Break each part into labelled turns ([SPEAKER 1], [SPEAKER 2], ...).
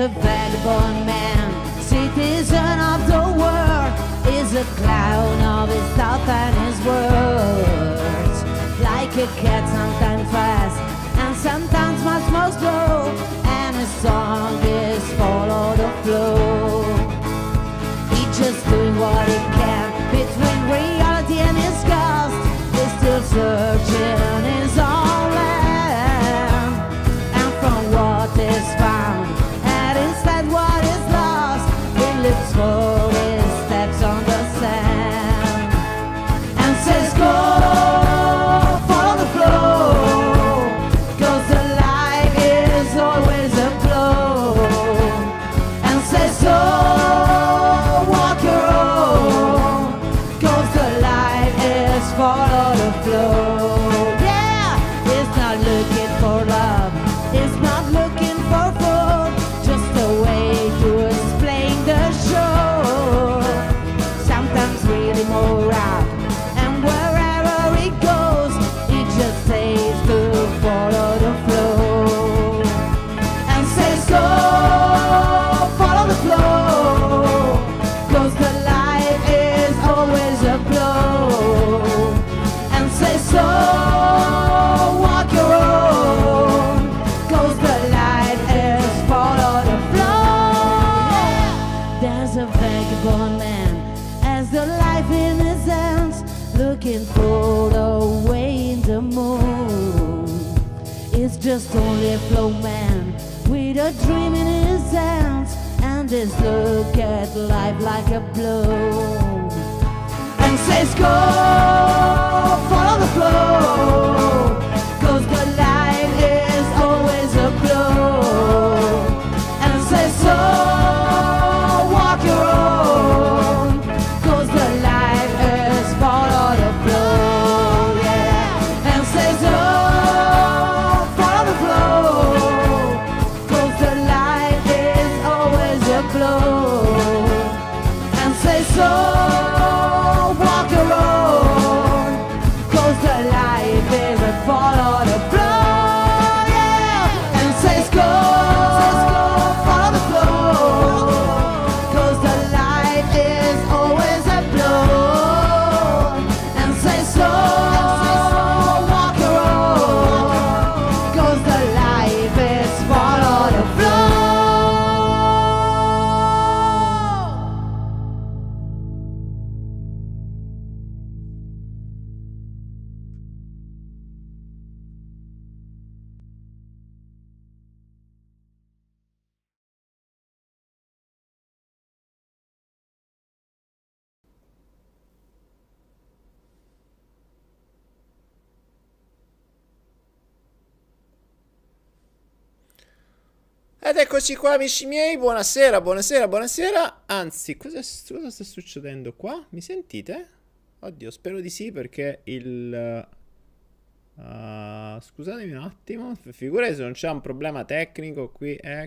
[SPEAKER 1] of that.
[SPEAKER 2] eccoci qua amici miei, buonasera, buonasera, buonasera Anzi, cosa, cosa sta succedendo qua? Mi sentite? Oddio, spero di sì perché il... Uh, scusatemi un attimo, figurati se non c'è un problema tecnico qui, ecco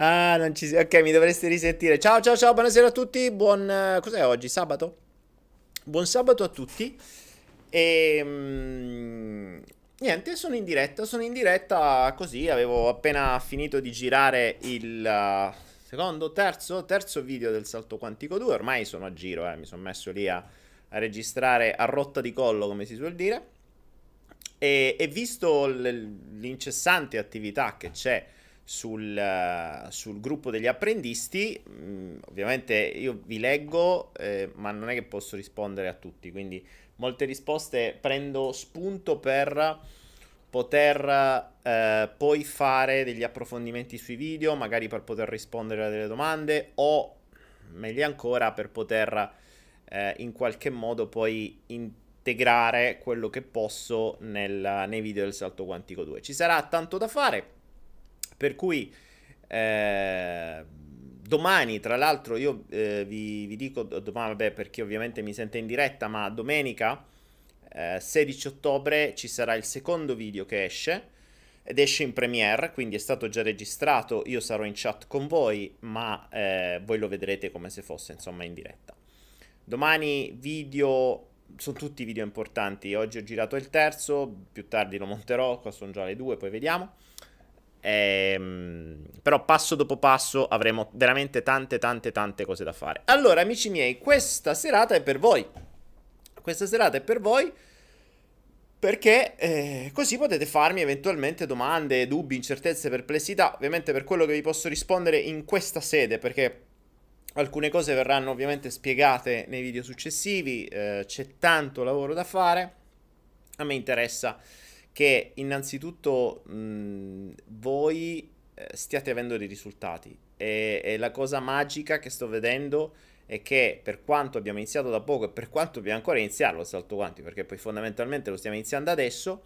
[SPEAKER 2] Ah, non ci sei. Ok, mi dovreste risentire. Ciao, ciao, ciao, buonasera a tutti. Buon... Eh, cos'è oggi? Sabato? Buon sabato a tutti. E... Ehm, niente, sono in diretta. Sono in diretta così. Avevo appena finito di girare il... Eh, secondo, terzo, terzo video del salto quantico 2. Ormai sono a giro, eh. Mi sono messo lì a, a registrare a rotta di collo, come si suol dire. E, e visto l'incessante attività che c'è sul, eh, sul gruppo degli apprendisti. Mm, ovviamente io vi leggo, eh, ma non è che posso rispondere a tutti, quindi molte risposte prendo spunto per poter eh, poi fare degli approfondimenti sui video, magari per poter rispondere a delle domande o meglio ancora per poter eh, in qualche modo poi integrare quello che posso nel, nei video del salto quantico 2. Ci sarà tanto da fare, per cui eh, domani, tra l'altro, io eh, vi, vi, dico domani, vabbè, perché ovviamente mi sente in diretta, ma domenica eh, 16 ottobre ci sarà il secondo video che esce ed esce in premiere, quindi è stato già registrato, io sarò in chat con voi, ma eh, voi lo vedrete come se fosse insomma in diretta. Domani video sono tutti video importanti. Oggi ho girato il terzo, più tardi lo monterò, qua sono già le due, poi vediamo. Ehm, però passo dopo passo avremo veramente tante tante tante cose da fare. Allora amici miei, questa serata è per voi. Questa serata è per voi perché eh, così potete farmi eventualmente domande, dubbi, incertezze, perplessità, ovviamente per quello che vi posso rispondere in questa sede, perché alcune cose verranno ovviamente spiegate nei video successivi, eh, c'è tanto lavoro da fare, a me interessa che innanzitutto mh, voi eh, stiate avendo dei risultati e, e la cosa magica che sto vedendo è che per quanto abbiamo iniziato da poco e per quanto dobbiamo ancora iniziare lo salto quanti, perché poi fondamentalmente lo stiamo iniziando adesso,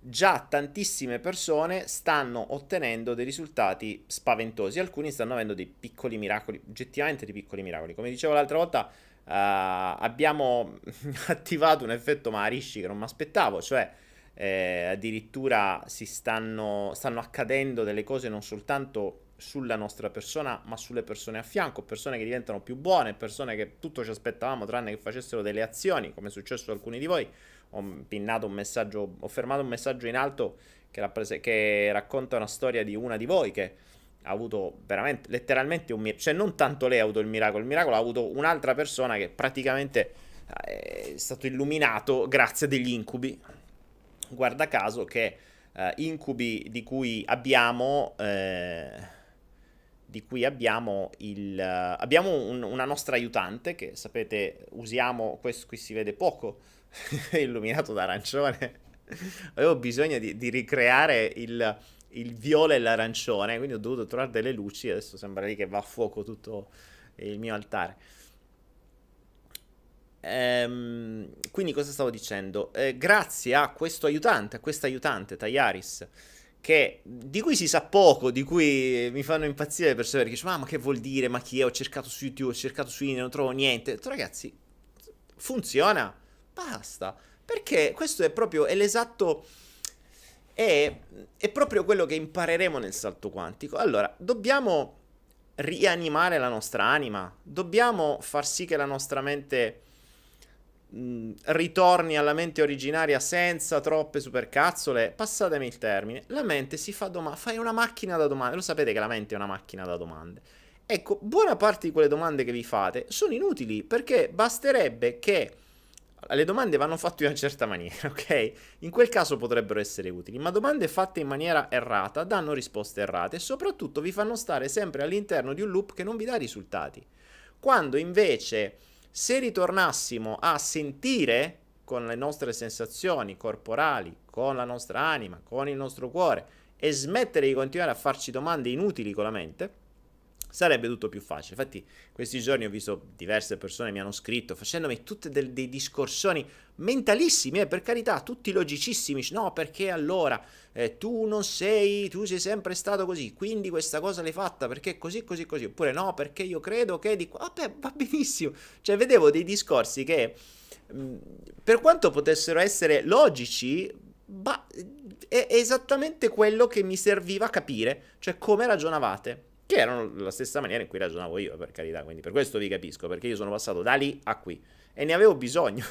[SPEAKER 2] già tantissime persone stanno ottenendo dei risultati spaventosi, alcuni stanno avendo dei piccoli miracoli, oggettivamente dei piccoli miracoli. Come dicevo l'altra volta, uh, abbiamo attivato un effetto marisci che non mi aspettavo, cioè eh, addirittura si stanno, stanno accadendo delle cose non soltanto sulla nostra persona, ma sulle persone a fianco, persone che diventano più buone, persone che tutto ci aspettavamo tranne che facessero delle azioni, come è successo a alcuni di voi. Ho pinnato un messaggio, ho fermato un messaggio in alto che, rappres- che racconta una storia di una di voi che ha avuto veramente, letteralmente un miracolo, cioè non tanto lei ha avuto il miracolo, il miracolo ha avuto un'altra persona che praticamente eh, è stato illuminato grazie a degli incubi guarda caso, che eh, incubi di cui abbiamo... Eh, di cui abbiamo, il, uh, abbiamo un, una nostra aiutante che sapete usiamo, questo qui si vede poco, è illuminato d'arancione, avevo bisogno di, di ricreare il, il, viola e l'arancione, quindi ho dovuto trovare delle luci, adesso sembra lì che va a fuoco tutto il mio altare. Ehm, quindi cosa stavo dicendo? Eh, grazie a questo aiutante, a questa aiutante, Tayaris, che, di cui si sa poco, di cui mi fanno impazzire le persone perché dicono ma, che vuol dire, ma chi è? Ho cercato su YouTube, ho cercato su internet, non trovo niente. Detto, Ragazzi, funziona, basta. Perché questo è proprio, è l'esatto... È, è, proprio quello che impareremo nel salto quantico. Allora, dobbiamo rianimare la nostra anima, dobbiamo far sì che la nostra mente ritorni alla mente originaria senza troppe supercazzole, passatemi il termine, la mente si fa domande, fai una macchina da domande, lo sapete che la mente è una macchina da domande. Ecco, buona parte di quelle domande che vi fate sono inutili perché basterebbe che le domande vanno fatte in una certa maniera, ok? In quel caso potrebbero essere utili, ma domande fatte in maniera errata danno risposte errate e soprattutto vi fanno stare sempre all'interno di un loop che non vi dà risultati. Quando invece se ritornassimo a sentire con le nostre sensazioni corporali, con la nostra anima, con il nostro cuore e smettere di continuare a farci domande inutili con la mente, sarebbe tutto più facile. Infatti, questi giorni ho visto diverse persone mi hanno scritto facendomi tutti dei discorsoni mentalissimi, eh, per carità, tutti logicissimi. No, perché allora eh, tu non sei, tu sei sempre stato così, quindi questa cosa l'hai fatta perché così, così, così. Oppure no, perché io credo che di qua. Vabbè, va benissimo. Cioè, vedevo dei discorsi che mh, mm, per quanto potessero essere logici, ma è esattamente quello che mi serviva a capire, cioè come ragionavate. Che erano la stessa maniera in cui ragionavo io, per carità. Quindi per questo vi capisco, perché io sono passato da lì a qui. E ne avevo bisogno.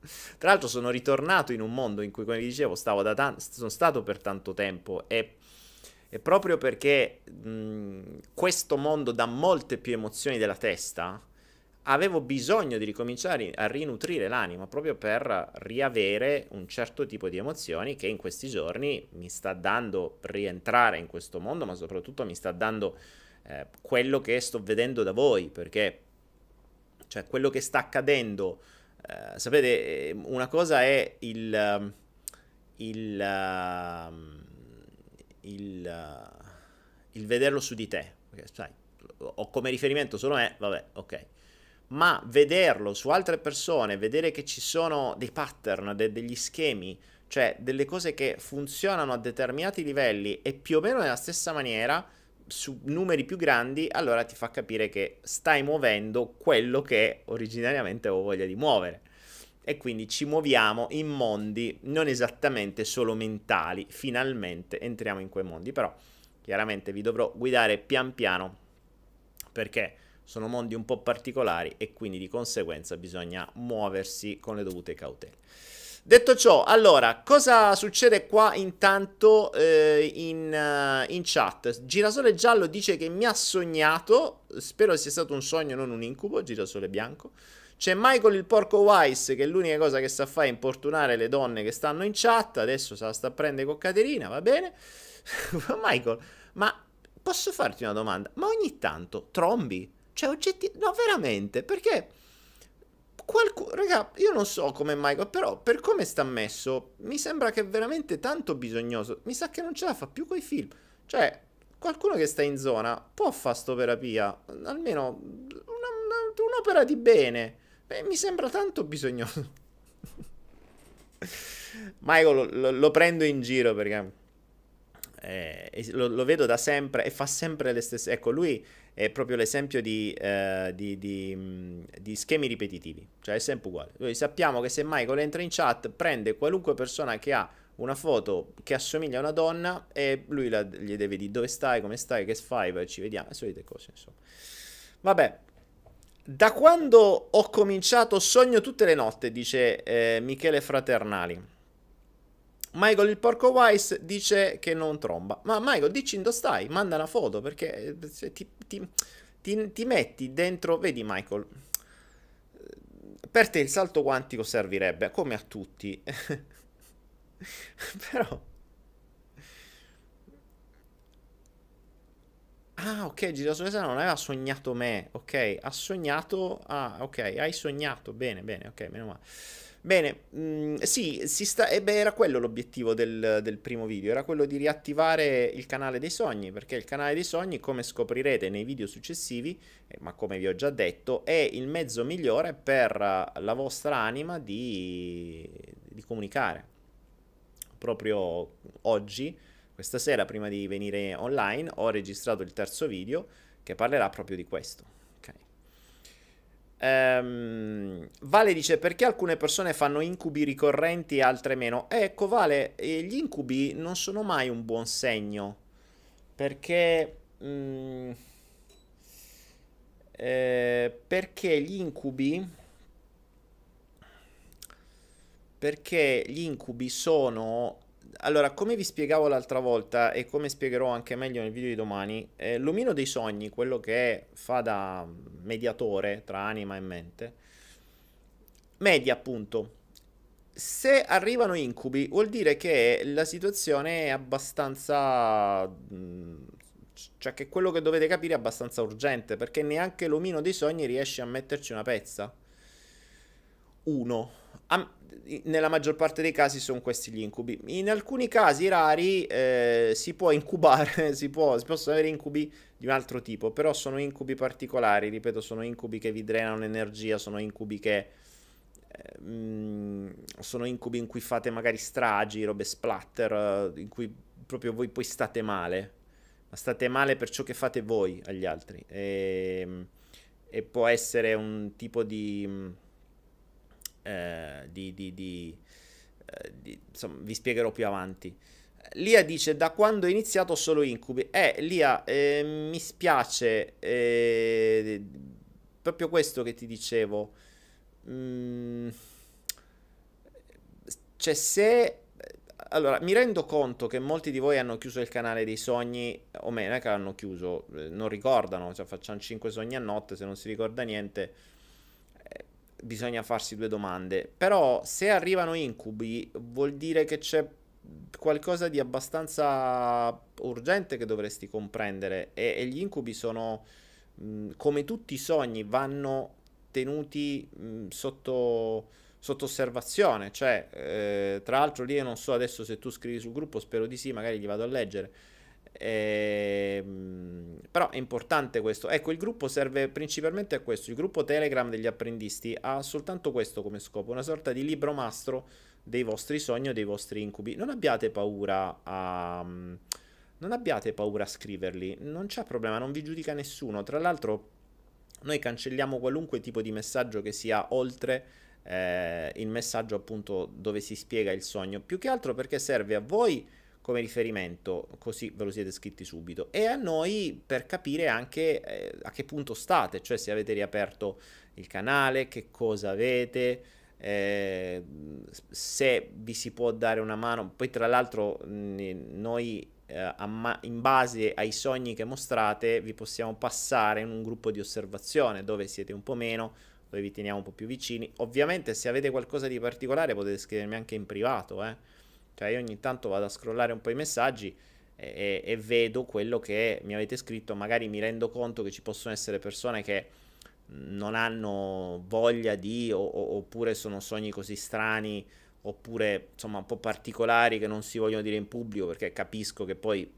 [SPEAKER 2] Tra l'altro sono ritornato in un mondo in cui, come vi dicevo, stavo da tan- sono stato per tanto tempo e... E proprio perché mh, questo mondo dà molte più emozioni della testa, avevo bisogno di ricominciare a rinutrire l'anima proprio per riavere un certo tipo di emozioni che in questi giorni mi sta dando rientrare in questo mondo, ma soprattutto mi sta dando eh, quello che sto vedendo da voi, perché cioè quello che sta accadendo, eh, sapete, eh, una cosa è il ehm, il, ehm, il il vederlo su di te, perché sai, ho come riferimento solo me, vabbè, ok ma vederlo su altre persone, vedere che ci sono dei pattern, de- degli schemi, cioè delle cose che funzionano a determinati livelli e più o meno nella stessa maniera su numeri più grandi, allora ti fa capire che stai muovendo quello che originariamente avevo voglia di muovere. E quindi ci muoviamo in mondi non esattamente solo mentali, finalmente entriamo in quei mondi, però chiaramente vi dovrò guidare pian piano perché sono mondi un po' particolari e quindi di conseguenza bisogna muoversi con le dovute cautele. Detto ciò, allora, cosa succede qua intanto eh, in, uh, in, chat? Girasole giallo dice che mi ha sognato, spero sia stato un sogno, non un incubo, girasole bianco. C'è Michael il porco Wise che l'unica cosa che sa fare è importunare le donne che stanno in chat, adesso se la sta a prendere con Caterina, va bene? Michael, ma posso farti una domanda? Ma ogni tanto trombi? Cioè, oggetti... No, veramente, perché... Qualcuno, raga, io non so come mai, però per come sta messo, mi sembra che è veramente tanto bisognoso. Mi sa che non ce la fa più coi film. Cioè, qualcuno che sta in zona può fare stoterapia, almeno un'opera di bene. Beh, mi sembra tanto bisognoso. Michael lo, lo, prendo in giro perché eh, lo, lo vedo da sempre e fa sempre le stesse... Ecco, lui è proprio l'esempio di, eh, di, di, di, schemi ripetitivi, cioè è sempre uguale. Noi sappiamo che se Michael entra in chat, prende qualunque persona che ha una foto che assomiglia a una donna e lui la, gli deve dire dove stai, come stai, che fai, ci vediamo, le solite cose, insomma. Vabbè, da quando ho cominciato sogno tutte le notti, dice eh, Michele Fraternali. Michael il porco Wise dice che non tromba. Ma Michael, dici dove stai, manda una foto perché eh, ti, ti, ti, ti metti dentro... Vedi Michael, per te il salto quantico servirebbe, come a tutti. Però... Ah, ok, Girasonesa non aveva sognato me, ok, ha sognato... Ah, ok, hai sognato, bene, bene, ok, meno male. Bene, mh, mm, sì, sta, eh beh, era quello l'obiettivo del, del, primo video, era quello di riattivare il canale dei sogni, perché il canale dei sogni, come scoprirete nei video successivi, eh, ma come vi ho già detto, è il mezzo migliore per eh, la vostra anima di, di comunicare. Proprio oggi, questa sera, prima di venire online, ho registrato il terzo video che parlerà proprio di questo. Um, vale dice perché alcune persone fanno incubi ricorrenti e altre meno. ecco, Vale, gli incubi non sono mai un buon segno. Perché... Mm, eh, perché gli incubi... Perché gli incubi sono allora, come vi spiegavo l'altra volta e come spiegherò anche meglio nel video di domani, eh, l'omino dei sogni, quello che fa da mediatore tra anima e mente, media appunto. Se arrivano incubi vuol dire che la situazione è abbastanza... cioè che quello che dovete capire è abbastanza urgente, perché neanche l'omino dei sogni riesce a metterci una pezza uno. A, nella maggior parte dei casi sono questi gli incubi. In alcuni casi rari eh, si può incubare, si, può, si, possono avere incubi di un altro tipo, però sono incubi particolari, ripeto, sono incubi che vi drenano energia, sono incubi che... Eh, mm, sono incubi in cui fate magari stragi, robe splatter, eh, in cui proprio voi poi state male, ma state male per ciò che fate voi agli altri. E, ehm, e può essere un tipo di mm, eh, di, di, di, eh, di insomma, vi spiegherò più avanti. Lia dice da quando ho iniziato solo incubi. Eh, Lia, eh, mi spiace, eh, proprio questo che ti dicevo. Mm, cioè se... Allora, mi rendo conto che molti di voi hanno chiuso il canale dei sogni, o meno che l'hanno chiuso, eh, non ricordano, cioè facciamo 5 sogni a notte, se non si ricorda niente bisogna farsi due domande. Però se arrivano incubi vuol dire che c'è qualcosa di abbastanza urgente che dovresti comprendere e, e gli incubi sono mh, mm, come tutti i sogni vanno tenuti mh, mm, sotto, sotto osservazione cioè eh, tra l'altro lì io non so adesso se tu scrivi sul gruppo spero di sì magari gli vado a leggere Ehm, però è importante questo. Ecco, il gruppo serve principalmente a questo. Il gruppo Telegram degli apprendisti ha soltanto questo come scopo, una sorta di libro mastro dei vostri sogni o dei vostri incubi. Non abbiate paura a... Non abbiate paura a scriverli, non c'è problema, non vi giudica nessuno. Tra l'altro, noi cancelliamo qualunque tipo di messaggio che sia oltre eh, il messaggio appunto dove si spiega il sogno, più che altro perché serve a voi come riferimento, così ve lo siete scritti subito. E a noi per capire anche eh, a che punto state, cioè se avete riaperto il canale, che cosa avete, eh, se vi si può dare una mano. Poi tra l'altro mh, noi eh, ma- in base ai sogni che mostrate vi possiamo passare in un gruppo di osservazione dove siete un po' meno, dove vi teniamo un po' più vicini. Ovviamente se avete qualcosa di particolare potete scrivermi anche in privato, eh. Cioè io ogni tanto vado a scrollare un po' i messaggi e, e, e vedo quello che mi avete scritto, magari mi rendo conto che ci possono essere persone che non hanno voglia di o, o, oppure sono sogni così strani oppure insomma un po' particolari che non si vogliono dire in pubblico perché capisco che poi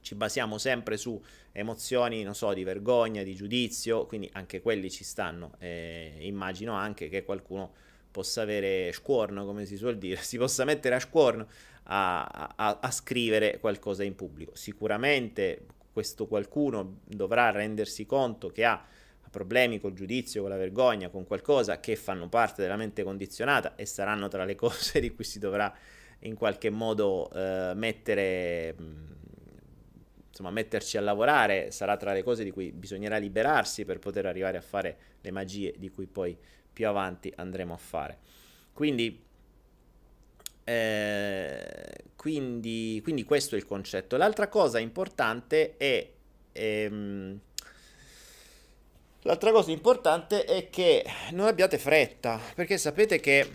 [SPEAKER 2] ci basiamo sempre su emozioni, non so, di vergogna, di giudizio, quindi anche quelli ci stanno. Eh, immagino anche che qualcuno possa avere scuorno, come si suol dire, si possa mettere a scuorno a, a, a scrivere qualcosa in pubblico. Sicuramente questo qualcuno dovrà rendersi conto che ha problemi col giudizio, con la vergogna, con qualcosa che fanno parte della mente condizionata e saranno tra le cose di cui si dovrà in qualche modo eh, mettere, insomma, metterci a lavorare, sarà tra le cose di cui bisognerà liberarsi per poter arrivare a fare le magie di cui poi più avanti andremo a fare. Quindi, eh, quindi, quindi questo è il concetto. L'altra cosa importante è... Ehm, L'altra cosa importante è che non abbiate fretta, perché sapete che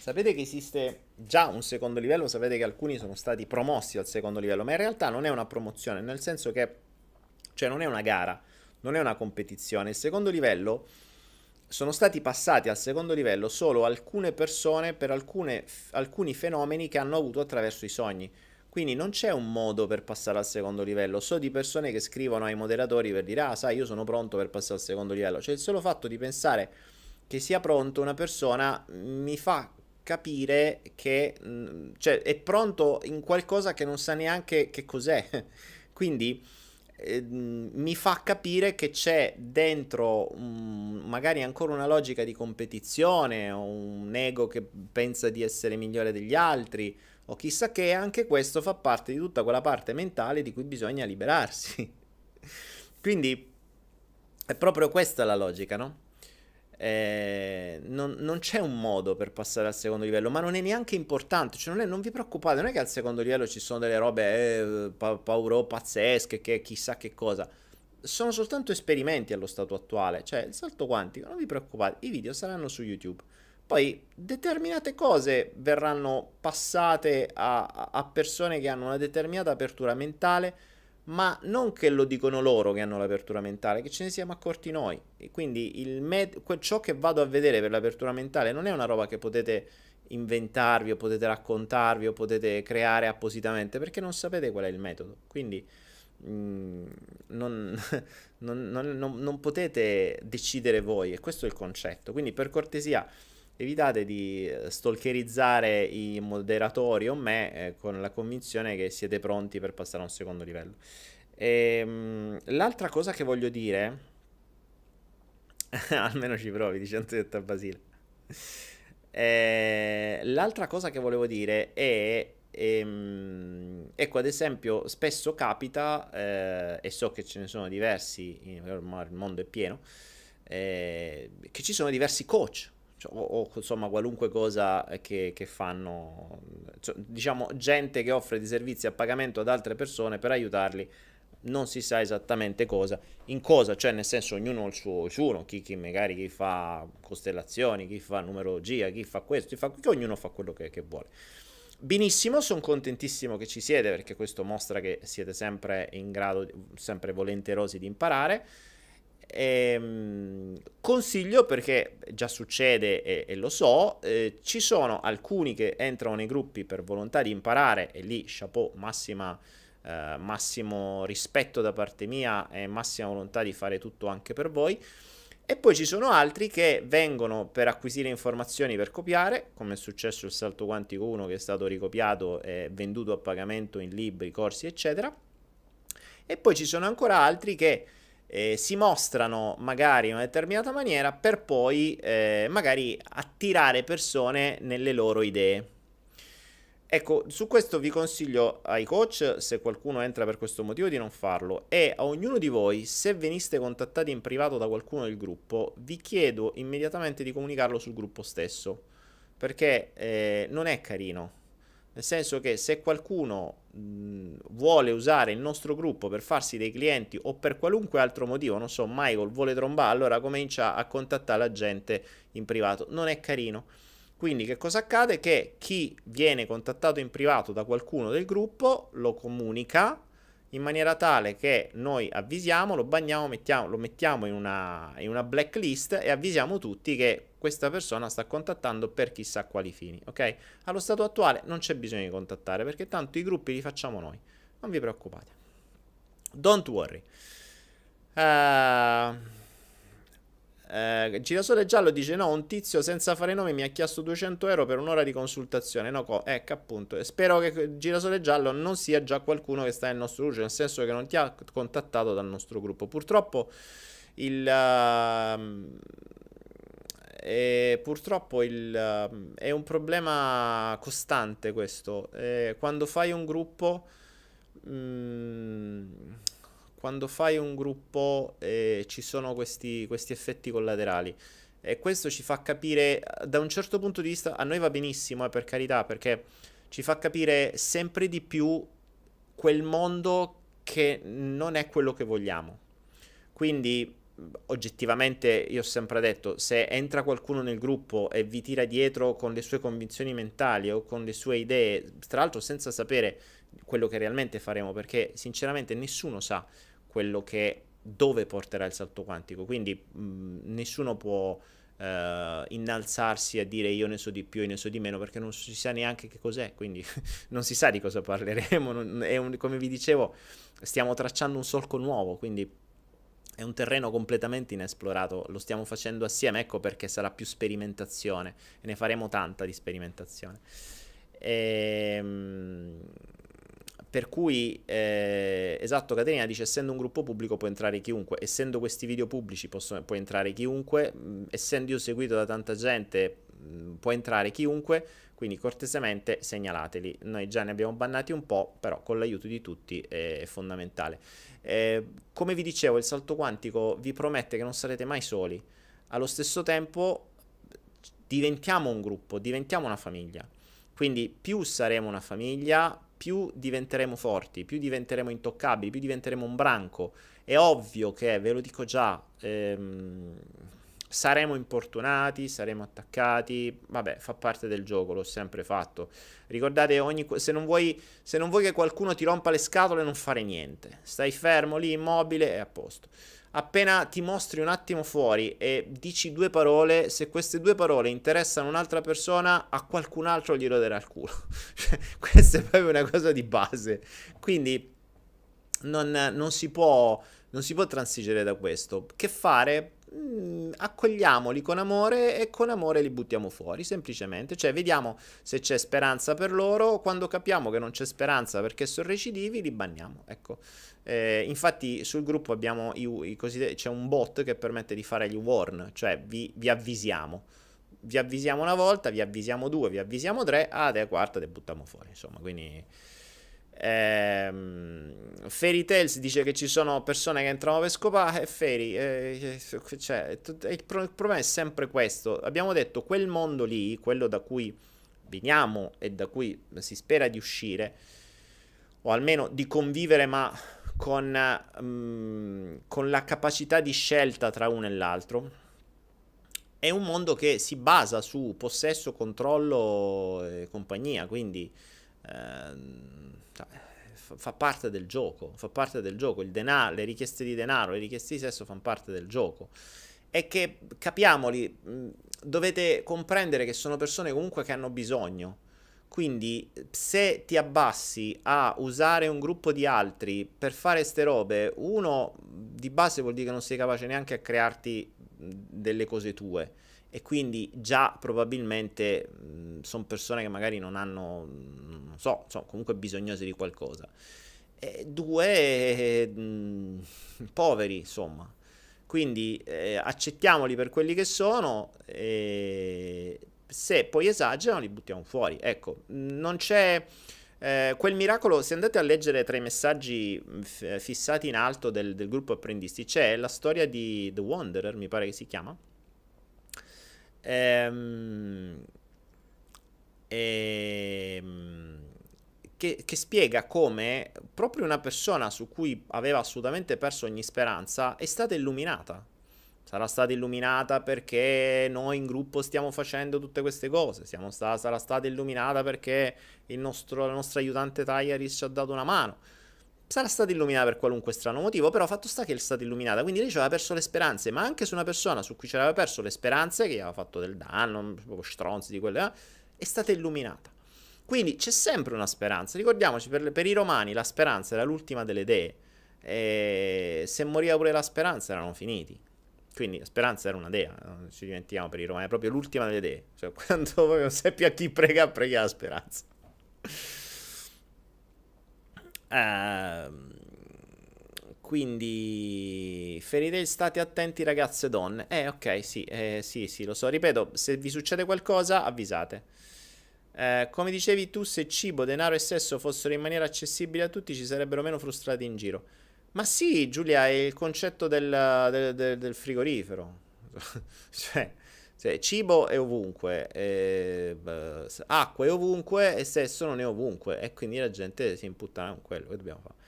[SPEAKER 2] sapete che esiste già un secondo livello, sapete che alcuni sono stati promossi al secondo livello, ma in realtà non è una promozione, nel senso che cioè non è una gara non è una competizione. Il secondo livello sono stati passati al secondo livello solo alcune persone per alcune, alcuni fenomeni che hanno avuto attraverso i sogni. Quindi non c'è un modo per passare al secondo livello. So di persone che scrivono ai moderatori per dire, ah, sai, io sono pronto per passare al secondo livello. Cioè, il solo fatto di pensare che sia pronto una persona mm, mi fa capire che mm, cioè, è pronto in qualcosa che non sa neanche che cos'è. Quindi Ehm, mi fa capire che c'è dentro um, magari ancora una logica di competizione, un ego che pensa di essere migliore degli altri o chissà che, anche questo fa parte di tutta quella parte mentale di cui bisogna liberarsi. Quindi è proprio questa la logica, no? eh, non, non, c'è un modo per passare al secondo livello, ma non è neanche importante, cioè non, è, non vi preoccupate, non è che al secondo livello ci sono delle robe eh, pa- pauro oh, pazzesche, che chissà che cosa, sono soltanto esperimenti allo stato attuale, cioè il salto quantico, non vi preoccupate, i video saranno su YouTube. Poi determinate cose verranno passate a, a persone che hanno una determinata apertura mentale, ma non che lo dicono loro che hanno l'apertura mentale, che ce ne siamo accorti noi. E quindi med- ciò che vado a vedere per l'apertura mentale non è una roba che potete inventarvi o potete raccontarvi o potete creare appositamente perché non sapete qual è il metodo. Quindi mh, mm, non, non, non, non potete decidere voi e questo è il concetto. Quindi per cortesia evitate di eh, stalkerizzare i moderatori o me eh, con la convinzione che siete pronti per passare a un secondo livello. E, ehm, l'altra cosa che voglio dire, almeno ci provi, dicendo detto a Basile. E, eh, l'altra cosa che volevo dire è ehm, ecco, ad esempio, spesso capita, eh, e so che ce ne sono diversi, ormai il mondo è pieno, eh, che ci sono diversi coach cioè, o, o, insomma qualunque cosa eh, che, che fanno, cioè, diciamo gente che offre di servizi a pagamento ad altre persone per aiutarli, non si sa esattamente cosa, in cosa, cioè nel senso ognuno ha il suo, ciuno, chi, chi, magari chi fa costellazioni, chi fa numerologia, chi fa questo, chi fa, che ognuno fa quello che, che vuole. Benissimo, sono contentissimo che ci siete perché questo mostra che siete sempre in grado, sempre volenterosi di imparare. Ehm, consiglio perché già succede e, e lo so, eh, ci sono alcuni che entrano nei gruppi per volontà di imparare e lì chapeau, massima, eh, massimo rispetto da parte mia e massima volontà di fare tutto anche per voi. E poi ci sono altri che vengono per acquisire informazioni per copiare, come è successo il Salto Quantico 1 che è stato ricopiato e venduto a pagamento in libri, corsi, eccetera. E poi ci sono ancora altri che eh, si mostrano magari in una determinata maniera per poi eh, magari attirare persone nelle loro idee. Ecco, su questo vi consiglio ai coach, se qualcuno entra per questo motivo, di non farlo. E a ognuno di voi, se veniste contattati in privato da qualcuno del gruppo, vi chiedo immediatamente di comunicarlo sul gruppo stesso. Perché eh, non è carino nel senso che se qualcuno mh, vuole usare il nostro gruppo per farsi dei clienti o per qualunque altro motivo, non so, Michael vuole trombare, allora comincia a contattare la gente in privato. Non è carino. Quindi che cosa accade? Che chi viene contattato in privato da qualcuno del gruppo lo comunica in maniera tale che noi avvisiamo, lo bagniamo, mettiamo, lo mettiamo in una, in una blacklist e avvisiamo tutti che questa persona sta contattando per chissà quali fini, ok? Allo stato attuale non c'è bisogno di contattare perché tanto i gruppi li facciamo noi, non vi preoccupate. Don't worry. Uh, eh, Girasole Giallo dice: No, un tizio senza fare nome mi ha chiesto 200 euro per un'ora di consultazione. No, co- ecco appunto. Spero che Girasole Giallo non sia già qualcuno che sta nel nostro gruppo, nel senso che non ti ha contattato dal nostro gruppo. Purtroppo il. Uh, eh, purtroppo il, uh, è un problema costante questo. Eh, quando fai un gruppo. Mh, mm, quando fai un gruppo eh, ci sono questi, questi effetti collaterali. E questo ci fa capire, da un certo punto di vista, a noi va benissimo, eh, per carità, perché ci fa capire sempre di più quel mondo che non è quello che vogliamo. Quindi, oggettivamente, io ho sempre detto, se entra qualcuno nel gruppo e vi tira dietro con le sue convinzioni mentali o con le sue idee, tra l'altro senza sapere quello che realmente faremo, perché sinceramente nessuno sa quello che dove porterà il salto quantico. Quindi mh, mm, nessuno può eh, innalzarsi a dire io ne so di più, io ne so di meno, perché non si sa neanche che cos'è, quindi non si sa di cosa parleremo. Non, un, come vi dicevo, stiamo tracciando un solco nuovo, quindi è un terreno completamente inesplorato, lo stiamo facendo assieme, ecco perché sarà più sperimentazione e ne faremo tanta di sperimentazione. Ehm per cui, eh, esatto, Caterina dice, essendo un gruppo pubblico può entrare chiunque, essendo questi video pubblici possono, può entrare chiunque, mm, essendo io seguito da tanta gente mm, può entrare chiunque, quindi cortesemente segnalateli. Noi già ne abbiamo bannati un po', però con l'aiuto di tutti è fondamentale. Eh, come vi dicevo, il salto quantico vi promette che non sarete mai soli. Allo stesso tempo diventiamo un gruppo, diventiamo una famiglia. Quindi più saremo una famiglia, più diventeremo forti, più diventeremo intoccabili, più diventeremo un branco. È ovvio che, ve lo dico già, ehm, saremo importunati, saremo attaccati, vabbè, fa parte del gioco, l'ho sempre fatto. Ricordate, ogni, se, non vuoi, se non vuoi che qualcuno ti rompa le scatole, non fare niente. Stai fermo lì, immobile, è a posto appena ti mostri un attimo fuori e dici due parole, se queste due parole interessano un'altra persona, a qualcun altro gli roderà il culo. Cioè, questa è proprio una cosa di base. Quindi non, non, si può, non si può transigere da questo. Che fare? Mm, accogliamoli con amore e con amore li buttiamo fuori, semplicemente, cioè vediamo se c'è speranza per loro, quando capiamo che non c'è speranza perché sono recidivi li banniamo, ecco, eh, infatti sul gruppo abbiamo i, i cosidd- c'è un bot che permette di fare gli warn, cioè vi, vi avvisiamo. Vi avvisiamo una volta, vi avvisiamo due, vi avvisiamo tre, ah, della quarta te buttiamo fuori, insomma, quindi... Ehm, Fairy Tales dice che ci sono persone che entrano per scopare. Fairy, eh, cioè, il, pro- il, problema è sempre questo. Abbiamo detto quel mondo lì, quello da cui veniamo e da cui si spera di uscire, o almeno di convivere, ma con, um, con la capacità di scelta tra uno e l'altro. È un mondo che si basa su possesso, controllo e compagnia, quindi eh, fa parte del gioco, fa parte del gioco, il denaro, le richieste di denaro, le richieste di sesso fanno parte del gioco. E che capiamoli, mm, dovete comprendere che sono persone comunque che hanno bisogno, quindi se ti abbassi a usare un gruppo di altri per fare ste robe, uno di base vuol dire che non sei capace neanche a crearti delle cose tue e quindi già probabilmente sono persone che magari non hanno, non so, sono comunque bisognose di qualcosa. E due, eh, poveri, insomma. Quindi eh, accettiamoli per quelli che sono. Eh, se poi esagerano li buttiamo fuori. Ecco, non c'è... Eh, quel miracolo, se andate a leggere tra i messaggi mm, f- eh, fissati in alto del, del, gruppo apprendisti, c'è la storia di The Wanderer, mi pare che si chiama. Ehm, ehm, che, che, spiega come proprio una persona su cui aveva assolutamente perso ogni speranza è stata illuminata sarà stata illuminata perché noi in gruppo stiamo facendo tutte queste cose, sta- sarà stata illuminata perché nostro, la nostra aiutante Tagliaris ci ha dato una mano. Sarà stata illuminata per qualunque strano motivo, però fatto sta che è stata illuminata, quindi lei ci aveva perso le speranze, ma anche su una persona su cui ci aveva perso le speranze, che gli aveva fatto del danno, proprio stronzi di quelle, eh, è stata illuminata. Quindi c'è sempre una speranza, ricordiamoci, per, per i romani la speranza era l'ultima delle idee, e se moriva pure la speranza erano finiti. Quindi Speranza era una dea, non ci dimentichiamo per i romani, è proprio l'ultima delle dee. Cioè, quando non sai più a chi prega, prega la Speranza. Uh, quindi ferite, state attenti ragazze e donne. Eh ok, sì, eh, sì, sì, lo so. Ripeto, se vi succede qualcosa avvisate. Eh, come dicevi tu, se cibo, denaro e sesso fossero in maniera accessibile a tutti ci sarebbero meno frustrati in giro. Ma sì, Giulia, è il concetto del, del, del, del frigorifero. cioè, cioè, cibo è ovunque, e, beh, acqua è ovunque e sesso non è ovunque. E quindi la gente si imputta con quello che dobbiamo fare.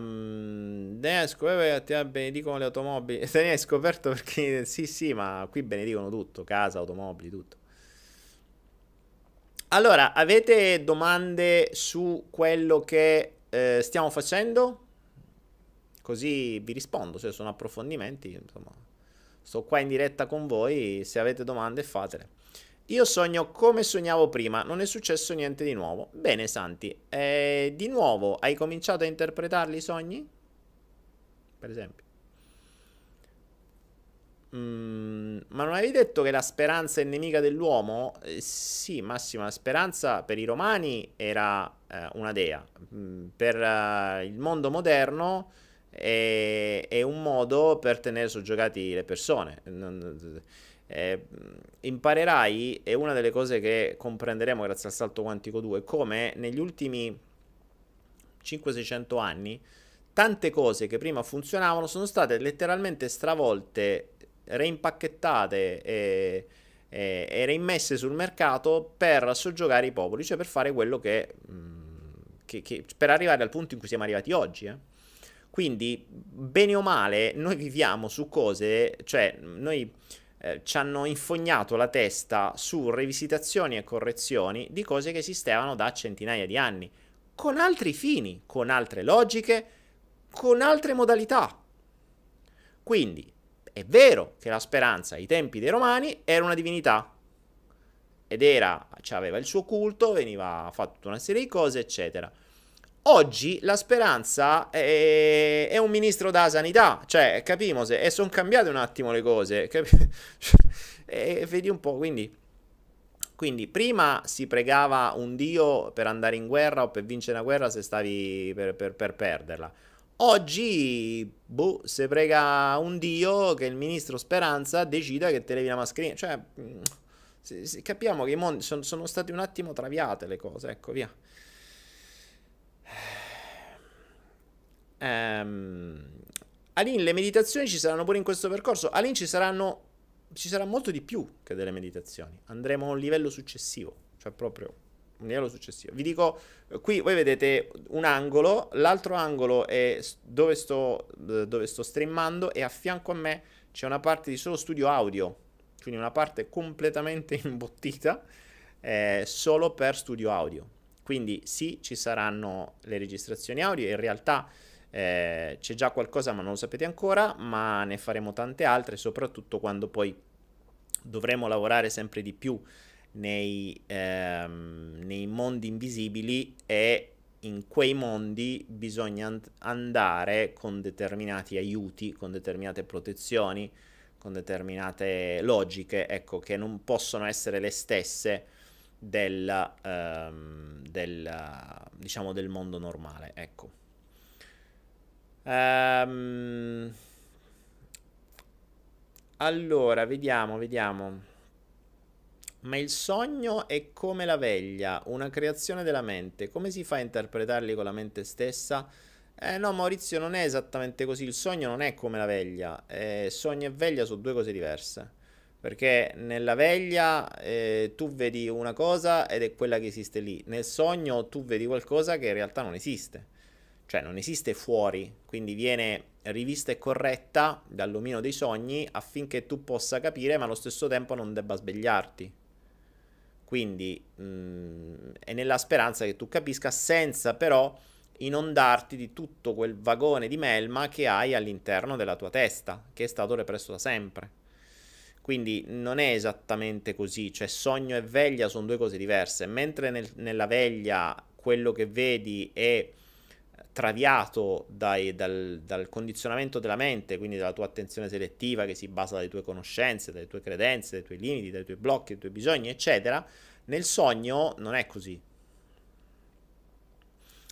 [SPEAKER 2] Um, ne hai scoperto benedicono le automobili. Se ne hai scoperto perché sì, sì, ma qui benedicono tutto: casa, automobili, tutto. Allora, avete domande su quello che eh, stiamo facendo? Così vi rispondo, cioè sono approfondimenti, insomma. Sto qua in diretta con voi, se avete domande fatele. Io sogno come sognavo prima, non è successo niente di nuovo. Bene, Santi, eh, di nuovo hai cominciato a interpretarli i sogni? Per esempio. Mm, ma non avevi detto che la speranza è nemica dell'uomo? Eh, sì, Massimo, la speranza per i romani era eh, una dea. Mm, per uh, il mondo moderno è, è, un modo per tenere soggiogati le persone. eh, imparerai, è una delle cose che comprenderemo grazie al salto quantico 2, come negli ultimi 500 600 anni tante cose che prima funzionavano sono state letteralmente stravolte reimpacchettate e, e, e reimmesse sul mercato per soggiogare i popoli, cioè per fare quello che, mm, che, che per arrivare al punto in cui siamo arrivati oggi. Eh. Quindi, bene o male, noi viviamo su cose, cioè noi eh, ci hanno infognato la testa su rivisitazioni e correzioni di cose che esistevano da centinaia di anni, con altri fini, con altre logiche, con altre modalità. Quindi, è vero che la speranza ai tempi dei romani era una divinità ed era, cioè aveva il suo culto, veniva fatta tutta una serie di cose, eccetera. Oggi la speranza è, è un ministro della sanità, cioè capiamo se, e sono cambiate un attimo le cose, cap- e, eh, vedi un po', quindi... Quindi prima si pregava un dio per andare in guerra o per vincere una guerra se stavi per, per, per perderla. Oggi, boh, se prega un dio che il ministro Speranza decida che te levi la mascherina. Cioè, mm, se, se capiamo che i mondi sono, sono state un attimo traviate le cose, ecco, via. Ehm, Alin, le meditazioni ci saranno pure in questo percorso. Alin ci saranno... Ci sarà molto di più che delle meditazioni. Andremo a un livello successivo. Cioè, proprio... Andiamo successivo. Vi dico, qui voi vedete un angolo, l'altro angolo è dove sto, dove sto streamando e a fianco a me c'è una parte di solo studio audio, quindi una parte completamente imbottita eh, solo per studio audio. Quindi sì, ci saranno le registrazioni audio, in realtà eh, c'è già qualcosa ma non lo sapete ancora, ma ne faremo tante altre, soprattutto quando poi dovremo lavorare sempre di più nei, ehm, nei mondi invisibili e in quei mondi bisogna and- andare con determinati aiuti, con determinate protezioni, con determinate logiche, ecco, che non possono essere le stesse del, ehm, del, diciamo, del mondo normale, ecco. Ehm... Allora, vediamo, vediamo. Ma il sogno è come la veglia, una creazione della mente. Come si fa a interpretarli con la mente stessa? Eh no, Maurizio, non è esattamente così. Il sogno non è come la veglia. Eh, sogno e veglia sono due cose diverse. Perché nella veglia eh, tu vedi una cosa ed è quella che esiste lì. Nel sogno tu vedi qualcosa che in realtà non esiste. Cioè non esiste fuori, quindi viene rivista e corretta dall'omino dei sogni affinché tu possa capire ma allo stesso tempo non debba svegliarti. Quindi mh, mm, è nella speranza che tu capisca senza però inondarti di tutto quel vagone di melma che hai all'interno della tua testa, che è stato represso da sempre. Quindi non è esattamente così, cioè sogno e veglia sono due cose diverse, mentre nel, nella veglia quello che vedi è traviato dai, dal, dal, condizionamento della mente, quindi dalla tua attenzione selettiva che si basa dalle tue conoscenze, dalle tue credenze, dai tuoi limiti, dai tuoi blocchi, dai tuoi bisogni, eccetera, nel sogno non è così.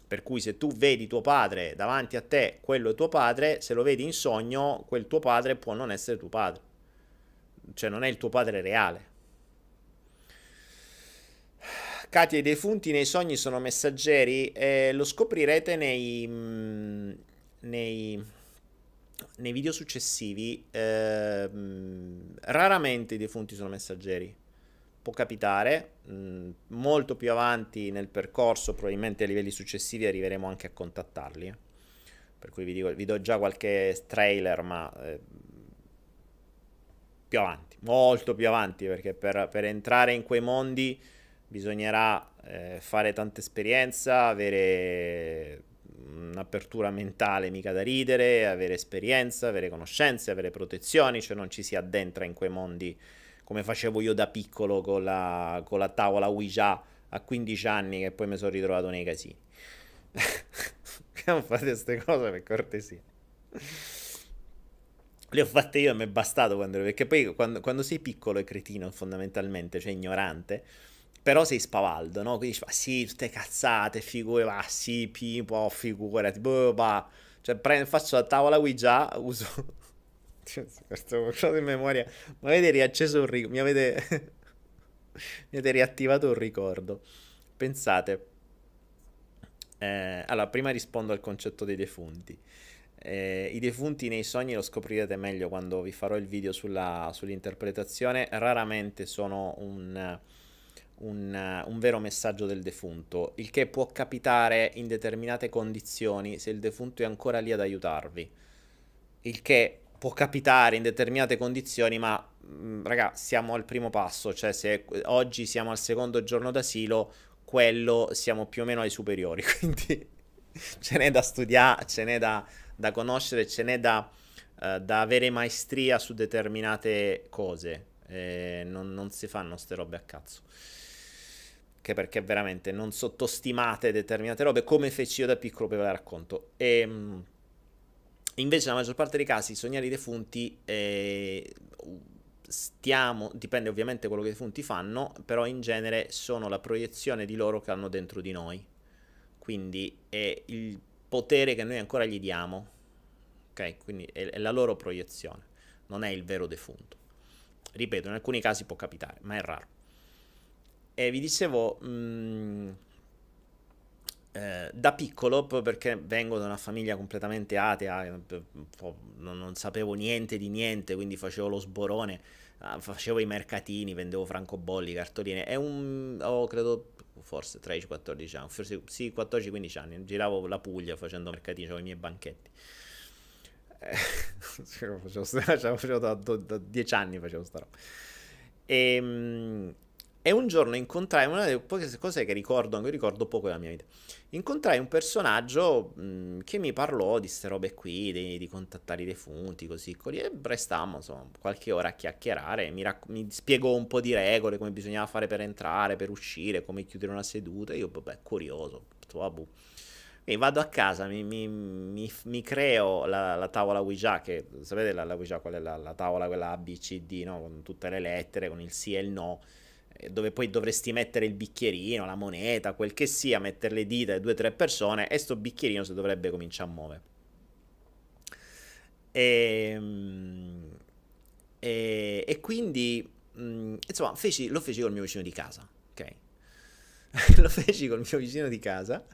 [SPEAKER 2] Per cui se tu vedi tuo padre davanti a te, quello è tuo padre, se lo vedi in sogno, quel tuo padre può non essere tuo padre. Cioè non è il tuo padre reale. Katia, i defunti nei sogni sono messaggeri. Eh, lo scoprirete nei, mm, nei, nei, video successivi. Eh, raramente i defunti sono messaggeri. Può capitare, mh, mm, molto più avanti nel percorso, probabilmente a livelli successivi arriveremo anche a contattarli. Per cui vi, dico, vi do già qualche trailer, ma eh, più avanti, molto più avanti, perché per, per entrare in quei mondi bisognerà eh, fare tanta esperienza, avere mm, un'apertura mentale mica da ridere, avere esperienza, avere conoscenze, avere protezioni, cioè non ci si addentra in quei mondi come facevo io da piccolo con la, con la tavola Ouija a 15 anni che poi mi sono ritrovato nei casini. non fate queste cose per cortesia. Le ho fatte io e mi è bastato quando ero... Perché poi quando, quando sei piccolo e cretino fondamentalmente, cioè ignorante però sei spavaldo, no? Quindi dici, ma sì, tutte cazzate, figure, ma sì, pimpo, figurati, boh, bah. Cioè, prendo, faccio la tavola Ouija, uso... Questo workshop in memoria. Mi avete riacceso un ricordo, mi avete... mi avete riattivato un ricordo. Pensate... Eh, allora, prima rispondo al concetto dei defunti. Eh, I defunti nei sogni lo scoprirete meglio quando vi farò il video sulla, sull'interpretazione. Raramente sono un un, eh, un, vero messaggio del defunto, il che può capitare in determinate condizioni se il defunto è ancora lì ad aiutarvi, il che può capitare in determinate condizioni, ma mh, mm, raga, siamo al primo passo, cioè se oggi siamo al secondo giorno d'asilo, quello siamo più o meno ai superiori, quindi ce n'è da studiare, ce n'è da, da conoscere, ce n'è da, uh, da avere maestria su determinate cose eh, non, non, si fanno ste robe a cazzo. Che perché veramente non sottostimate determinate robe, come feci io da piccolo, ve la racconto. E, ehm, invece, nella maggior parte dei casi, i i defunti. Eh, stiamo, dipende ovviamente quello che i defunti fanno, però in genere sono la proiezione di loro che hanno dentro di noi. Quindi è il potere che noi ancora gli diamo, ok? Quindi è, è la loro proiezione, non è il vero defunto ripeto, in alcuni casi può capitare, ma è raro. E vi dicevo, mh, mm, eh, da piccolo, proprio perché vengo da una famiglia completamente atea, eh, non, non sapevo niente di niente, quindi facevo lo sborone, ah, facevo i mercatini, vendevo francobolli, cartoline, è un, oh, credo, forse 13-14 anni, forse, sì, 14-15 anni, giravo la Puglia facendo mercatini, avevo i miei banchetti. Eh, facevo, facevo da, da, dieci anni facevo sta roba. E, ehm, e un giorno incontrai una delle poche cose che ricordo, anche io ricordo poco della mia vita. Incontrai un personaggio mh, che mi parlò di queste robe qui, di, di contattare i defunti, così, così e restammo insomma qualche ora a chiacchierare, mi, rac- mi, spiegò un po' di regole, come bisognava fare per entrare, per uscire, come chiudere una seduta, e io vabbè curioso, tutto vabbè. Boh" e vado a casa, mi, mi, mi, mi creo la, la, tavola Ouija, che sapete la, la Ouija qual è la, la tavola, quella ABCD, no? con tutte le lettere, con il sì e il no, eh, dove poi dovresti mettere il bicchierino, la moneta, quel che sia, mettere le dita di due o tre persone e sto bicchierino si dovrebbe cominciare a muovere. E, ehm, e, e quindi, mh, mm, insomma, feci, lo feci col mio vicino di casa, ok? lo feci col mio vicino di casa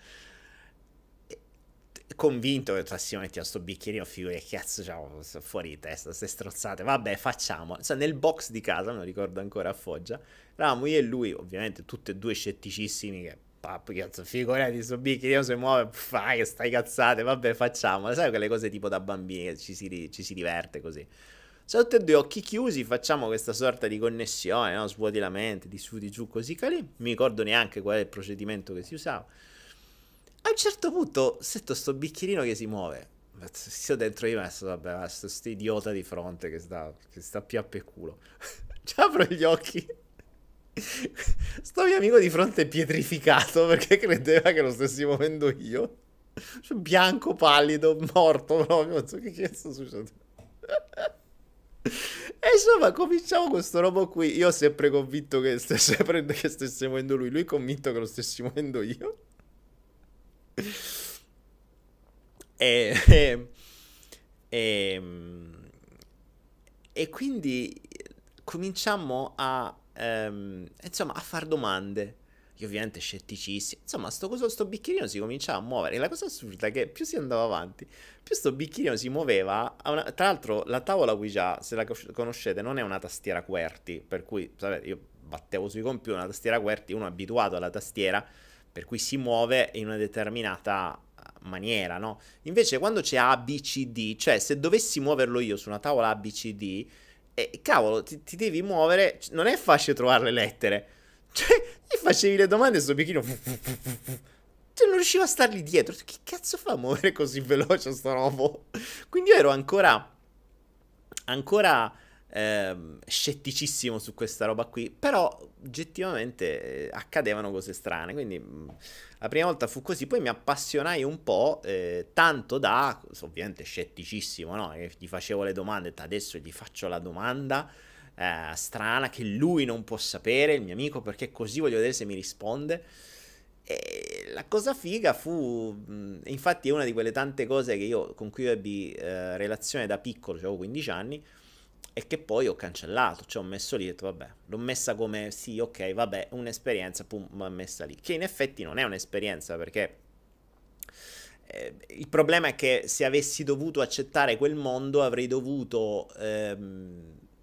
[SPEAKER 2] convinto che Trassione ti a sto bicchierino, figo che cazzo, ciao, cioè, fuori di testa, queste strozzate, vabbè facciamo, cioè, nel box di casa, me lo ricordo ancora a Foggia, eravamo io e lui, ovviamente tutti e due scetticissimi, che pappo, cazzo, figurati, sto bicchierino se muove, fai che stai cazzate, vabbè facciamo, sai quelle cose tipo da bambini, ci si, ci si diverte così. Cioè, tutti e due occhi chiusi, facciamo questa sorta di connessione, no? svuoti la mente, di su, di giù, così, calì. Non mi ricordo neanche qual è il procedimento che si usava. A un certo punto sento sto bicchierino che si muove. Se Io dentro di me sto, vabbè, sto, sto idiota di fronte che sta, che sta piappa e culo. Ci apro gli occhi. Sto mio amico di fronte pietrificato perché credeva che lo stessi muovendo io. Cioè, bianco, pallido, morto proprio. Non so che cazzo succede. E insomma, cominciamo questo robo qui. Io ho sempre convinto che stesse, che stesse muovendo lui. Lui è convinto che lo stessi muovendo io e, e, e, mm, e, quindi cominciamo a, ehm, insomma, a far domande. Io ovviamente scetticissimo. Insomma, sto, coso, sto bicchierino si cominciava a muovere. E la cosa assurda è che più si andava avanti, più sto bicchierino si muoveva. Una... Tra l'altro, la tavola qui già se la conoscete, non è una tastiera QWERTY. Per cui, sapete, io battevo sui computer una tastiera QWERTY, uno abituato alla tastiera per cui si muove in una determinata eh, maniera, no? Invece quando c'è ABCD, cioè se dovessi muoverlo io su una tavola ABCD, eh, cavolo, ti, ti, devi muovere, non è facile trovare le lettere. Cioè, gli facevi le domande e sto bicchino... Cioè, non riuscivo a stargli dietro. Cioè, che cazzo fa a muovere così veloce sto robot? Quindi io ero ancora... Ancora ehm, scetticissimo su questa roba qui, però oggettivamente eh, accadevano cose strane, quindi mh, mm, la prima volta fu così, poi mi appassionai un po', eh, tanto da, ovviamente scetticissimo, no? E gli facevo le domande, adesso gli faccio la domanda eh, strana che lui non può sapere, il mio amico, perché così voglio vedere se mi risponde. E la cosa figa fu, mm, infatti è una di quelle tante cose che io, con cui io ebbi eh, relazione da piccolo, cioè avevo 15 anni, e che poi ho cancellato, cioè ho messo lì e detto vabbè, l'ho messa come sì, ok, vabbè, un'esperienza, pum, ma messa lì, che in effetti non è un'esperienza perché eh, il problema è che se avessi dovuto accettare quel mondo avrei dovuto, ehm,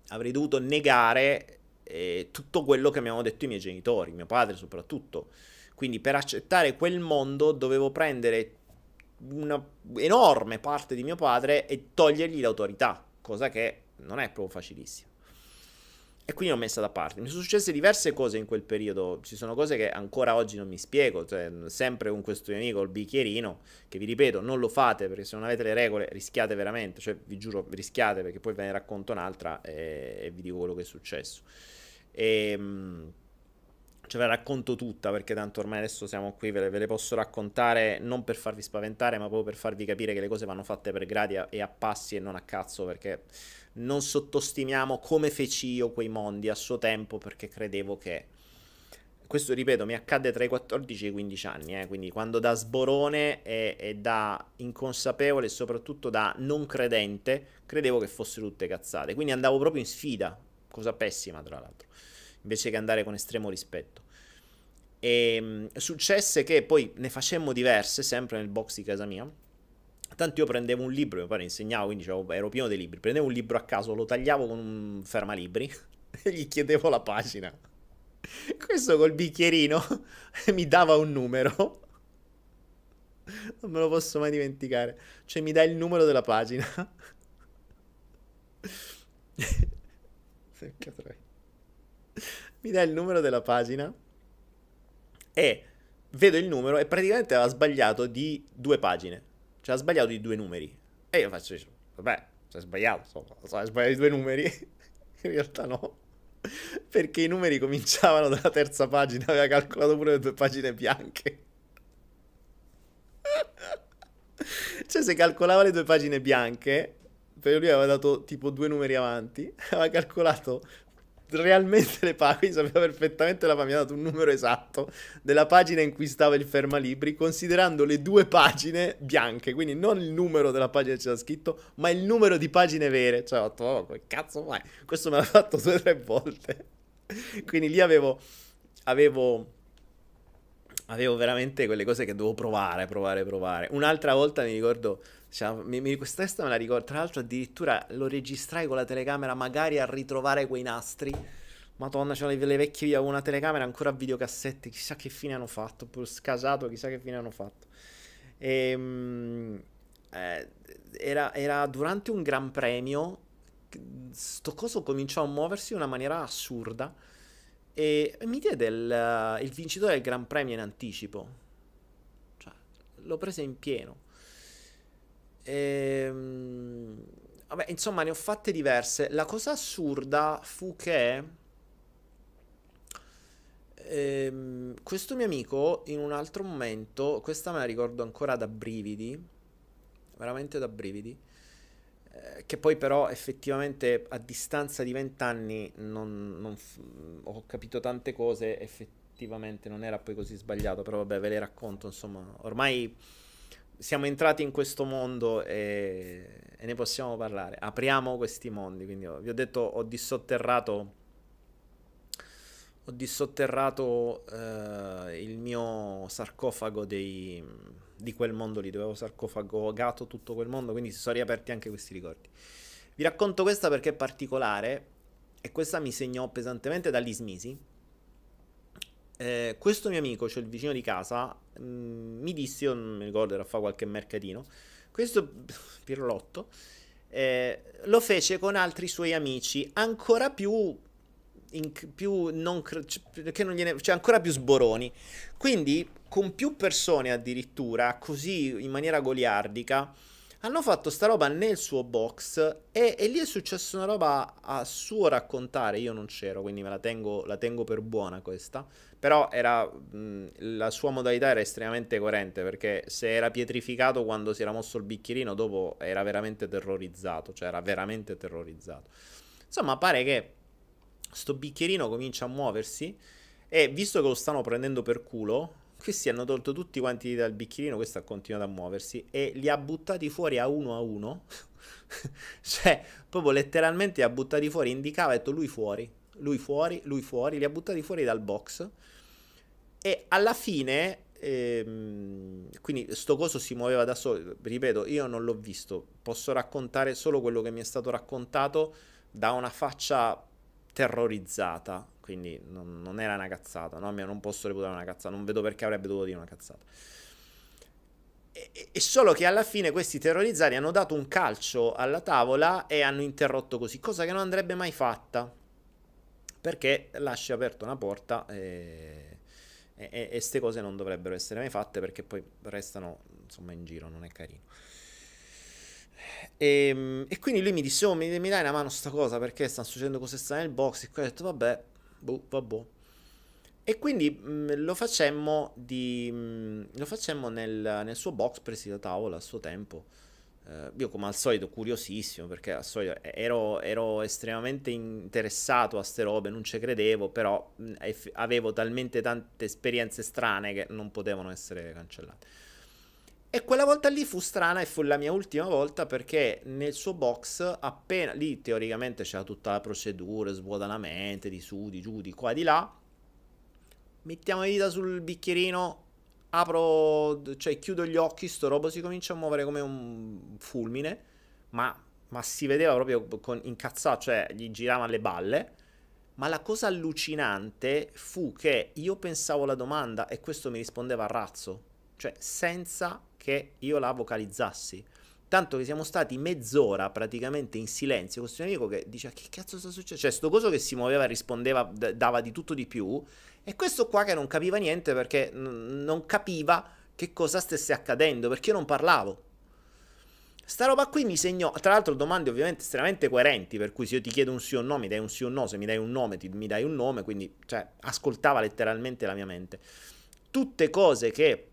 [SPEAKER 2] avrei dovuto negare eh, tutto quello che mi hanno detto i miei genitori, mio padre soprattutto. Quindi per accettare quel mondo dovevo prendere una enorme parte di mio padre e togliergli l'autorità, cosa che non è proprio facilissimo. E quindi l'ho messa da parte. Mi sono successe diverse cose in quel periodo. Ci sono cose che ancora oggi non mi spiego. Cioè, sempre con questo mio amico, il bicchierino, che vi ripeto, non lo fate perché se non avete le regole rischiate veramente. Cioè, vi giuro, rischiate perché poi ve ne racconto un'altra e, eh, e vi dico quello che è successo. E, ehm, mh, ce la racconto tutta perché tanto ormai adesso siamo qui, ve le, ve le, posso raccontare non per farvi spaventare, ma proprio per farvi capire che le cose vanno fatte per gradi e a passi e non a cazzo perché non sottostimiamo come feci io quei mondi a suo tempo perché credevo che questo ripeto mi accadde tra i 14 e i 15 anni eh? quindi quando da sborone e, e, da inconsapevole e soprattutto da non credente credevo che fossero tutte cazzate quindi andavo proprio in sfida cosa pessima tra l'altro invece che andare con estremo rispetto e ehm, successe che poi ne facemmo diverse sempre nel box di casa mia Tanto io prendevo un libro, mi pare insegnavo, quindi ero pieno dei libri. Prendevo un libro a caso, lo tagliavo con un fermalibri e gli chiedevo la pagina. Questo col bicchierino mi dava un numero. Non me lo posso mai dimenticare. Cioè mi dà il numero della pagina. mi dà il numero della pagina. E vedo il numero e praticamente aveva sbagliato di due pagine. Cioè, ha sbagliato di due numeri. E io faccio, vabbè, cioè, sbagliato, insomma, hai sbagliato di due numeri. In realtà no. Perché i numeri cominciavano dalla terza pagina, aveva calcolato pure le due pagine bianche. cioè, se calcolava le due pagine bianche, per lui aveva dato tipo due numeri avanti, aveva calcolato realmente le pagine, sapeva perfettamente la famiglia dato un numero esatto della pagina in cui stava il fermalibri, considerando le due pagine bianche, quindi non il numero della pagina che c'era scritto, ma il numero di pagine vere. Cioè, ho detto, oh, come cazzo fai? Questo me l'ha fatto due o tre volte. quindi lì avevo, avevo, avevo veramente quelle cose che dovevo provare, provare, provare. Un'altra volta mi ricordo cioè, mi, mi, questa testa me la ricordo. Tra l'altro, addirittura lo registrai con la telecamera, magari a ritrovare quei nastri. Madonna, c'ho cioè le, le vecchie via con una telecamera ancora a videocassette. Chissà che fine hanno fatto. Pur scasato, chissà che fine hanno fatto. E, ehm, eh, era, era durante un gran premio. Sto coso cominciò a muoversi in una maniera assurda. E mi diede il, il vincitore del gran premio in anticipo. Cioè, l'ho preso in pieno. Ehm, vabbè, insomma, ne ho fatte diverse. La cosa assurda fu che ehm, questo mio amico, in un altro momento, questa me la ricordo ancora da brividi, veramente da brividi, eh, che poi però effettivamente a distanza di vent'anni f- ho capito tante cose, effettivamente non era poi così sbagliato, però vabbè, ve le racconto, insomma, ormai siamo entrati in questo mondo e, e, ne possiamo parlare. Apriamo questi mondi. Quindi ho, vi ho detto, ho dissotterrato, ho dissotterrato eh, il mio sarcofago dei, di quel mondo lì, dove avevo sarcofagogato tutto quel mondo, quindi si sono riaperti anche questi ricordi. Vi racconto questa perché è particolare e questa mi segnò pesantemente da Lismisi eh, questo mio amico, cioè il vicino di casa, mh, mm, mi disse, io non mi ricordo, era fa qualche mercatino, questo Pirlotto eh, lo fece con altri suoi amici, ancora più, in, più non, cioè, non gliene, cioè ancora più sboroni. Quindi con più persone addirittura, così in maniera goliardica, hanno fatto sta roba nel suo box e, e lì è successa una roba a suo raccontare. Io non c'ero, quindi me la tengo, la tengo per buona questa. Però era, mh, la sua modalità era estremamente coerente perché se era pietrificato quando si era mosso il bicchierino, dopo era veramente terrorizzato. Cioè era veramente terrorizzato. Insomma, pare che sto bicchierino comincia a muoversi. E visto che lo stanno prendendo per culo, questi hanno tolto tutti quanti dal bicchierino, questo ha continuato a muoversi e li ha buttati fuori a uno a uno. cioè, proprio letteralmente li ha buttati fuori, indicava, ha detto lui fuori, lui fuori, lui fuori, li ha buttati fuori dal box. E alla fine, ehm, quindi sto coso si muoveva da solo, ripeto, io non l'ho visto, posso raccontare solo quello che mi è stato raccontato da una faccia terrorizzata, quindi non, non era una cazzata, no? non posso reputare una cazzata, non vedo perché avrebbe dovuto dire una cazzata. E, solo che alla fine questi terrorizzati hanno dato un calcio alla tavola e hanno interrotto così, cosa che non andrebbe mai fatta. Perché lascia aperta una porta e queste cose non dovrebbero essere mai fatte perché poi restano insomma in giro, non è carino. E, ehm, e quindi lui mi disse: oh, mi, mi, dai una mano sta cosa perché stanno succedendo cose strane nel box. E qua ho detto: Vabbè, boh, vabbè. E quindi mh, mm, lo facemmo, di, mh, mm, lo facemmo nel, nel, suo box presi da tavola a suo tempo. Eh, io come al solito curiosissimo perché al solito ero, ero estremamente interessato a ste robe, non ci credevo, però mh, mm, avevo talmente tante esperienze strane che non potevano essere cancellate. E quella volta lì fu strana e fu la mia ultima volta perché nel suo box appena lì teoricamente c'era tutta la procedura, svuota la mente, di su, di giù, di qua, di là. Mettiamo le dita sul bicchierino, apro, cioè chiudo gli occhi, sto robo si comincia a muovere come un fulmine, ma, ma si vedeva proprio con, incazzato, cioè gli girava le balle. Ma la cosa allucinante fu che io pensavo la domanda e questo mi rispondeva a razzo, cioè senza che io la vocalizzassi. Tanto che siamo stati mezz'ora praticamente in silenzio con questo mio amico che dice ah, che cazzo sta succedendo? Cioè, sto coso che si muoveva, rispondeva, d- dava di tutto di più. E questo qua che non capiva niente perché n- non capiva che cosa stesse accadendo, perché io non parlavo. Sta roba qui mi segnò, tra l'altro domande ovviamente estremamente coerenti, per cui se io ti chiedo un sì o no, mi dai un sì o no, se mi dai un nome, ti, mi dai un nome, quindi cioè, ascoltava letteralmente la mia mente. Tutte cose che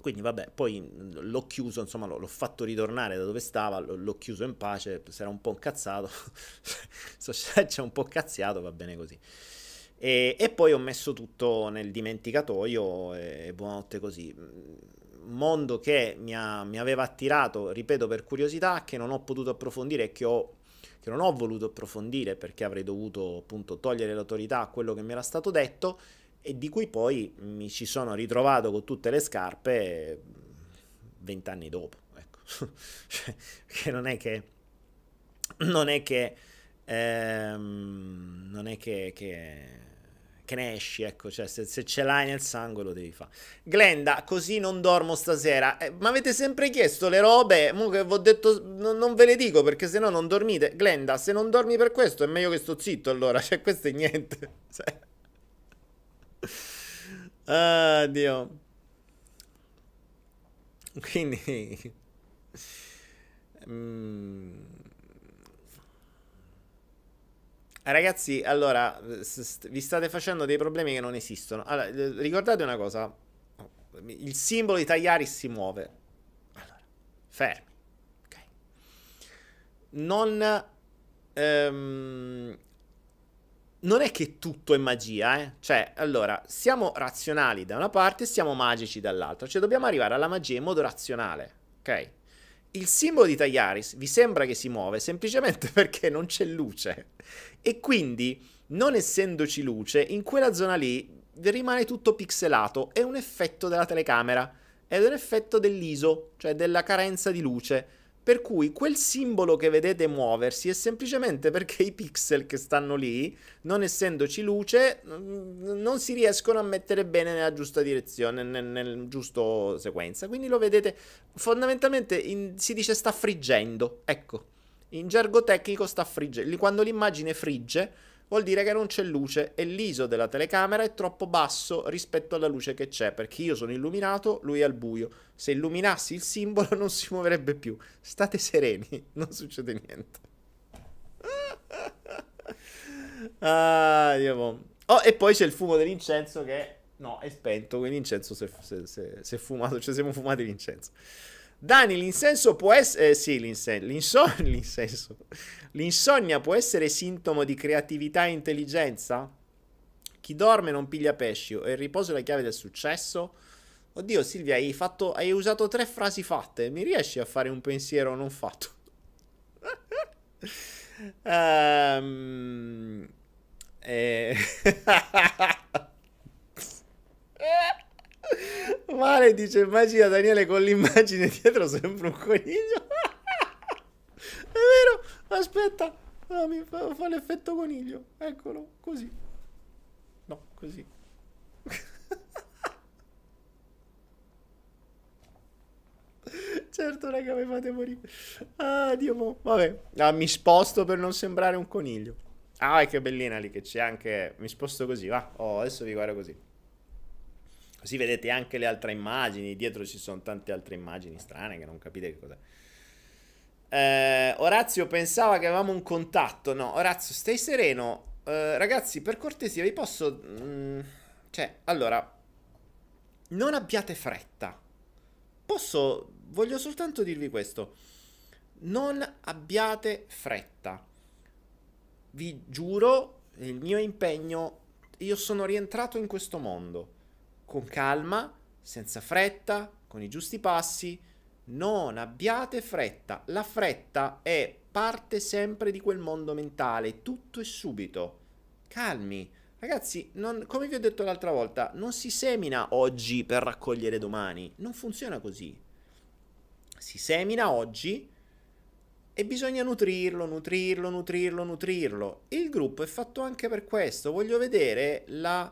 [SPEAKER 2] quindi vabbè, poi l'ho chiuso, insomma l'ho, fatto ritornare da dove stava, l'ho, chiuso in pace, si era un po' incazzato, so, c'è un po' cazziato, va bene così. E, e, poi ho messo tutto nel dimenticatoio e, e buonanotte così. Mondo che mi, ha, mi, aveva attirato, ripeto, per curiosità, che non ho potuto approfondire e che, ho, che non ho voluto approfondire perché avrei dovuto appunto togliere l'autorità a quello che mi era stato detto e di cui poi mi ci sono ritrovato con tutte le scarpe mm, vent'anni dopo. Ecco. cioè, che non è che... Non è che... Ehm, non è che, che, che, ne esci, ecco, cioè se, se, ce l'hai nel sangue lo devi fare. Glenda, così non dormo stasera. Eh, ma avete sempre chiesto le robe, mo che ho detto, no, non ve le dico perché se no non dormite. Glenda, se non dormi per questo è meglio che sto zitto allora, cioè questo è niente. Cioè. Ah, Dio. Quindi... Mm. Ragazzi, allora, vi state facendo dei problemi che non esistono. Allora, eh, ricordate una cosa. Il simbolo di Tagliaris si muove. Allora, fermi. Ok. Non... Ehm, non è che tutto è magia, eh? Cioè, allora, siamo razionali da una parte e siamo magici dall'altra. Cioè, dobbiamo arrivare alla magia in modo razionale, ok? Il simbolo di Tagliaris vi sembra che si muove semplicemente perché non c'è luce. E quindi, non essendoci luce, in quella zona lì rimane tutto pixelato. È un effetto della telecamera. è un effetto dell'ISO, cioè della carenza di luce per cui quel simbolo che vedete muoversi è semplicemente perché i pixel che stanno lì, non essendoci luce, non si riescono a mettere bene nella giusta direzione, nel, nel giusto sequenza. Quindi lo vedete, fondamentalmente in, si dice sta friggendo, ecco. In gergo tecnico sta friggendo, quando l'immagine frigge vuol dire che non c'è luce e l'ISO della telecamera è troppo basso rispetto alla luce che c'è, perché io sono illuminato, lui è al buio. Se illuminassi il simbolo non si muoverebbe più. State sereni, non succede niente. ah, Oh, e poi c'è il fumo dell'incenso che... No, è spento, quindi l'incenso si è se, se fumato, cioè siamo fumati l'incenso. Dani, l'insenso può essere... Eh, sì, l'insen... L'inson... l'insenso. L'insonnia può essere sintomo di creatività e intelligenza? Chi dorme non piglia pesci e il riposo è la chiave del successo? Oddio Silvia, hai, fatto... hai usato tre frasi fatte. Mi riesci a fare un pensiero non fatto? um... eh... Vale dice immagina Daniele con l'immagine dietro sembra un coniglio. È vero, aspetta, no, mi fa, fa l'effetto coniglio. Eccolo, così. No, così. certo, raga, mi fate morire. Ah, Dio mo. Vabbè, ah, mi sposto per non sembrare un coniglio. Ah, che bellina lì che c'è anche... Mi sposto così, va. Oh, adesso vi guardo così. Così vedete anche le altre immagini, dietro ci sono tante altre immagini strane che non capite che cos'è. Eh, Orazio pensava che avevamo un contatto, no, Orazio stai sereno. Eh, ragazzi, per cortesia, vi posso... Mh, mm, cioè, allora, non abbiate fretta. Posso... Voglio soltanto dirvi questo. Non abbiate fretta. Vi giuro, il mio impegno... Io sono rientrato in questo mondo con calma, senza fretta, con i giusti passi. Non abbiate fretta. La fretta è parte sempre di quel mondo mentale, tutto e subito. Calmi. Ragazzi, non, come vi ho detto l'altra volta, non si semina oggi per raccogliere domani. Non funziona così. Si semina oggi e bisogna nutrirlo, nutrirlo, nutrirlo, nutrirlo. Il gruppo è fatto anche per questo. Voglio vedere la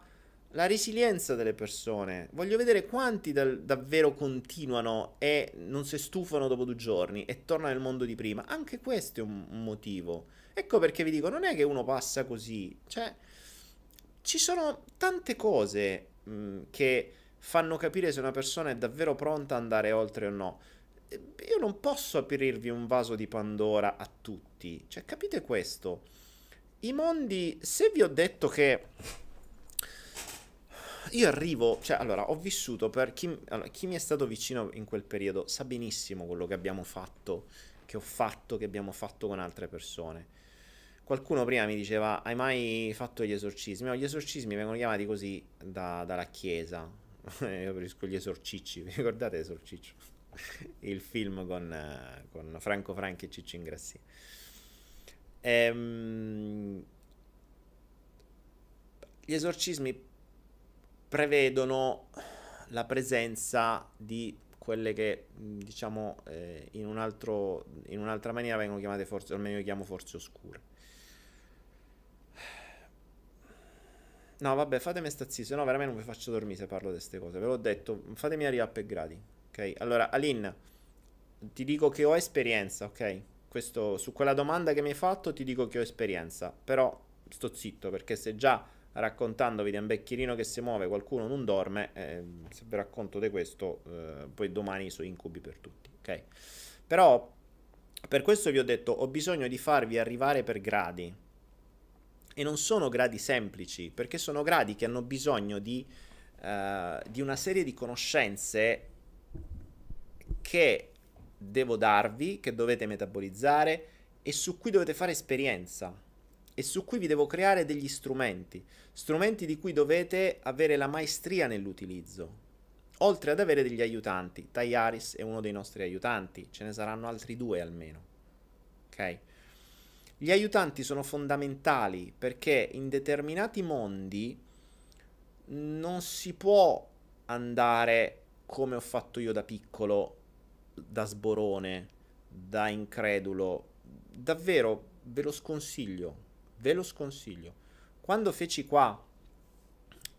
[SPEAKER 2] la resilienza delle persone. Voglio vedere quanti dal, davvero continuano e non si stufano dopo due giorni e tornano nel mondo di prima. Anche questo è un, un motivo. Ecco perché vi dico, non è che uno passa così. Cioè, ci sono tante cose mh, mm, che fanno capire se una persona è davvero pronta ad andare oltre o no. Eh, io non posso aprirvi un vaso di Pandora a tutti. Cioè, capite questo? I mondi, se vi ho detto che io arrivo, cioè allora ho vissuto per chi, allora, chi mi è stato vicino in quel periodo sa benissimo quello che abbiamo fatto, che ho fatto, che abbiamo fatto con altre persone. Qualcuno prima mi diceva, hai mai fatto gli esorcismi? No, gli esorcismi vengono chiamati così da, dalla chiesa. Io preferisco gli esorcicci, vi ricordate Esorciccio? Il film con, con Franco Franchi e Cicci Ingrassi. Ehm, gli esorcismi prevedono la presenza di quelle che diciamo eh, in, un altro, in, un'altra maniera vengono chiamate forze, almeno io chiamo forze oscure. No, vabbè, fatemi stazzi, se no veramente non vi faccio dormire se parlo di queste cose. Ve l'ho detto, fatemi arrivare a per gradi. Ok, allora, Alin, ti dico che ho esperienza, ok? Questo, su quella domanda che mi hai fatto ti dico che ho esperienza, però sto zitto perché se già raccontandovi di un becchierino che si muove, qualcuno non dorme, eh, se vi racconto di questo eh, poi domani sono incubi per tutti, ok? Però per questo vi ho detto ho bisogno di farvi arrivare per gradi e non sono gradi semplici perché sono gradi che hanno bisogno di, eh, di una serie di conoscenze che devo darvi, che dovete metabolizzare e su cui dovete fare esperienza e su cui vi devo creare degli strumenti, strumenti di cui dovete avere la maestria nell'utilizzo, oltre ad avere degli aiutanti. Taiaris è uno dei nostri aiutanti, ce ne saranno altri due almeno. Ok? Gli aiutanti sono fondamentali perché in determinati mondi non si può andare come ho fatto io da piccolo, da sborone, da incredulo. Davvero ve lo sconsiglio ve lo sconsiglio. Quando feci qua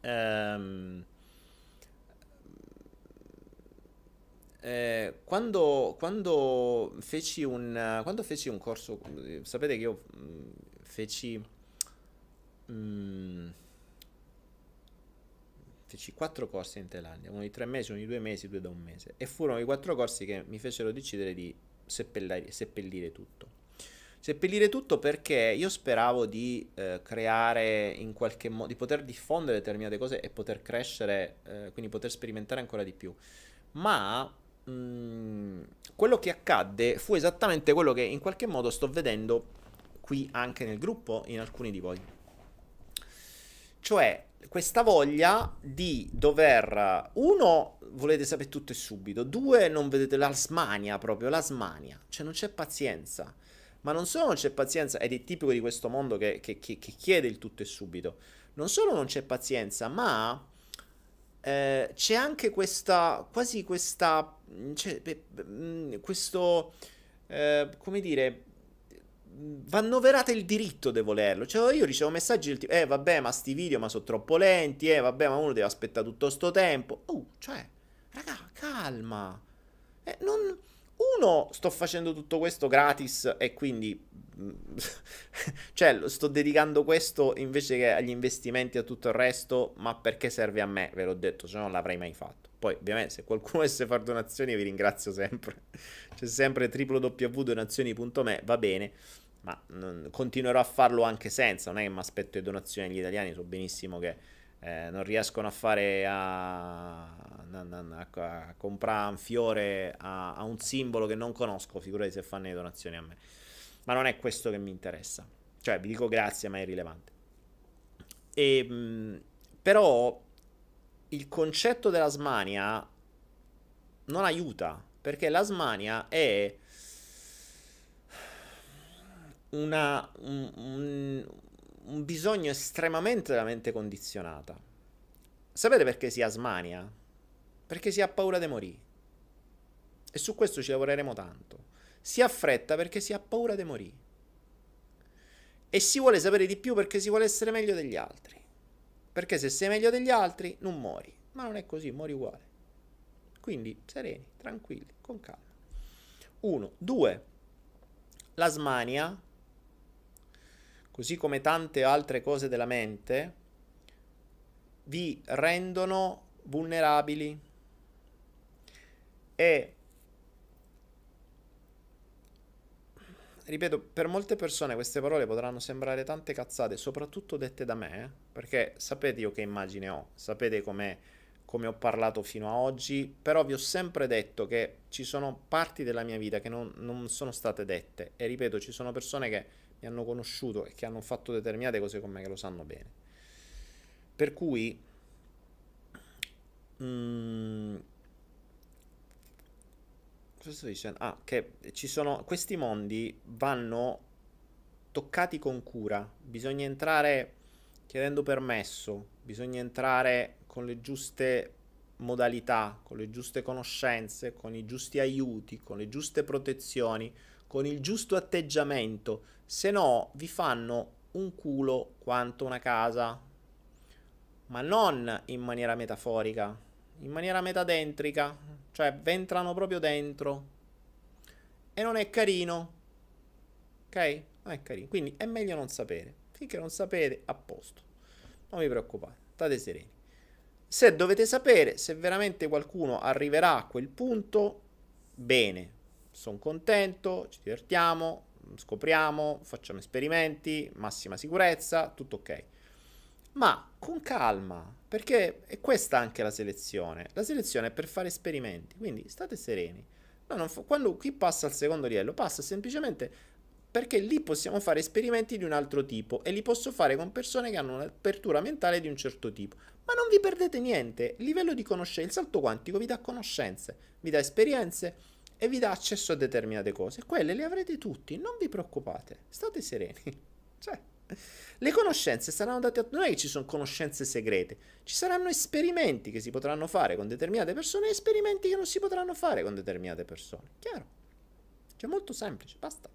[SPEAKER 2] ehm, eh, quando, quando, feci un, quando feci un corso, sapete che io mm, feci, mm, feci quattro corsi in Thailandia, uno di tre mesi, uno di due mesi, due da un mese, e furono i quattro corsi che mi fecero decidere di seppellire tutto. Seppellire tutto perché io speravo di eh, creare in qualche modo, di poter diffondere determinate cose e poter crescere, eh, quindi poter sperimentare ancora di più. Ma mh, mm, quello che accadde fu esattamente quello che in qualche modo sto vedendo qui anche nel gruppo in alcuni di voi. Cioè questa voglia di dover, uno, volete sapere tutto e subito, due, non vedete la smania proprio, la smania, cioè non c'è pazienza. Ma non solo non c'è pazienza, ed è tipico di questo mondo che, che, che, che chiede il tutto e subito, non solo non c'è pazienza, ma eh, c'è anche questa, quasi questa, mm, cioè, mm, questo, eh, come dire, mm, vannoverate il diritto di volerlo. Cioè, io ricevo messaggi del tipo: Eh, vabbè, ma sti video ma sono troppo lenti. Eh, vabbè, ma uno deve aspettare tutto sto tempo. Oh, cioè, raga, calma. Eh, non. Uno, sto facendo tutto questo gratis e quindi... Mm, cioè, sto dedicando questo invece che agli investimenti e a tutto il resto, ma perché serve a me, ve l'ho detto, se no non l'avrei mai fatto. Poi, ovviamente, se qualcuno volesse fare donazioni, vi ringrazio sempre. C'è sempre www.donazioni.me, va bene ma continuerò a farlo anche senza, non è che mi aspetto le donazioni agli italiani, so benissimo che eh, non riescono a fare a, a, a comprare un fiore a, a, un simbolo che non conosco, figurati se fanno le donazioni a me. Ma non è questo che mi interessa. Cioè, vi dico grazie, ma è irrilevante. E, ehm, mh, però il concetto della smania non aiuta, perché la smania è una, un un bisogno estremamente della mente condizionata. Sapete perché si ha smania? Perché si ha paura di morire. E su questo ci lavoreremo tanto. Si ha fretta perché si ha paura di morire. E si vuole sapere di più perché si vuole essere meglio degli altri. Perché se sei meglio degli altri non muori. Ma non è così, muori uguale. Quindi sereni, tranquilli, con calma. 1. 2. La smania così come tante altre cose della mente, vi rendono vulnerabili e ripeto, per molte persone queste parole potranno sembrare tante cazzate, soprattutto dette da me, perché sapete io che immagine ho, sapete come ho parlato fino a oggi, però vi ho sempre detto che ci sono parti della mia vita che non, non sono state dette e ripeto, ci sono persone che mi hanno conosciuto e che hanno fatto determinate cose con me che lo sanno bene. Per cui mh, mm, cosa sto dicendo? Ah, che ci sono questi mondi vanno toccati con cura, bisogna entrare chiedendo permesso, bisogna entrare con le giuste modalità, con le giuste conoscenze, con i giusti aiuti, con le giuste protezioni, con il giusto atteggiamento se no vi fanno un culo quanto una casa, ma non in maniera metaforica, in maniera metadentrica, cioè ventrano proprio dentro. E non è carino. Ok? Non è carino. Quindi è meglio non sapere. Finché non sapete, a posto. Non vi preoccupate, state sereni. Se dovete sapere se veramente qualcuno arriverà a quel punto, bene, sono contento, ci divertiamo, scopriamo, facciamo esperimenti, massima sicurezza, tutto ok. Ma con calma, perché è questa anche la selezione. La selezione è per fare esperimenti, quindi state sereni. No, fa, quando chi passa al secondo livello passa semplicemente perché lì possiamo fare esperimenti di un altro tipo e li posso fare con persone che hanno un'apertura mentale di un certo tipo. Ma non vi perdete niente, il livello di conoscenza, il salto quantico vi dà conoscenze, vi dà esperienze, e vi dà accesso a determinate cose. Quelle le avrete tutti, non vi preoccupate, state sereni. Cioè, le conoscenze saranno date a... Non è che ci sono conoscenze segrete, ci saranno esperimenti che si potranno fare con determinate persone e esperimenti che non si potranno fare con determinate persone. Chiaro? Cioè, molto semplice, basta.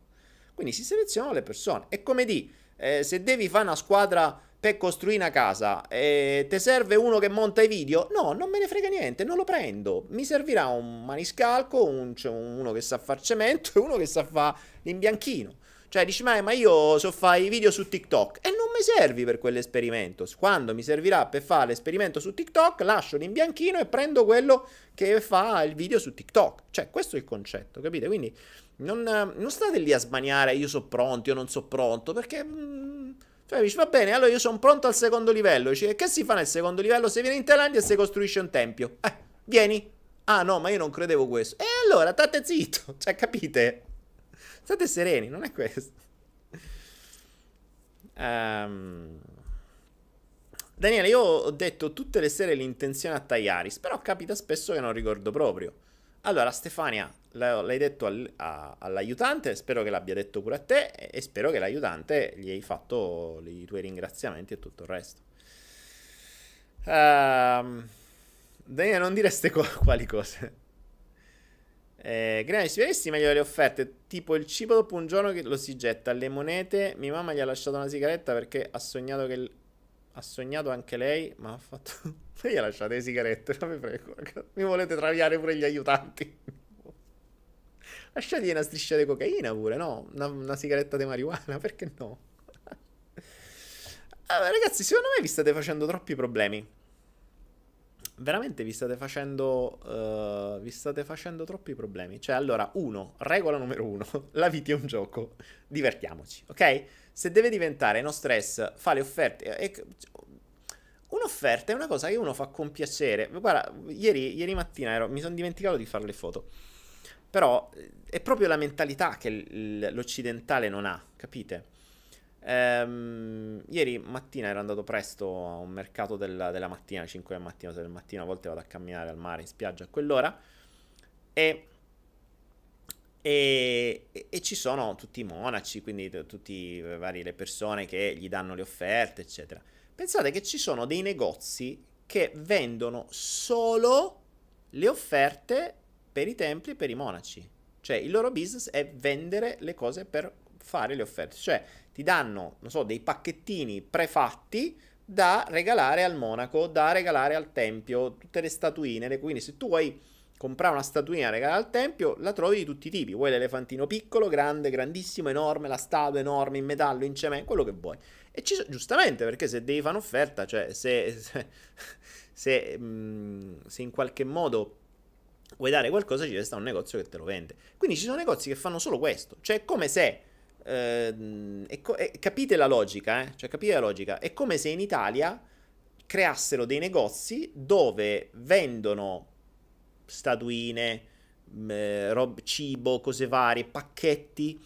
[SPEAKER 2] Quindi si selezionano le persone. È come di, eh, se devi fare una squadra per costruire una casa e te serve uno che monta i video? No, non me ne frega niente, non lo prendo. Mi servirà un maniscalco, un, cioè uno che sa far cemento e uno che sa fare l'imbianchino. Cioè, dici, ma io so fare i video su TikTok e non mi servi per quell'esperimento. Quando mi servirà per fare l'esperimento su TikTok, lascio l'imbianchino e prendo quello che fa il video su TikTok. Cioè, questo è il concetto, capite? Quindi non, non state lì a smaniare, io so pronto, io non so pronto, perché mm, cioè, dici, va bene, allora io sono pronto al secondo livello. Dice, che si fa nel secondo livello? Se viene in Thailandia e si costruisce un tempio. Eh, vieni. Ah, no, ma io non credevo questo. E allora, state zitto. Cioè, capite? State sereni, non è questo. Um... Daniele, io ho detto tutte le sere l'intenzione a Tagliaris, però capita spesso che non ricordo proprio. Allora, Stefania, l'hai detto al, a, all'aiutante, spero che l'abbia detto pure a te e spero che l'aiutante gli hai fatto i tuoi ringraziamenti e tutto il resto. Ehm... Uh, Daniele, non direste co- quali cose. Eh, Grande, ci vedessi meglio delle offerte. Tipo il cibo dopo un giorno che lo si getta, le monete. Mia mamma gli ha lasciato una sigaretta perché ha sognato che... Il... Ha sognato anche lei, ma ha fatto... Lei ha lasciato le sigarette, non vi prego. Mi volete traviare pure gli aiutanti. Lasciati una striscia di cocaina pure, no? Una, una sigaretta di marijuana, perché no? allora, ragazzi, secondo me vi state facendo troppi problemi. Veramente vi state facendo. Uh, vi state facendo troppi problemi. Cioè, allora, uno, regola numero uno: la vita è un gioco. Divertiamoci, ok? Se deve diventare no stress, fa le offerte. E, un'offerta è una cosa che uno fa con piacere. Guarda, ieri, ieri mattina ero, mi sono dimenticato di fare le foto. Però eh, è proprio la mentalità che l'occidentale non ha, capite? Ehm, ieri mattina ero andato presto a un mercato della, della mattina, 5 del mattino, 6 del mattino, a volte vado a camminare al mare, in spiaggia a quell'ora, e... E, e, ci sono tutti i monaci, quindi tutte le persone che gli danno le offerte, eccetera. Pensate che ci sono dei negozi che vendono solo le offerte per i templi e per i monaci. Cioè il loro business è vendere le cose per fare le offerte. Cioè ti danno, non so, dei pacchettini prefatti da regalare al monaco, da regalare al tempio, tutte le statuine. Quindi se tu vuoi comprare una statuina regalare al tempio, la trovi di tutti i tipi. Vuoi l'elefantino piccolo, grande, grandissimo, enorme, la statua enorme, in metallo, in cemento, quello che vuoi. E ci, giustamente, perché se devi fare un'offerta, cioè se, se, se, mm, mh, se in qualche modo vuoi dare qualcosa, ci deve stare un negozio che te lo vende. Quindi ci sono negozi che fanno solo questo. Cioè, è come se. Eh, co- è, capite la logica, eh? Cioè, capite la logica. È come se in Italia creassero dei negozi dove vendono statuine, mh, rob- cibo, cose varie, pacchetti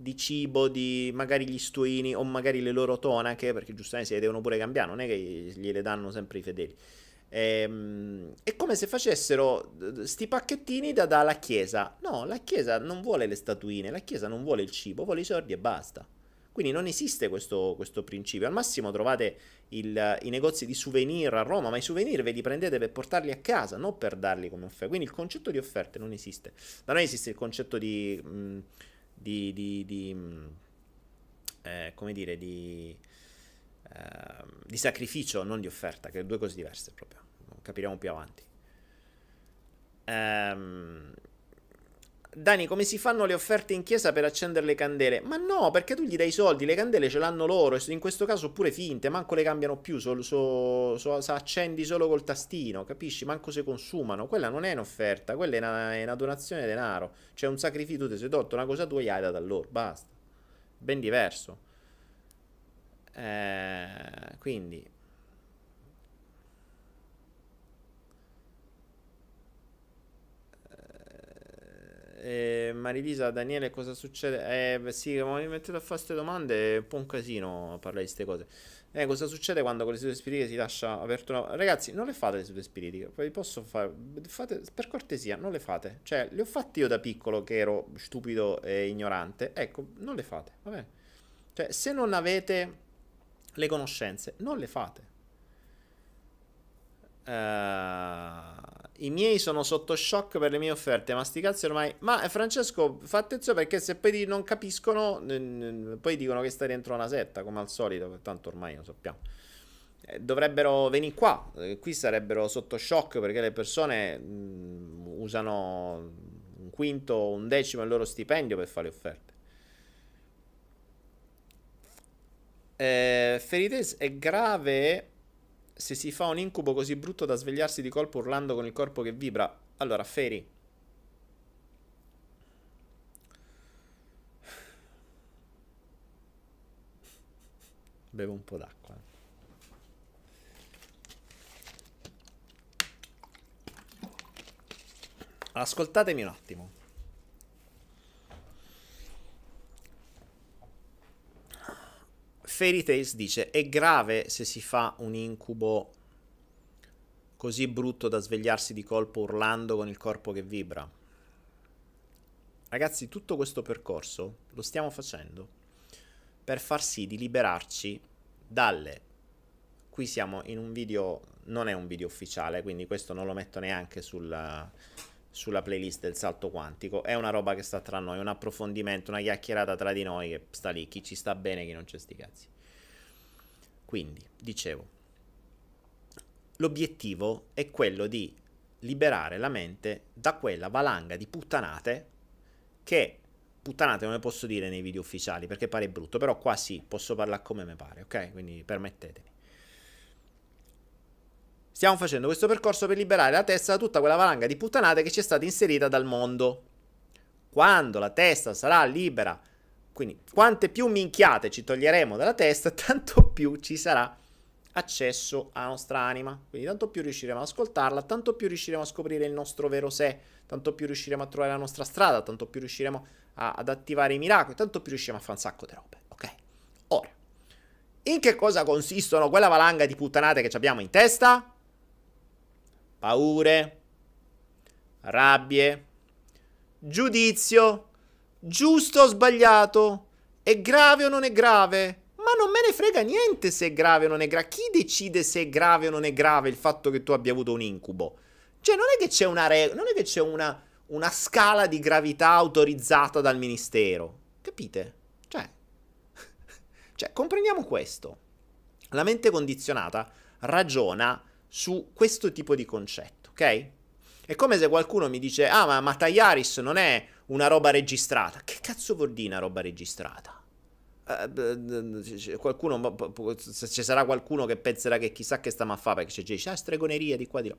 [SPEAKER 2] di cibo, di magari gli stuini o magari le loro tonache, perché giustamente si le devono pure cambiare, non è che gliele danno sempre i fedeli. Ehm, è come se facessero sti pacchettini da, dalla Chiesa. No, la Chiesa non vuole le statuine, la Chiesa non vuole il cibo, vuole i soldi e basta. Quindi non esiste questo, questo principio. Al massimo trovate il, i negozi di souvenir a Roma, ma i souvenir ve li prendete per portarli a casa, non per darli come offerta. Quindi il concetto di offerte non esiste. Da noi esiste il concetto di... Mm, di, di, di mm, eh, come dire, di Ehm, di sacrificio, non di offerta, che sono due cose diverse proprio, capiremo più avanti. Ehm... Dani, come si fanno le offerte in chiesa per accendere le candele? Ma no, perché tu gli dai i soldi, le candele ce l'hanno loro, e in questo caso pure finte, manco le cambiano più, so, so, so, so accendi solo col tastino, capisci? Manco se consumano, quella non è un'offerta, quella è una, è una donazione di denaro, cioè un sacrificio, tu ti sei tolto una cosa tua e hai data a loro, basta. Ben diverso. Eh, quindi eh, eh, Marilisa, Daniele, cosa succede? Eh, beh, sì, ma mi mettete a fare queste domande, è un po' un casino parlare di queste cose. Eh, cosa succede quando con le sedute spiritiche si lascia aperto una... Ragazzi, non le fate le sedute spiritiche, poi posso fare... Fate, per cortesia, non le fate. Cioè, le ho fatte io da piccolo che ero stupido e ignorante. Ecco, non le fate, va bene? Cioè, se non avete le conoscenze, non le fate. Uh, I miei sono sotto shock per le mie offerte, ma ormai... Ma eh, Francesco, fa attenzione perché se poi non capiscono, poi dicono che stai dentro una setta, come al solito, tanto ormai lo sappiamo eh, dovrebbero venire qua. Qui sarebbero sotto shock perché le persone mm, usano un quinto, un decimo il loro stipendio per fare offerte. Eh, Ferides è grave se si fa un incubo così brutto da svegliarsi di colpo urlando con il corpo che vibra. Allora, Feri. Bevo un po' d'acqua. Ascoltatemi un attimo. Fairy Tales dice: È grave se si fa un incubo così brutto da svegliarsi di colpo urlando con il corpo che vibra. Ragazzi, tutto questo percorso lo stiamo facendo per far sì di liberarci dalle. Qui siamo in un video, non è un video ufficiale, quindi questo non lo metto neanche sul, sulla playlist del salto quantico. È una roba che sta tra noi, un approfondimento, una chiacchierata tra di noi che sta lì, chi ci sta bene, chi non c'è sti cazzi. Quindi, dicevo, l'obiettivo è quello di liberare la mente da quella valanga di puttanate che puttanate non le posso dire nei video ufficiali perché pare brutto, però qua sì, posso parlare come mi pare, ok? Quindi permettetemi. Stiamo facendo questo percorso per liberare la testa da tutta quella valanga di puttanate che ci è stata inserita dal mondo. Quando la testa sarà libera, quindi quante più minchiate ci toglieremo dalla testa, tanto più ci sarà accesso alla nostra anima. Quindi tanto più riusciremo ad ascoltarla, tanto più riusciremo a scoprire il nostro vero sé, tanto più riusciremo a trovare la nostra strada, tanto più riusciremo a, ad attivare i miracoli, tanto più riusciremo a fare un sacco di robe, ok? Ora, in che cosa consistono quella valanga di puttanate che abbiamo in testa? paure, rabbie, giudizio, giusto o sbagliato, è grave o non è grave. Ma non me ne frega niente se è grave o non è grave. Chi decide se è grave o non è grave il fatto che tu abbia avuto un incubo? Cioè, non è che c'è una regola, non è che c'è una, una scala di gravità autorizzata dal ministero. Capite? Cioè, cioè comprendiamo questo. La mente condizionata ragiona su questo tipo di concetto, ok? È come se qualcuno mi dice, ah ma Matayaris non è una roba registrata. Che cazzo vuol dire una roba registrata? Qualcuno, ci sarà qualcuno che penserà che chissà che stiamo a fare perché c'è gente ah stregoneria di qua di là.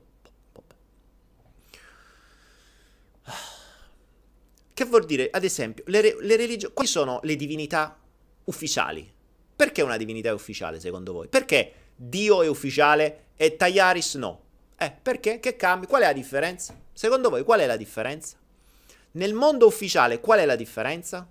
[SPEAKER 2] Che vuol dire, ad esempio, le, le religioni... Quali sono le divinità ufficiali? Perché una divinità è ufficiale, secondo voi? Perché Dio è ufficiale e Tagliaris no. Eh, perché? Che cambi? Qual è la differenza? Secondo voi qual è la differenza? Nel mondo ufficiale qual è la differenza?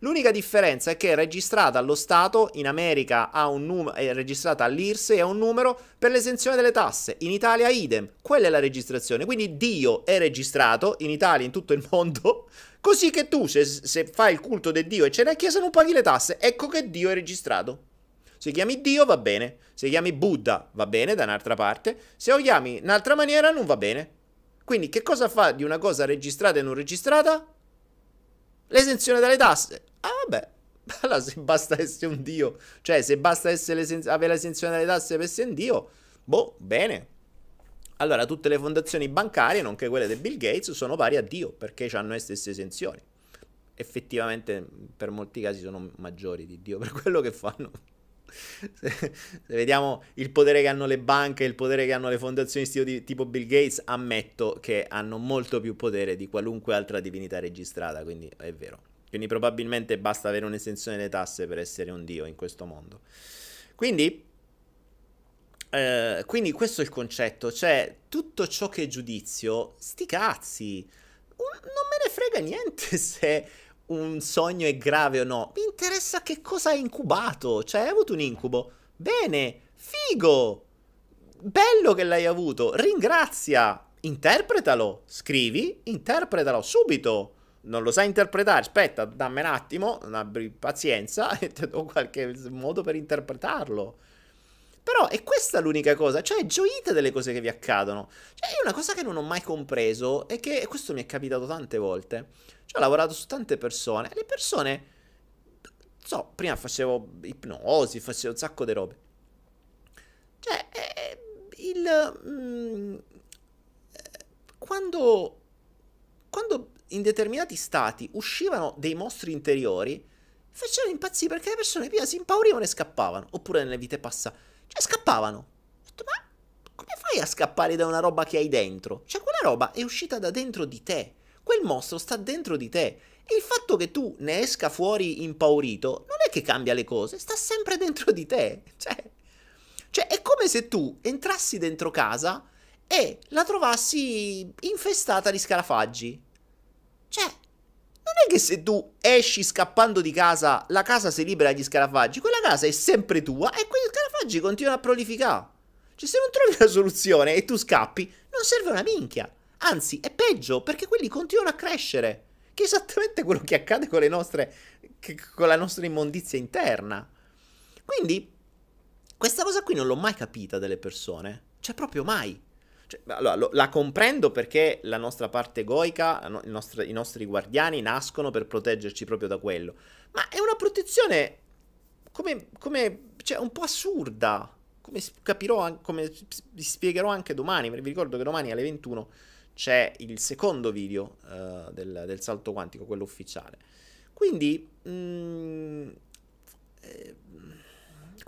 [SPEAKER 2] L'unica differenza è che è registrata allo Stato, in America num- è registrata all'IRSE e ha un numero per l'esenzione delle tasse, in Italia idem, quella è la registrazione, quindi Dio è registrato in Italia, in tutto il mondo, così che tu se, se fai il culto di Dio e c'è la Chiesa non paghi le tasse, ecco che Dio è registrato. Se chiami Dio va bene, se chiami Buddha va bene da un'altra parte, se lo chiami in un'altra maniera non va bene. Quindi che cosa fa di una cosa registrata e non registrata? L'esenzione dalle tasse. Ah vabbè, allora se basta essere un Dio, cioè se basta l'esen- avere l'esenzione dalle tasse per essere un Dio, boh, bene. Allora tutte le fondazioni bancarie, nonché quelle di Bill Gates, sono pari a Dio perché hanno le stesse esenzioni effettivamente per molti casi sono maggiori di Dio per quello che fanno se, se, vediamo il potere che hanno le banche, il potere che hanno le fondazioni di, tipo Bill Gates, ammetto che hanno molto più potere di qualunque altra divinità registrata, quindi è vero. Quindi probabilmente basta avere un'esenzione delle tasse per essere un dio in questo mondo. Quindi, eh, quindi questo è il concetto, cioè tutto ciò che è giudizio, sti cazzi, un, non me ne frega niente se un sogno è grave o no. Mi interessa che cosa hai incubato. Cioè, hai avuto un incubo. Bene, figo. Bello che l'hai avuto. Ringrazia. Interpretalo. Scrivi, interpretalo subito. Non lo sai interpretare. Aspetta, dammi un attimo, abbi pazienza e ti do qualche modo per interpretarlo. Però è questa l'unica cosa, cioè gioite delle cose che vi accadono. Cioè è una cosa che non ho mai compreso e che e questo mi è capitato tante volte. Cioè ho lavorato su tante persone le persone, so, prima facevo ipnosi, facevo un sacco di robe. Cioè, eh, il... Mm, quando, quando in determinati stati uscivano dei mostri interiori, facevano impazzire perché le persone prima si impaurivano e scappavano, oppure nelle vite passate. Cioè, scappavano. Ho detto, ma come fai a scappare da una roba che hai dentro? Cioè, quella roba è uscita da dentro di te. Quel mostro sta dentro di te. E il fatto che tu ne esca fuori impaurito non è che cambia le cose, sta sempre dentro di te. Cioè, cioè è come se tu entrassi dentro casa e la trovassi infestata di scarafaggi. Cioè, non è che se tu esci scappando di casa, la casa si libera agli scarafaggi, quella casa è sempre tua e quegli scarafaggi continuano a prolificare. Cioè, se non trovi una soluzione e tu scappi, non serve una minchia. Anzi, è peggio perché quelli continuano a crescere. Che è esattamente quello che accade con, le nostre, con la nostra immondizia interna. Quindi, questa cosa qui non l'ho mai capita delle persone. Cioè, proprio mai. Cioè, allora, lo, la comprendo perché la nostra parte egoica, no, nostro, i nostri guardiani nascono per proteggerci proprio da quello. Ma è una protezione come, come cioè, un po' assurda. Come capirò, come vi spiegherò anche domani. Vi ricordo che domani alle 21 c'è il secondo video uh, del, del, salto quantico, quello ufficiale. Quindi... Mh, mm, eh,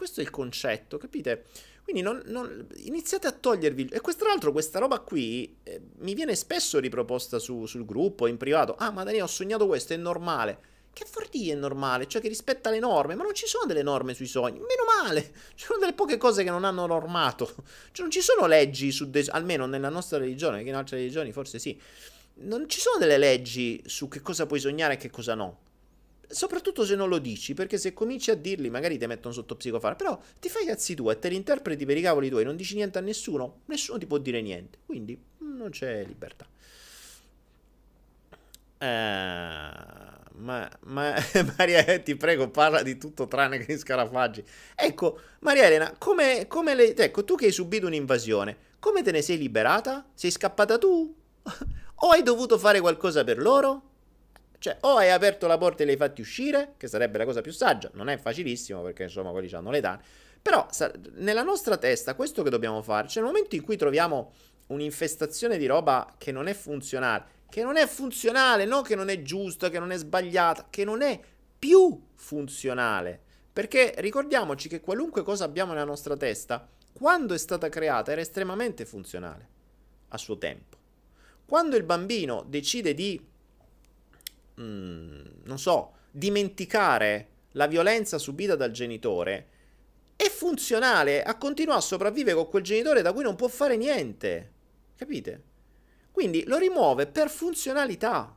[SPEAKER 2] questo è il concetto, capite? Quindi non, non, iniziate a togliervi. E tra l'altro, questa roba qui eh, mi viene spesso riproposta su, sul gruppo, in privato. Ah, ma Dani, ho sognato questo, è normale. Che vuol è normale? Cioè che rispetta le norme? Ma non ci sono delle norme sui sogni. Meno male. Ci sono delle poche cose che non hanno normato. Cioè non ci sono leggi su... De- almeno nella nostra religione, perché in altre religioni forse sì. Non ci sono delle leggi su che cosa puoi sognare e che cosa no. Soprattutto se non lo dici, perché se cominci a dirli, magari ti mettono sotto psicofara. Però ti fai i cazzi tu e te li interpreti per i cavoli tuoi, non dici niente a nessuno, nessuno ti può dire niente. Quindi mm, non c'è libertà. Uh, ma, ma Maria, eh, ti prego, parla di tutto tranne che di scarafaggi. Ecco, Maria Elena, come, come le, ecco, tu che hai subito un'invasione, come te ne sei liberata? Sei scappata tu? o hai dovuto fare qualcosa per loro? Cioè, o hai aperto la porta e li hai fatti uscire, che sarebbe la cosa più saggia, non è facilissimo perché insomma quelli hanno l'età, però sa- nella nostra testa questo che dobbiamo fare, cioè, nel momento in cui troviamo un'infestazione di roba che non è funzionale, che non è funzionale, no che non è giusta, che non è sbagliata, che non è più funzionale, perché ricordiamoci che qualunque cosa abbiamo nella nostra testa, quando è stata creata era estremamente funzionale a suo tempo. Quando il bambino decide di Mm, non so, dimenticare la violenza subita dal genitore è funzionale a continuare a sopravvivere con quel genitore da cui non può fare niente. Capite? Quindi lo rimuove per funzionalità.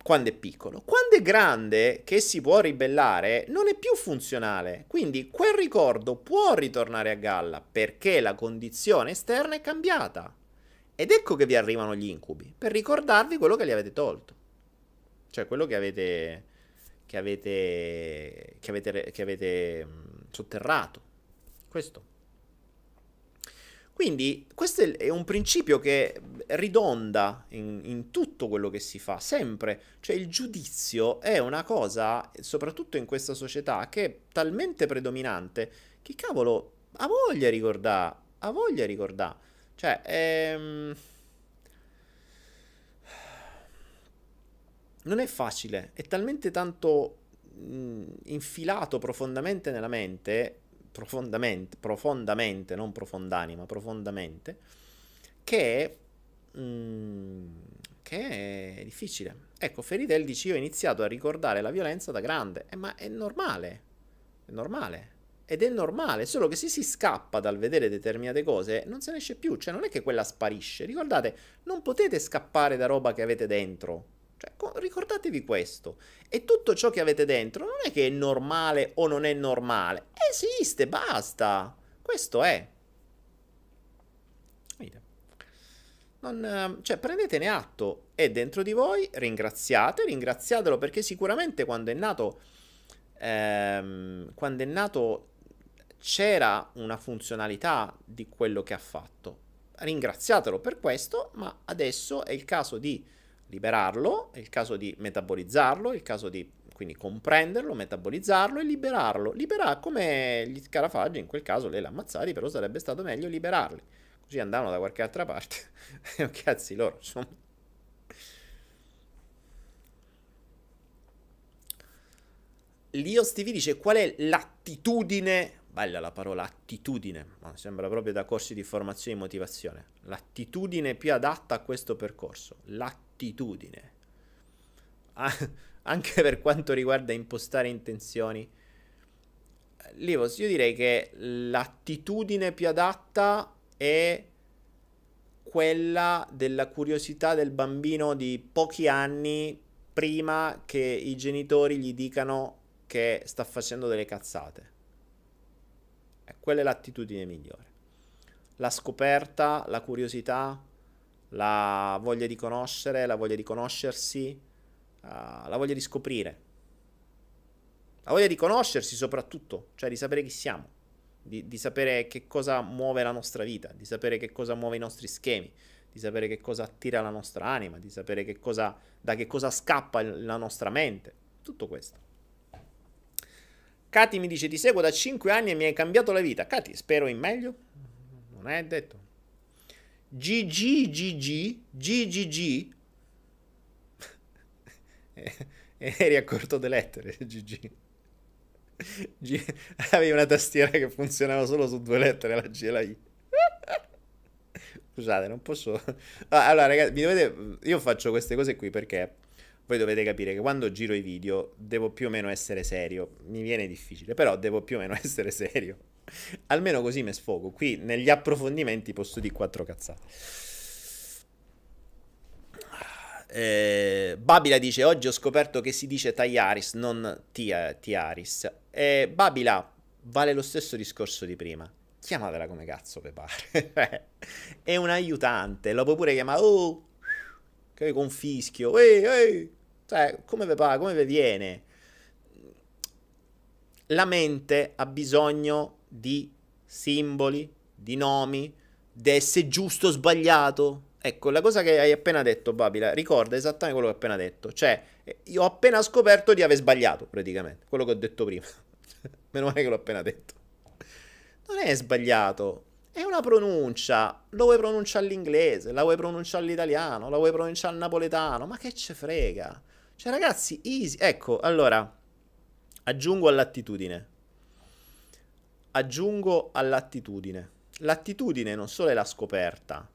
[SPEAKER 2] Quando è piccolo. Quando è grande, che si può ribellare, non è più funzionale. Quindi quel ricordo può ritornare a galla perché la condizione esterna è cambiata. Ed ecco che vi arrivano gli incubi, per ricordarvi quello che gli avete tolto. Cioè quello che avete... Che avete, che avete, che avete sotterrato. Questo. Quindi questo è un principio che ridonda in, in, tutto quello che si fa, sempre. Cioè il giudizio è una cosa, soprattutto in questa società, che è talmente predominante che cavolo, ha voglia ricordare, ha voglia ricordare. Cioè, ehm... non è facile, è talmente tanto mh, infilato profondamente nella mente, profondamente, profondamente, non profondanima, profondamente, che, mh, che è difficile. Ecco, Feridel dice io ho iniziato a ricordare la violenza da grande, eh, ma è normale, è normale, ed è normale, solo che se si scappa dal vedere determinate cose non se ne esce più, cioè non è che quella sparisce. Ricordate, non potete scappare da roba che avete dentro. Cioè, ricordatevi questo. E tutto ciò che avete dentro non è che è normale o non è normale. Esiste, basta. Questo è. Non, ehm, cioè, prendetene atto. È dentro di voi, ringraziate, ringraziatelo perché sicuramente quando è nato... Ehm, quando è nato c'era una funzionalità di quello che ha fatto. Ringraziatelo per questo, ma adesso è il caso di liberarlo, è il caso di metabolizzarlo, è il caso di quindi comprenderlo, metabolizzarlo e liberarlo. Liberare come gli scarafaggi, in quel caso lei l'ha ammazzati, però sarebbe stato meglio liberarli. Così andavano da qualche altra parte. Cazzi loro, insomma. Lio Stivi dice qual è l'attitudine bella la parola attitudine, ma sembra proprio da corsi di formazione e motivazione, l'attitudine più adatta a questo percorso, l'attitudine. Ah, anche per quanto riguarda impostare intenzioni, Livos, io direi che l'attitudine più adatta è quella della curiosità del bambino di pochi anni prima che i genitori gli dicano che sta facendo delle cazzate eh, quella è l'attitudine migliore. La scoperta, la curiosità, la voglia di conoscere, la voglia di conoscersi, uh, la voglia di scoprire. La voglia di conoscersi soprattutto, cioè di sapere chi siamo, di, di sapere che cosa muove la nostra vita, di sapere che cosa muove i nostri schemi, di sapere che cosa attira la nostra anima, di sapere che cosa, da che cosa scappa la nostra mente. Tutto questo. Kati mi dice ti seguo da 5 anni e mi hai cambiato la vita. Kati, spero in meglio. Non è detto. GGGG, GG, GGG. Eri a corto delle lettere, GG. G- avevi una tastiera che funzionava solo su due lettere, la G e la I. Scusate, non posso... Ah, allora, ragazzi, mi dovete... Io faccio queste cose qui perché voi dovete capire che quando giro i video devo più o meno essere serio. Mi viene difficile, però devo più o meno essere serio. Almeno così mi sfogo. Qui negli approfondimenti posso dire quattro cazzate. Eh, Babila dice: Oggi ho scoperto che si dice Taiaris, non Tiaris. Eh, Babila vale lo stesso discorso di prima. Chiamatela come cazzo, pepare. È un aiutante, lo puoi pure chiamare. Oh, che con fischio, ehi, ehi, cioè, come vi pare, come vi viene? La mente ha bisogno di simboli, di nomi, di essere giusto o sbagliato. Ecco, la cosa che hai appena detto, Babila, ricorda esattamente quello che ho appena detto. Cioè, io ho appena scoperto di aver sbagliato, praticamente, quello che ho detto prima. Meno male che l'ho appena detto. Non è sbagliato è una pronuncia. Lo vuoi pronunciare all'inglese, la vuoi pronunciare all'italiano, la vuoi pronunciare al napoletano. Ma che ce frega? Cioè, ragazzi, easy. Ecco, allora. Aggiungo all'attitudine. Aggiungo all'attitudine. L'attitudine non solo è la scoperta,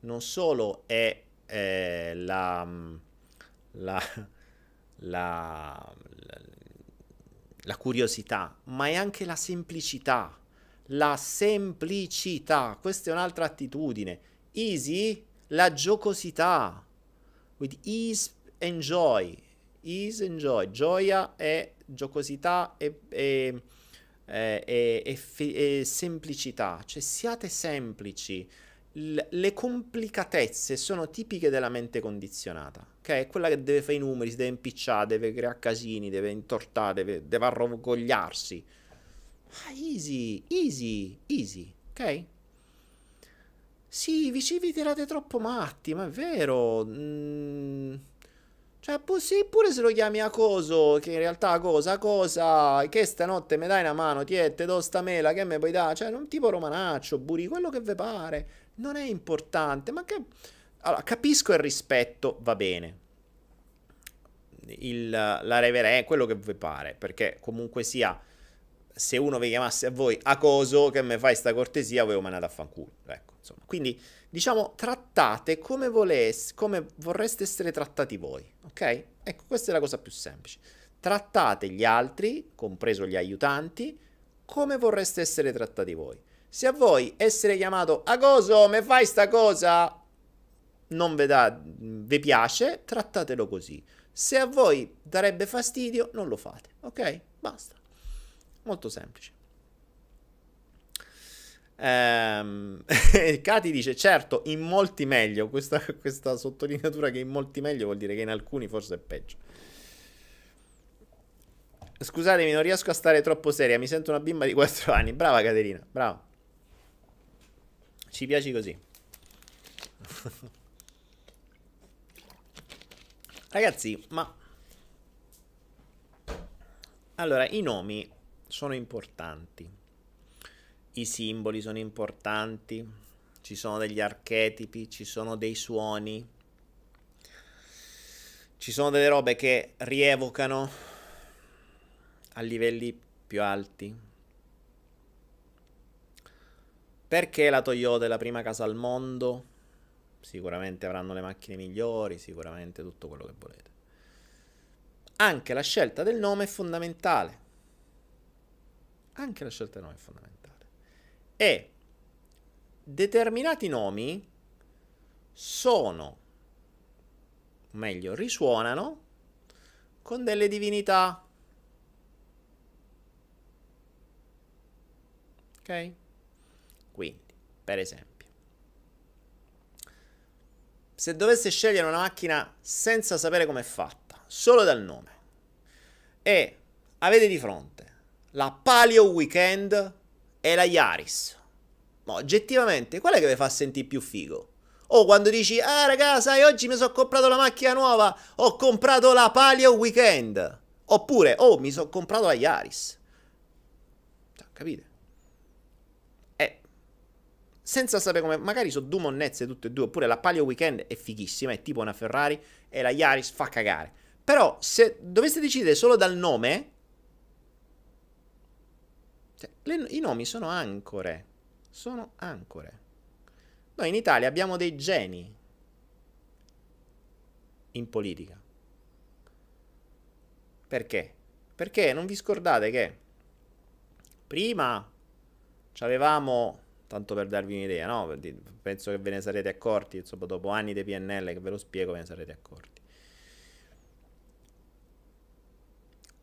[SPEAKER 2] non solo è eh, la, mm, la, la, la, curiosità, ma è anche la semplicità la semplicità. Questa è un'altra attitudine. Easy, la giocosità. With ease and joy. Ease and joy. Gioia e giocosità e, e, eh, e, e semplicità. Cioè siate semplici. L- le complicatezze sono tipiche della mente condizionata, Ok? quella che deve fare i numeri, si deve impicciare, deve creare casini, deve intortare, deve, deve arrogogliarsi. Ah, easy, easy, easy, ok? Sì, vi ci vi tirate troppo matti, ma è vero. Mm. Cioè, sì, pure se lo chiami a coso, che in realtà cosa, cosa, che stanotte mi dai una mano, ti è, te do sta mela, che me puoi dare? Cioè, un tipo romanaccio, buri, quello che ve pare. Non è importante, ma che... Allora, capisco il rispetto, va bene. Il, la reverenza, quello che vi pare, perché comunque sia se uno vi chiamasse a voi a coso che mi fai sta cortesia, voi mandato a fanculo. Ecco, insomma. Quindi, diciamo, trattate come, volesse, come vorreste essere trattati voi, ok? Ecco, questa è la cosa più semplice. Trattate gli altri, compreso gli aiutanti, come vorreste essere trattati voi. Se a voi essere chiamato a coso, mi fai sta cosa, non vi, da, ve piace, trattatelo così. Se a voi darebbe fastidio, non lo fate, ok? Basta. Molto semplice. Ehm, Cati dice, certo, in molti meglio. Questa, questa sottolineatura che in molti meglio vuol dire che in alcuni forse è peggio. Scusatemi, non riesco a stare troppo seria. Mi sento una bimba di 4 anni. Brava Caterina, brava. Ci piaci così. Ragazzi, ma... Allora, i nomi sono importanti, i simboli sono importanti, ci sono degli archetipi, ci sono dei suoni, ci sono delle robe che rievocano a livelli più alti. Perché la Toyota è la prima casa al mondo? Sicuramente avranno le macchine migliori, sicuramente tutto quello che volete. Anche la scelta del nome è fondamentale anche la scelta dei nome è fondamentale. E determinati nomi sono, meglio, risuonano con delle divinità. Ok? Quindi, per esempio, se dovesse scegliere una macchina senza sapere com'è fatta, solo dal nome, e avete di fronte la Palio Weekend e la Yaris. Ma oggettivamente, qual è che vi fa sentire più figo? O oh, quando dici, ah raga, sai, oggi mi sono comprato la macchina nuova, ho comprato la Palio Weekend. Oppure, oh, mi sono comprato la Yaris. Cioè, capite? Eh, senza sapere come. Magari sono due monnezze tutte e due. Oppure la Palio Weekend è fighissima, è tipo una Ferrari e la Yaris fa cagare. Però se doveste decidere solo dal nome, cioè, le, I nomi sono ancore. Sono ancore. Noi in Italia abbiamo dei geni in politica. Perché? Perché non vi scordate che prima ci avevamo, tanto per darvi un'idea, no? penso che ve ne sarete accorti, insomma, dopo anni di PNL che ve lo spiego ve ne sarete accorti.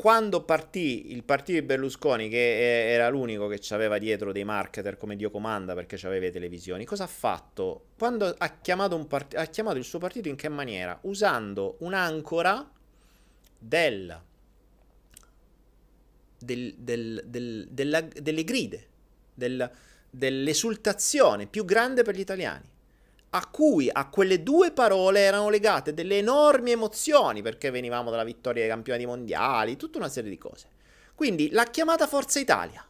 [SPEAKER 2] quando partì il partito di Berlusconi, che era l'unico che ci aveva dietro dei marketer come Dio comanda perché aveva le televisioni, cosa ha fatto? Quando ha chiamato, part- ha chiamato, il suo partito in che maniera? Usando un'ancora del, del, del, della, delle gride, dell'esultazione più grande per gli italiani a cui a quelle due parole erano legate delle enormi emozioni perché venivamo dalla vittoria dei campioni mondiali, tutta una serie di cose. Quindi l'ha chiamata Forza Italia.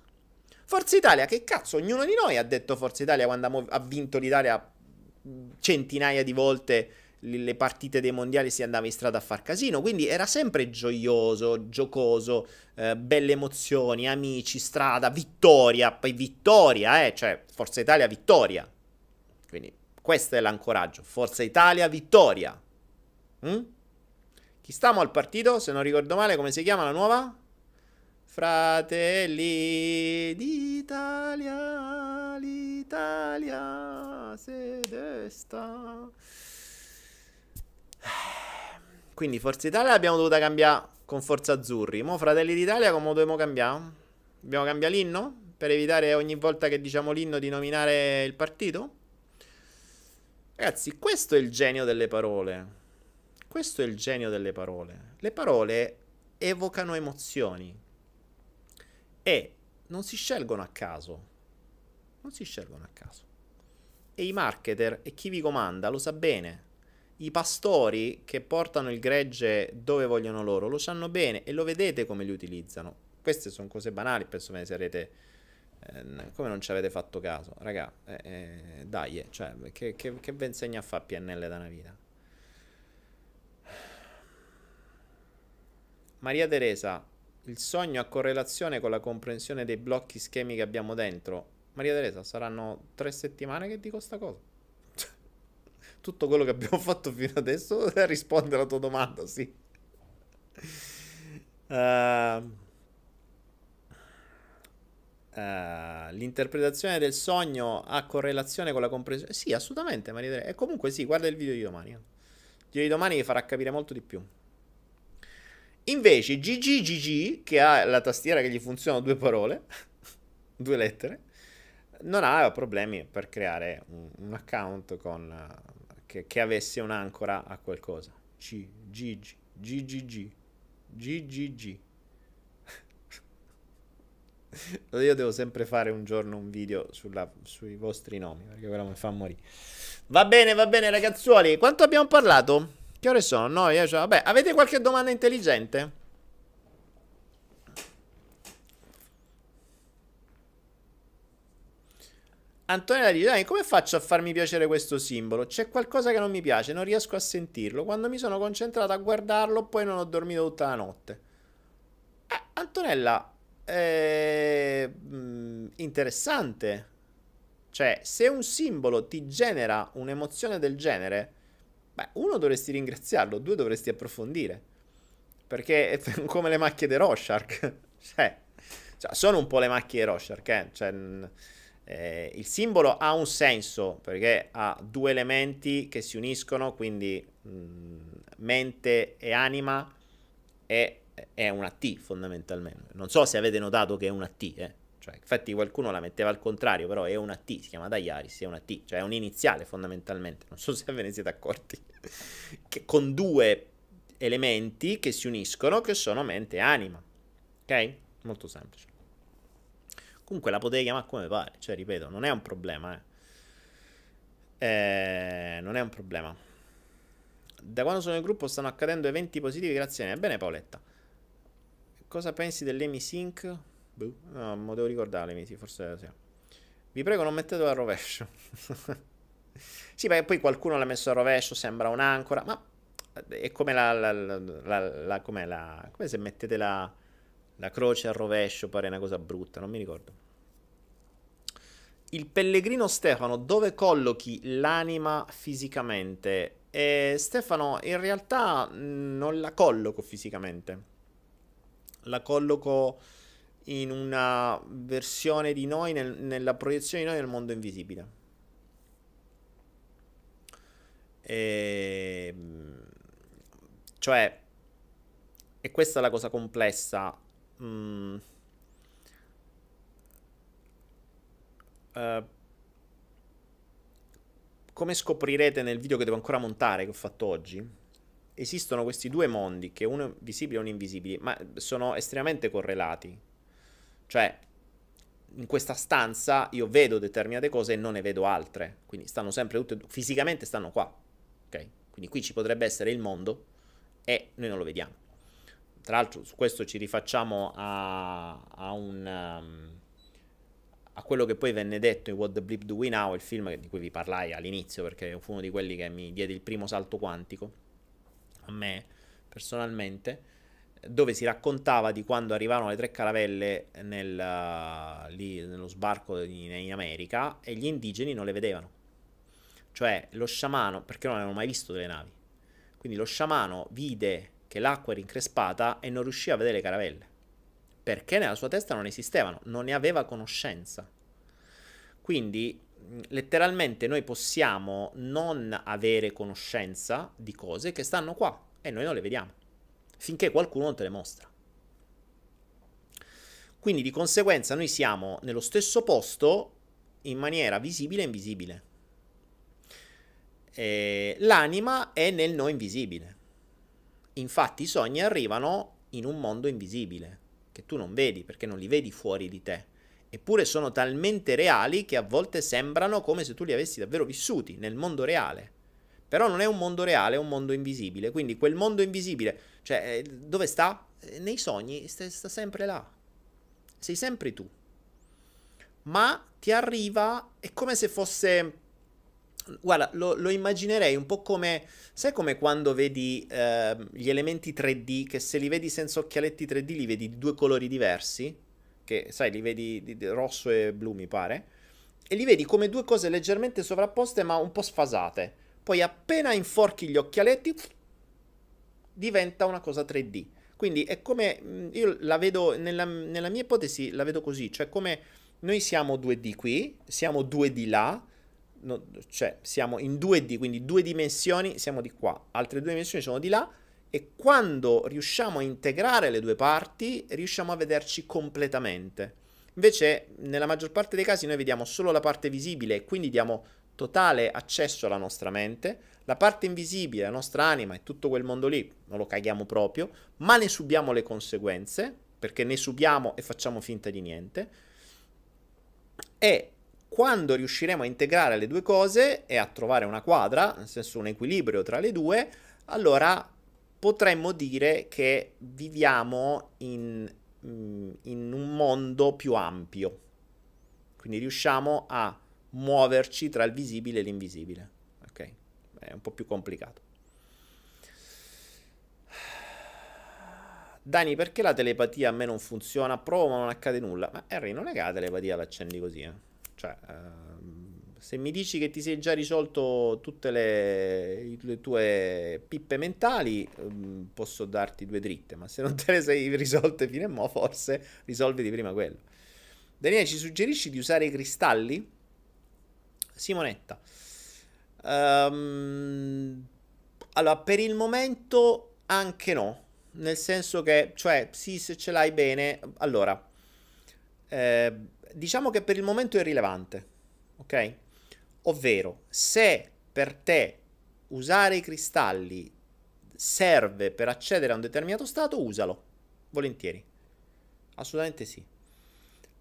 [SPEAKER 2] Forza Italia, che cazzo, ognuno di noi ha detto Forza Italia quando ha vinto l'Italia mm, centinaia di volte le partite dei mondiali si andava in strada a far casino, quindi era sempre gioioso, giocoso, eh, belle emozioni, amici, strada, vittoria, poi vittoria, eh, cioè Forza Italia vittoria. Quindi questo è l'ancoraggio. Forza Italia, vittoria. Mm? Chi stiamo al partito? Se non ricordo male, come si chiama la nuova? Fratelli d'Italia, l'Italia se desta. Quindi Forza Italia l'abbiamo dovuta cambiare con Forza Azzurri. Mo Fratelli d'Italia come dobbiamo cambiare? Dobbiamo cambiare l'inno? Per evitare ogni volta che diciamo l'inno di nominare il partito? Ragazzi, questo è il genio delle parole. Questo è il genio delle parole. Le parole evocano emozioni e non si scelgono a caso. Non si scelgono a caso. E i marketer e chi vi comanda lo sa bene. I pastori che portano il gregge dove vogliono loro lo sanno bene e lo vedete come li utilizzano. Queste sono cose banali, penso me ne sarete Ehm, come non ci avete fatto caso? Raga, eh, eh dai, eh, cioè, che, che, che vi insegna a fare PNL da una vita? Maria Teresa, il sogno ha correlazione con la comprensione dei blocchi schemi che abbiamo dentro? Maria Teresa, saranno tre settimane che dico sta cosa. Tutto quello che abbiamo fatto fino adesso risponde alla tua domanda, sì. Uh, eh, l'interpretazione del sogno ha correlazione con la comprensione? Sì, assolutamente, Maria E comunque sì, guarda il video di domani. Il video di domani vi farà capire molto di più. Invece GGGG, che ha la tastiera che gli funziona due parole, due lettere, non aveva problemi per creare un, un account con, che, che, avesse un'ancora a qualcosa. GGG, GG, GGG, GGG. Io devo sempre fare un giorno un video sulla, sui vostri nomi, perché quello mi fa morire. Va bene, va bene, ragazzuoli. Quanto abbiamo parlato? Che ore sono? No, io, cioè, vabbè, avete qualche domanda intelligente? Antonella dice, come faccio a farmi piacere questo simbolo? C'è qualcosa che non mi piace, non riesco a sentirlo. Quando mi sono concentrata a guardarlo, poi non ho dormito tutta la notte. Eh, Antonella, eh, interessante. Cioè, se un simbolo ti genera un'emozione del genere, beh, uno dovresti ringraziarlo, due dovresti approfondire. Perché è come le macchie di Rorschach. cioè, cioè, sono un po' le macchie di Rorschach, eh? Cioè, eh, il simbolo ha un senso perché ha due elementi che si uniscono, quindi mh, mm, mente e anima, e è una T fondamentalmente. Non so se avete notato che è una T, eh. cioè, infatti qualcuno la metteva al contrario, però è una T, si chiama Dayaris, è una T, cioè è un iniziale fondamentalmente, non so se ve ne siete accorti, che, con due elementi che si uniscono, che sono mente e anima, ok? Molto semplice. Comunque la potete chiamare come pare, cioè ripeto, non è un problema, eh. Eh, non è un problema. Da quando sono nel gruppo stanno accadendo eventi positivi grazie a me. Bene Paoletta. Cosa pensi dell'emisync? Boh, no, me devo ricordare l'emisync, forse sì. Vi prego non mettetelo a rovescio. sì, ma poi qualcuno l'ha messo a rovescio, sembra un'ancora, ma è come la... la, la, la come, come se mettete la, croce a rovescio, pare una cosa brutta, non mi ricordo. Il pellegrino Stefano, dove collochi l'anima fisicamente? E eh, Stefano, in realtà mm, non la colloco fisicamente la colloco in una versione di noi, nel, nella proiezione di noi nel mondo invisibile. E, ehm, cioè, e questa è la cosa complessa. Mm. Uh, come scoprirete nel video che devo ancora montare, che ho fatto oggi, esistono questi due mondi, che uno è visibile e uno è invisibile, ma sono estremamente correlati. Cioè, in questa stanza io vedo determinate cose e non ne vedo altre. Quindi stanno sempre tutte, fisicamente stanno qua. Ok? Quindi qui ci potrebbe essere il mondo e noi non lo vediamo. Tra l'altro su questo ci rifacciamo a, a un... Um, a quello che poi venne detto in What the Blip Do We Now, il film di cui vi parlai all'inizio, perché fu uno di quelli che mi diede il primo salto quantico a me personalmente, dove si raccontava di quando arrivarono le tre caravelle nel, eh, lì, nello sbarco in, in America e gli indigeni non le vedevano. Cioè lo sciamano, perché non avevano mai visto delle navi, quindi lo sciamano vide che l'acqua era increspata e non riusciva a vedere le caravelle, perché nella sua testa non esistevano, non ne aveva conoscenza. Quindi letteralmente noi possiamo non avere conoscenza di cose che stanno qua e noi non le vediamo, finché qualcuno non te le mostra. Quindi di conseguenza noi siamo nello stesso posto in maniera visibile e invisibile. E l'anima è nel noi invisibile. Infatti i sogni arrivano in un mondo invisibile, che tu non vedi perché non li vedi fuori di te eppure sono talmente reali che a volte sembrano come se tu li avessi davvero vissuti nel mondo reale. Però non è un mondo reale, è un mondo invisibile, quindi quel mondo invisibile, cioè eh, dove sta? Eh, nei sogni, sta, sta sempre là. Sei sempre tu. Ma ti arriva, è come se fosse... Guarda, lo, lo immaginerei un po' come... Sai come quando vedi eh, gli elementi 3D, che se li vedi senza occhialetti 3D li vedi di due colori diversi? che sai, li vedi di, di, rosso e blu, mi pare, e li vedi come due cose leggermente sovrapposte ma un po' sfasate. Poi appena inforchi gli occhialetti diventa una cosa 3D. Quindi è come mm, io la vedo nella, nella mia ipotesi la vedo così, cioè come noi siamo 2D qui, siamo 2D là, no, cioè siamo in 2D, quindi due dimensioni siamo di qua, altre due dimensioni sono di là e quando riusciamo a integrare le due parti riusciamo a vederci completamente. Invece nella maggior parte dei casi noi vediamo solo la parte visibile e quindi diamo totale accesso alla nostra mente, la parte invisibile, la nostra anima e tutto quel mondo lì non lo caghiamo proprio, ma ne subiamo le conseguenze perché ne subiamo e facciamo finta di niente. E quando riusciremo a integrare le due cose e a trovare una quadra, nel senso un equilibrio tra le due, allora potremmo dire che viviamo in, mm, in un mondo più ampio. Quindi riusciamo a muoverci tra il visibile e l'invisibile. Ok? È un po' più complicato. Dani, perché la telepatia a me non funziona? Provo, ma non accade nulla. Ma Harry, non è che la telepatia l'accendi così, eh? Cioè... Uh... Se mi dici che ti sei già risolto tutte le, le tue pippe mentali, mm, posso darti due dritte, ma se non te le sei risolte fino a mo', forse risolviti prima quello. Daniele, ci suggerisci di usare i cristalli? Simonetta. Um, allora, per il momento anche no. Nel senso che, cioè, sì, se ce l'hai bene. Allora, eh, diciamo che per il momento è irrilevante. Ok? Ovvero, se per te usare i cristalli serve per accedere a un determinato stato, usalo. Volentieri. Assolutamente sì.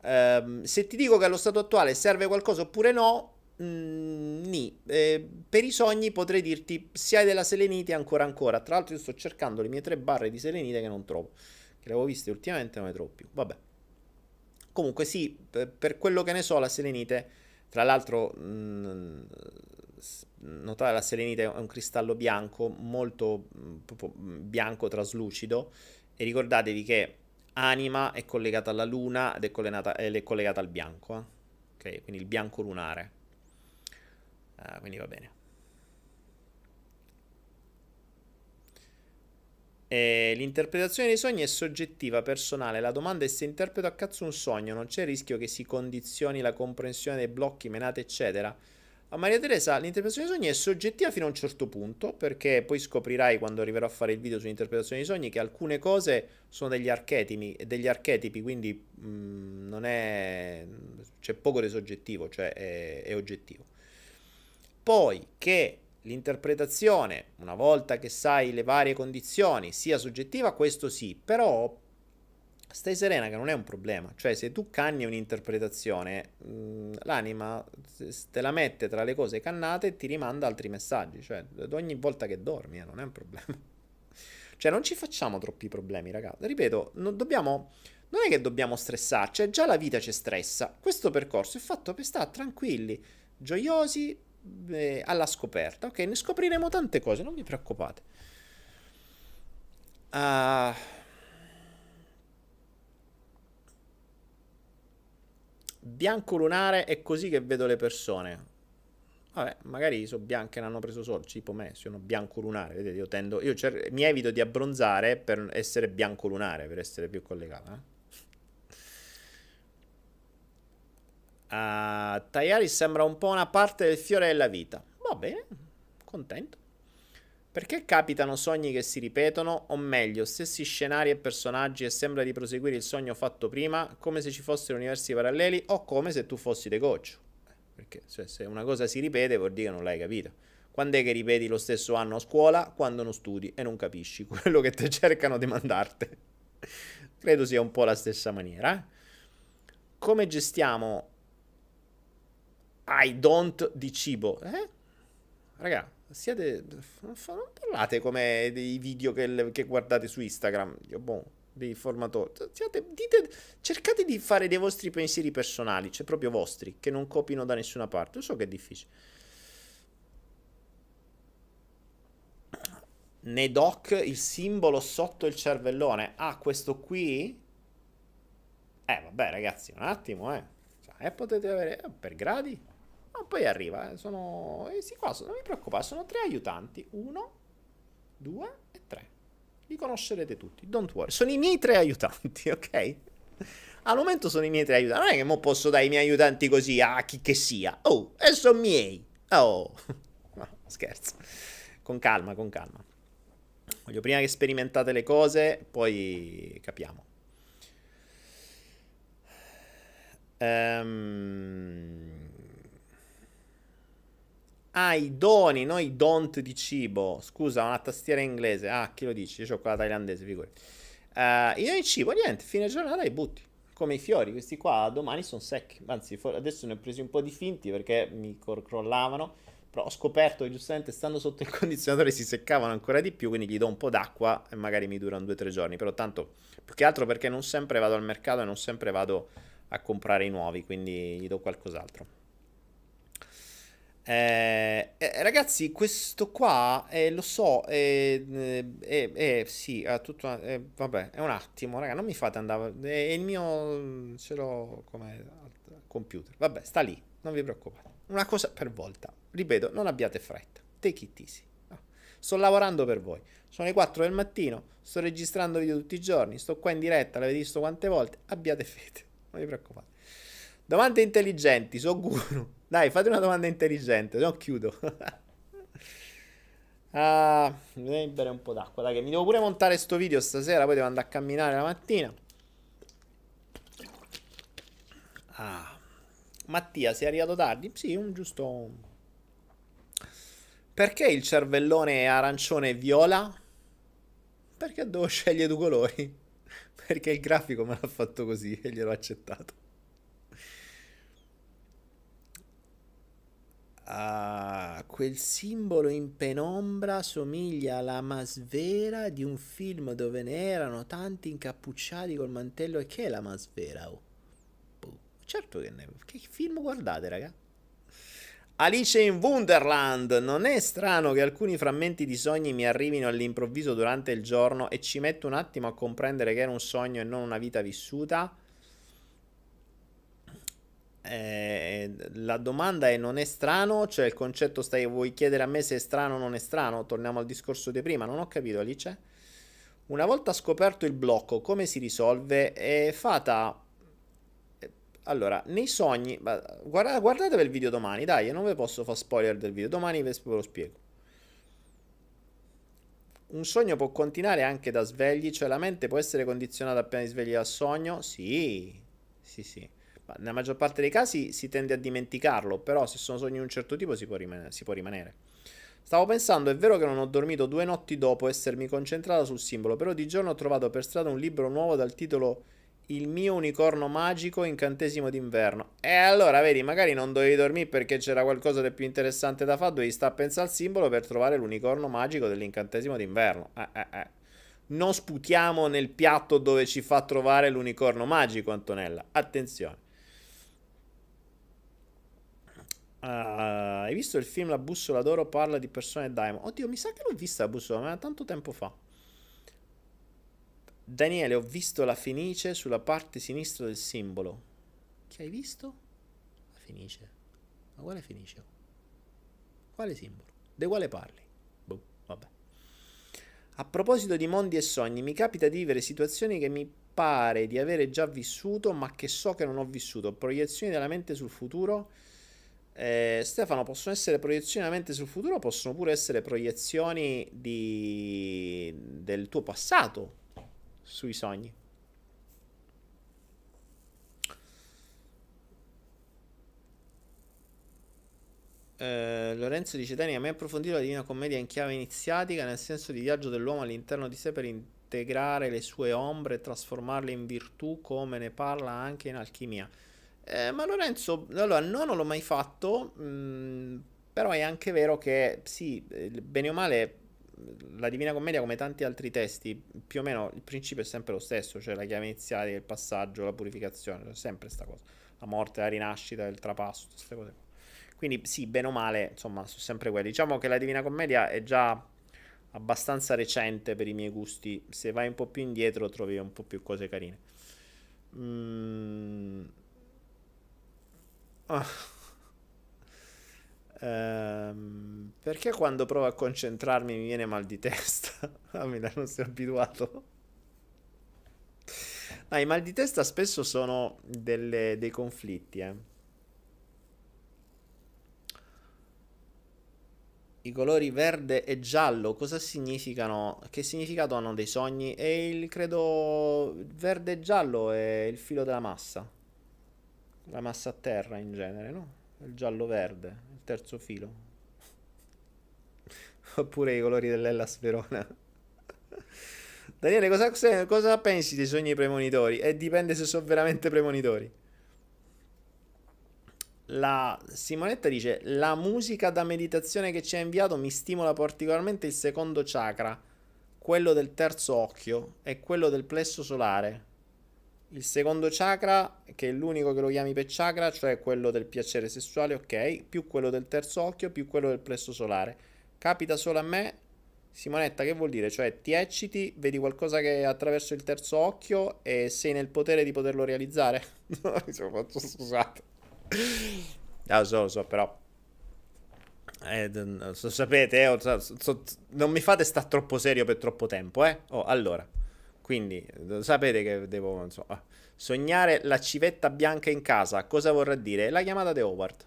[SPEAKER 2] Ehm, se ti dico che allo stato attuale serve qualcosa oppure no, Mm, Eh, per i sogni potrei dirti se hai della selenite ancora ancora. Tra l'altro io sto cercando le mie tre barre di selenite che non trovo. Che le avevo viste ultimamente non le trovo più. Vabbè. Comunque sì, per, per quello che ne so la selenite tra l'altro, mh, mm, notare la selenite è un cristallo bianco, molto mh, mm, mm, bianco traslucido. E ricordatevi che anima è collegata alla luna ed è collegata, è collegata al bianco. Eh? Okay? Quindi il bianco lunare. Uh, quindi va bene. E eh, l'interpretazione dei sogni è soggettiva, personale. La domanda è se interpreto a cazzo un sogno, non c'è rischio che si condizioni la comprensione dei blocchi, menate, eccetera. A Maria Teresa l'interpretazione dei sogni è soggettiva fino a un certo punto, perché poi scoprirai quando arriverò a fare il video sull'interpretazione dei sogni che alcune cose sono degli archetipi, degli archetipi quindi mh, mm, non è... c'è poco di soggettivo, cioè è, è oggettivo. Poi che L'interpretazione, una volta che sai le varie condizioni, sia soggettiva, questo sì, però stai serena che non è un problema. Cioè, se tu canni un'interpretazione, mm, l'anima te la mette tra le cose cannate e ti rimanda altri messaggi. Cioè, ogni volta che dormi, eh, non è un problema. cioè, non ci facciamo troppi problemi, ragazzi. Ripeto, non dobbiamo... Non è che dobbiamo stressarci, cioè già la vita ci stressa. Questo percorso è fatto per stare tranquilli, gioiosi, eh, alla scoperta, ok? Ne scopriremo tante cose, non vi preoccupate. Uh, ah. bianco lunare è così che vedo le persone. Vabbè, magari sono bianche e hanno preso solo, tipo me, sono bianco lunare, vedete, io tendo, io mi evito di abbronzare per essere bianco lunare, per essere più collegato, eh? Uh, Tajari sembra un po' una parte del fiore della vita. Va bene, contento. Perché capitano sogni che si ripetono, o meglio, stessi scenari e personaggi e sembra di proseguire il sogno fatto prima, come se ci fossero universi paralleli o come se tu fossi De Goccio? Perché cioè, se una cosa si ripete vuol dire che non l'hai capito. Quando è che ripeti lo stesso anno a scuola? Quando non studi e non capisci quello che te cercano di mandarti. Credo sia un po' la stessa maniera. Eh? Come gestiamo i don't di cibo. Eh? Raga, siete... Non parlate come dei video che, che guardate su Instagram. Io, boh, dei formatori. Siate, dite, cercate di fare dei vostri pensieri personali, cioè proprio vostri, che non copino da nessuna parte. Lo so che è difficile. Nedoc, il simbolo sotto il cervellone. Ah, questo qui? Eh, vabbè, ragazzi, un attimo, eh. Cioè, eh, potete avere eh, per gradi. Ma ah, poi arriva, eh, sono... Eh, sì, qua, non mi preoccupare, sono tre aiutanti. Uno, due e tre. Li conoscerete tutti, don't worry. Sono i miei tre aiutanti, ok? Al momento sono i miei tre aiutanti. Non è che mo posso dare i miei aiutanti così a chi che sia. Oh, e sono miei. Oh, no, scherzo. Con calma, con calma. Voglio prima che sperimentate le cose, poi capiamo. Ehm... Um... Ah, i doni, no i don't di cibo. Scusa, una tastiera inglese. Ah, chi lo dice? Io ho quella thailandese, figurati. Uh, eh, I doni di cibo, niente, fine giornata li butti. Come i fiori, questi qua domani sono secchi. Anzi, for- adesso ne ho presi un po' di finti perché mi cor- crollavano. Però ho scoperto che giustamente stando sotto il condizionatore si seccavano ancora di più, quindi gli do un po' d'acqua e magari mi durano due o tre giorni. Però tanto, più che altro perché non sempre vado al mercato e non sempre vado a comprare i nuovi, quindi gli do qualcos'altro. Eh, eh, ragazzi, questo qua eh, lo so, eh, eh, eh, eh sì, è tutto, vabbè, è un attimo, raga, non mi fate andare, è il mio, mm, ce l'ho come computer, vabbè, sta lì, non vi preoccupate, una cosa per volta, ripeto, non abbiate fretta, take it easy, no. Ah, sto lavorando per voi, sono le 4 del mattino, sto registrando video tutti i giorni, sto qua in diretta, l'avete visto quante volte, abbiate fede, non vi preoccupate. Domande intelligenti, Soguro. Dai, fate una domanda intelligente, se no chiudo. ah, mi devo bere un po' d'acqua. Dai, che mi devo pure montare sto video stasera, poi devo andare a camminare la mattina. Ah. Mattia, sei arrivato tardi? Sì, un giusto... Perché il cervellone è arancione e viola? Perché devo scegliere due colori? Perché il grafico me l'ha fatto così e gliel'ho accettato. Uh, quel simbolo in penombra somiglia alla masvera di un film dove ne erano tanti incappucciati col mantello. E che è la masvera? Oh? Boh, certo che ne... Che film guardate, raga? Alice in Wonderland. Non è strano che alcuni frammenti di sogni mi arrivino all'improvviso durante il giorno e ci metto un attimo a comprendere che era un sogno e non una vita vissuta? Eh, la domanda è non è strano, cioè il concetto stai vuoi chiedere a me se è strano o non è strano, torniamo al discorso di prima, non ho capito Alice. Una volta scoperto il blocco, come si risolve? È fatta eh, allora, nei sogni, guarda, guardatevi il video domani, dai, io non vi posso fare spoiler del video, domani ve lo spiego. Un sogno può continuare anche da svegli, cioè la mente può essere condizionata appena svegli dal sogno? Sì, sì, sì. Nella maggior parte dei casi si tende a dimenticarlo, però se sono sogni di un certo tipo si può, rimanere, si può rimanere. Stavo pensando, è vero che non ho dormito due notti dopo essermi concentrata sul simbolo, però di giorno ho trovato per strada un libro nuovo dal titolo il mio unicorno magico incantesimo d'inverno. E allora, vedi, magari non dovevi dormire perché c'era qualcosa di più interessante da fare, dovevi stare a pensare al simbolo per trovare l'unicorno magico dell'incantesimo d'inverno. Eh, eh, eh. Non sputiamo nel piatto dove ci fa trovare l'unicorno magico, Antonella. Attenzione. Uh, hai visto il film La bussola d'oro parla di persone Diamond? Oddio, mi sa che l'ho vista la bussola, ma tanto tempo fa. Daniele, ho visto la fenice sulla parte sinistra del simbolo. Che hai visto? La fenice. Ma quale fenice? Quale simbolo? De quale parli? Boh, vabbè. A proposito di mondi e sogni, mi capita di vivere situazioni che mi pare di avere già vissuto, ma che so che non ho vissuto. Proiezioni della mente sul futuro eh, Stefano, possono essere proiezioni della mente sul futuro, possono pure essere proiezioni di... del tuo passato sui sogni. Eh, Lorenzo dice: Dani, a me approfondire la Divina Commedia in chiave iniziatica, nel senso di viaggio dell'uomo all'interno di sé per integrare le sue ombre e trasformarle in virtù, come ne parla anche in alchimia. Eh, ma Lorenzo, allora, no, non l'ho mai fatto, mh, mm, però è anche vero che, sì, bene o male, mm, la Divina Commedia, come tanti altri testi, più o meno il principio è sempre lo stesso, cioè la chiave iniziale, il passaggio, la purificazione, cioè sempre questa cosa, la morte, la rinascita, il trapasso, queste cose qua. Quindi sì, bene o male, insomma, sono sempre quelli. Diciamo che la Divina Commedia è già abbastanza recente per i miei gusti, se vai un po' più indietro trovi un po' più cose carine. Mmm Ah. Ehm, perché quando provo a concentrarmi mi viene mal di testa? A ah, Milano sei abituato. Ah, I mal di testa spesso sono delle, dei conflitti. Eh. I colori verde e giallo cosa significano? Che significato hanno dei sogni? E il credo verde e giallo è il filo della massa la massa a terra in genere, no? Il giallo-verde, il terzo filo. Oppure i colori dell'Ellas Verona. Daniele, cosa, cosa pensi dei sogni premonitori? E eh, dipende se sono veramente premonitori. La Simonetta dice: La musica da meditazione che ci ha inviato mi stimola particolarmente il secondo chakra, quello del terzo occhio e quello del plesso solare. Il secondo chakra, che è l'unico che lo chiami per chakra, cioè quello del piacere sessuale, ok, più quello del terzo occhio, più quello del plesso solare. Capita solo a me? Simonetta, che vuol dire? Cioè ti ecciti, vedi qualcosa che attraverso il terzo occhio e sei nel potere di poterlo realizzare? no, mi sono fatto scusate. Ah, lo so, lo so, però... Eh, so, sapete, eh, so, so, non mi fate sta troppo serio per troppo tempo, eh? Oh, allora... Quindi eh, sapete che devo insomma, ah, sognare la civetta bianca in casa. Cosa vorrà dire? La chiamata di Howard.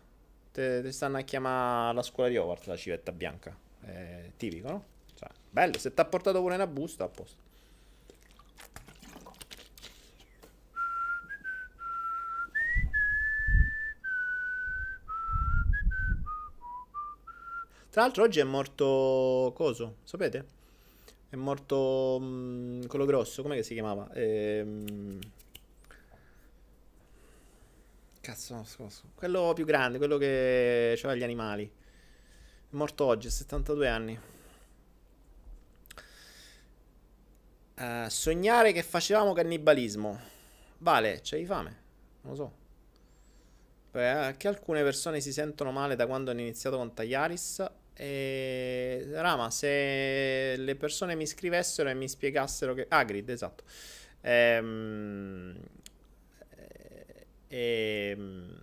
[SPEAKER 2] Te, te stanno a chiamare alla scuola di Howard la civetta bianca. È eh, tipico, no? Cioè, bello, se ti ha portato pure una busta, a posto. Tra l'altro oggi è morto Coso, sapete? È morto mh, mm, quello grosso, com'è che si chiamava? Ehm... Cazzo, no, scusa. Quello più grande, quello che c'aveva gli animali. È morto oggi, a 72 anni. Uh, sognare che facevamo cannibalismo. Vale, c'hai fame? Non lo so. Beh, eh, che alcune persone si sentono male da quando hanno iniziato con Tagliaris e... Rama, se le persone mi scrivessero e mi spiegassero che... Ah, grid, esatto. Ehm... Eh, ehm...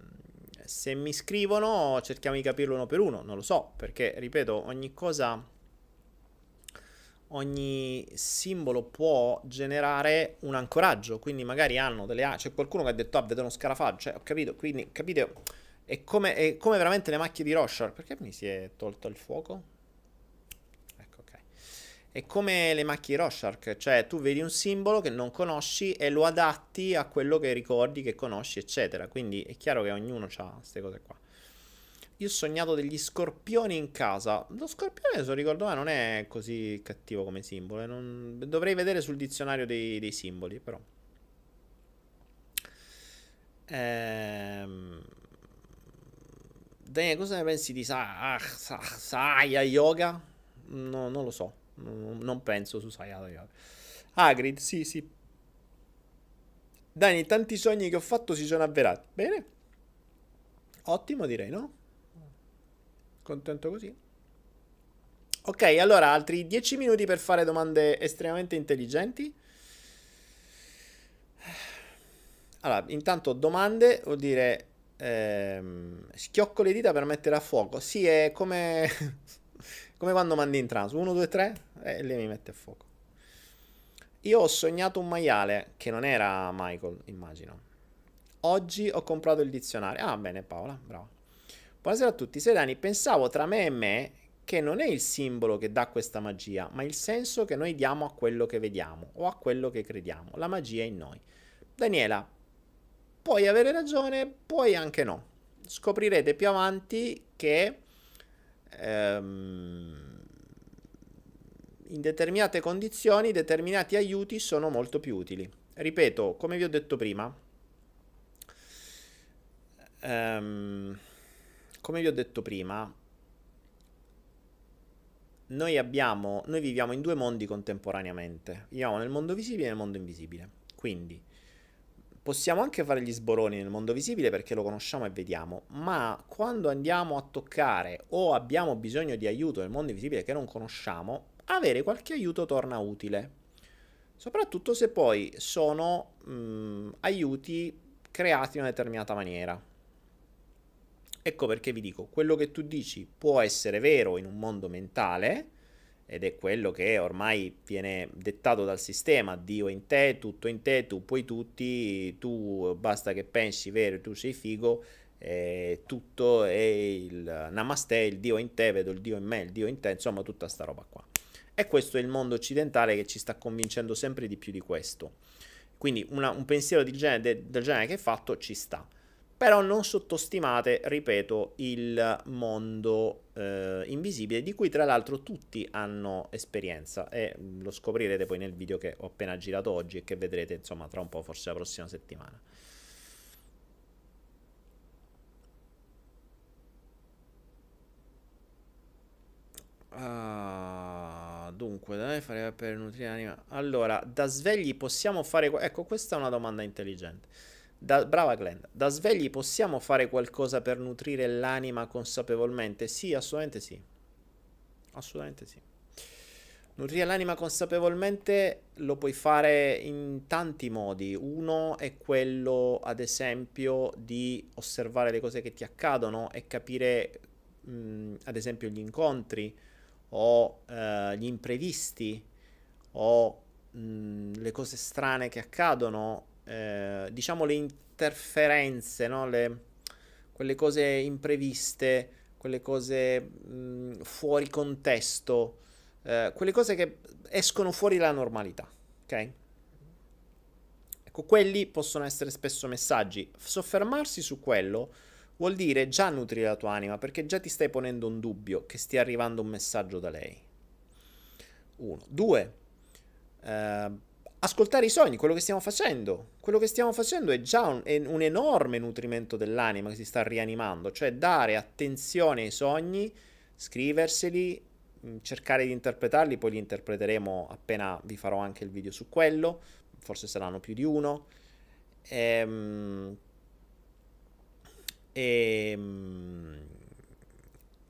[SPEAKER 2] Se mi scrivono cerchiamo di capirlo uno per uno, non lo so, perché, ripeto, ogni cosa ogni simbolo può generare un ancoraggio, quindi magari hanno delle c'è qualcuno che ha detto ah vedo uno scarafaggio, cioè ho capito, quindi capite è come, è come veramente le macchie di Roshar. Perché mi si è tolto il fuoco? Ecco, ok. È come le macchie di Rorschach, cioè tu vedi un simbolo che non conosci e lo adatti a quello che ricordi, che conosci, eccetera. Quindi è chiaro che ognuno ha queste cose qua. Io ho sognato degli scorpioni in casa. Lo scorpione, se lo ricordo male, non è così cattivo come simbolo. Eh. Non... Dovrei vedere sul dizionario dei, dei simboli, però. Ehm... Daniele, cosa ne pensi di Sa- ah, Sa- Saya Yoga? No, non lo so. non penso su Saya Yoga. Agrid, sì, sì. Dani, tanti sogni che ho fatto si sono avverati. Bene. Ottimo, direi, no? Contento così. Ok, allora altri 10 minuti per fare domande estremamente intelligenti. Allora, intanto domande vuol dire Ehm, schiocco le dita per mettere a fuoco. Sì, è come, come quando mandi in trance. 1, 2, 3 e lei mi mette a fuoco. Io ho sognato un maiale che non era Michael, immagino. Oggi ho comprato il dizionario. Ah, bene, Paola, bravo. Buonasera a tutti, Sedani. Pensavo tra me e me che non è il simbolo che dà questa magia, ma il senso che noi diamo a quello che vediamo o a quello che crediamo. La magia è in noi. Daniela, puoi avere ragione, puoi anche no. Scoprirete più avanti che ehm, in determinate condizioni determinati aiuti sono molto più utili. Ripeto, come vi ho detto prima, ehm, come vi ho detto prima, noi, abbiamo, noi viviamo in due mondi contemporaneamente. Viviamo nel mondo visibile e nel mondo invisibile. Quindi Possiamo anche fare gli sboroni nel mondo visibile perché lo conosciamo e vediamo, ma quando andiamo a toccare o abbiamo bisogno di aiuto nel mondo visibile che non conosciamo, avere qualche aiuto torna utile. Soprattutto se poi sono mh, mm, aiuti creati in una determinata maniera. Ecco perché vi dico, quello che tu dici può essere vero in un mondo mentale, ed è quello che ormai viene dettato dal sistema, Dio in te, tutto in te, tu puoi tutti, tu basta che pensi vero, tu sei figo, eh, tutto è il namaste, il Dio in te, vedo il Dio in me, il Dio in te, insomma tutta sta roba qua. E questo è il mondo occidentale che ci sta convincendo sempre di più di questo. Quindi una, un pensiero genere, del genere che è fatto ci sta però non sottostimate, ripeto, il mondo eh, invisibile di cui tra l'altro tutti hanno esperienza e mm, lo scoprirete poi nel video che ho appena girato oggi e che vedrete insomma tra un po' forse la prossima settimana. Ah, dunque, da me fare per nutrire l'anima. Allora, da svegli possiamo fare... Ecco, questa è una domanda intelligente. Da, brava Glenda, da svegli possiamo fare qualcosa per nutrire l'anima consapevolmente? Sì, assolutamente sì. Assolutamente sì. Nutrire l'anima consapevolmente lo puoi fare in tanti modi. Uno è quello, ad esempio, di osservare le cose che ti accadono e capire, mh, mm, ad esempio, gli incontri o eh, gli imprevisti o mh, mm, le cose strane che accadono eh, diciamo le interferenze, no? le, quelle cose impreviste, quelle cose mh, fuori contesto, eh, quelle cose che escono fuori la normalità, ok? Ecco, quelli possono essere spesso messaggi. Soffermarsi su quello vuol dire già nutrire la tua anima, perché già ti stai ponendo un dubbio che stia arrivando un messaggio da lei. Uno. Due. Eh, ascoltare i sogni, quello che stiamo facendo. Quello che stiamo facendo è già un, è un, enorme nutrimento dell'anima che si sta rianimando, cioè dare attenzione ai sogni, scriverseli, mm, cercare di interpretarli, poi li interpreteremo appena vi farò anche il video su quello, forse saranno più di uno. Ehm, ehm,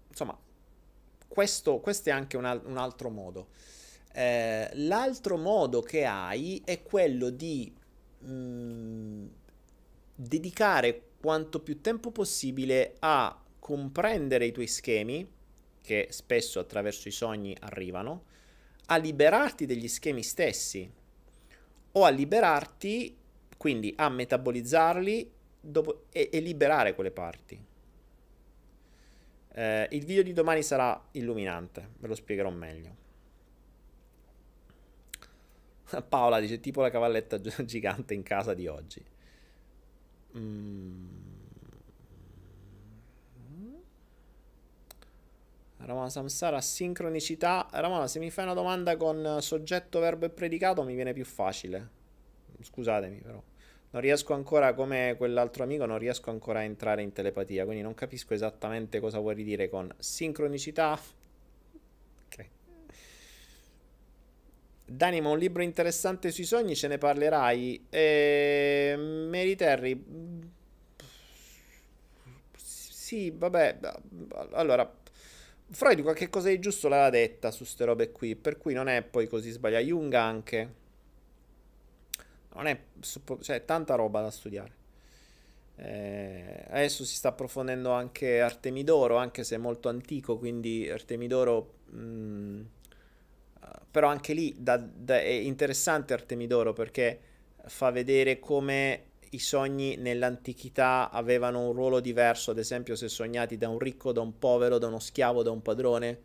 [SPEAKER 2] insomma, questo, questo è anche un, un altro modo. Eh, l'altro modo che hai è quello di mh, mm, dedicare quanto più tempo possibile a comprendere i tuoi schemi, che spesso attraverso i sogni arrivano, a liberarti degli schemi stessi o a liberarti, quindi a metabolizzarli dopo, e, e, liberare quelle parti. Eh, il video di domani sarà illuminante, ve lo spiegherò meglio. Paola dice tipo la cavalletta gigante in casa di oggi. Mm. Ramona Samsara, sincronicità. Ramona, se mi fai una domanda con soggetto, verbo e predicato mi viene più facile. Scusatemi però. Non riesco ancora, come quell'altro amico, non riesco ancora a entrare in telepatia, quindi non capisco esattamente cosa vuoi dire con sincronicità, Dani, ma un libro interessante sui sogni ce ne parlerai. E... Ehm, Mary Terry. Sì, vabbè. Allora, Freud qualche cosa di giusto l'aveva detta su ste robe qui, per cui non è poi così sbagliato. Jung anche. Non è... cioè, tanta roba da studiare. Eh, adesso si sta approfondendo anche Artemidoro, anche se è molto antico, quindi Artemidoro... Mh, mm, però anche lì da, da, è interessante Artemidoro perché fa vedere come i sogni nell'antichità avevano un ruolo diverso, ad esempio se sognati da un ricco, da un povero, da uno schiavo, da un padrone.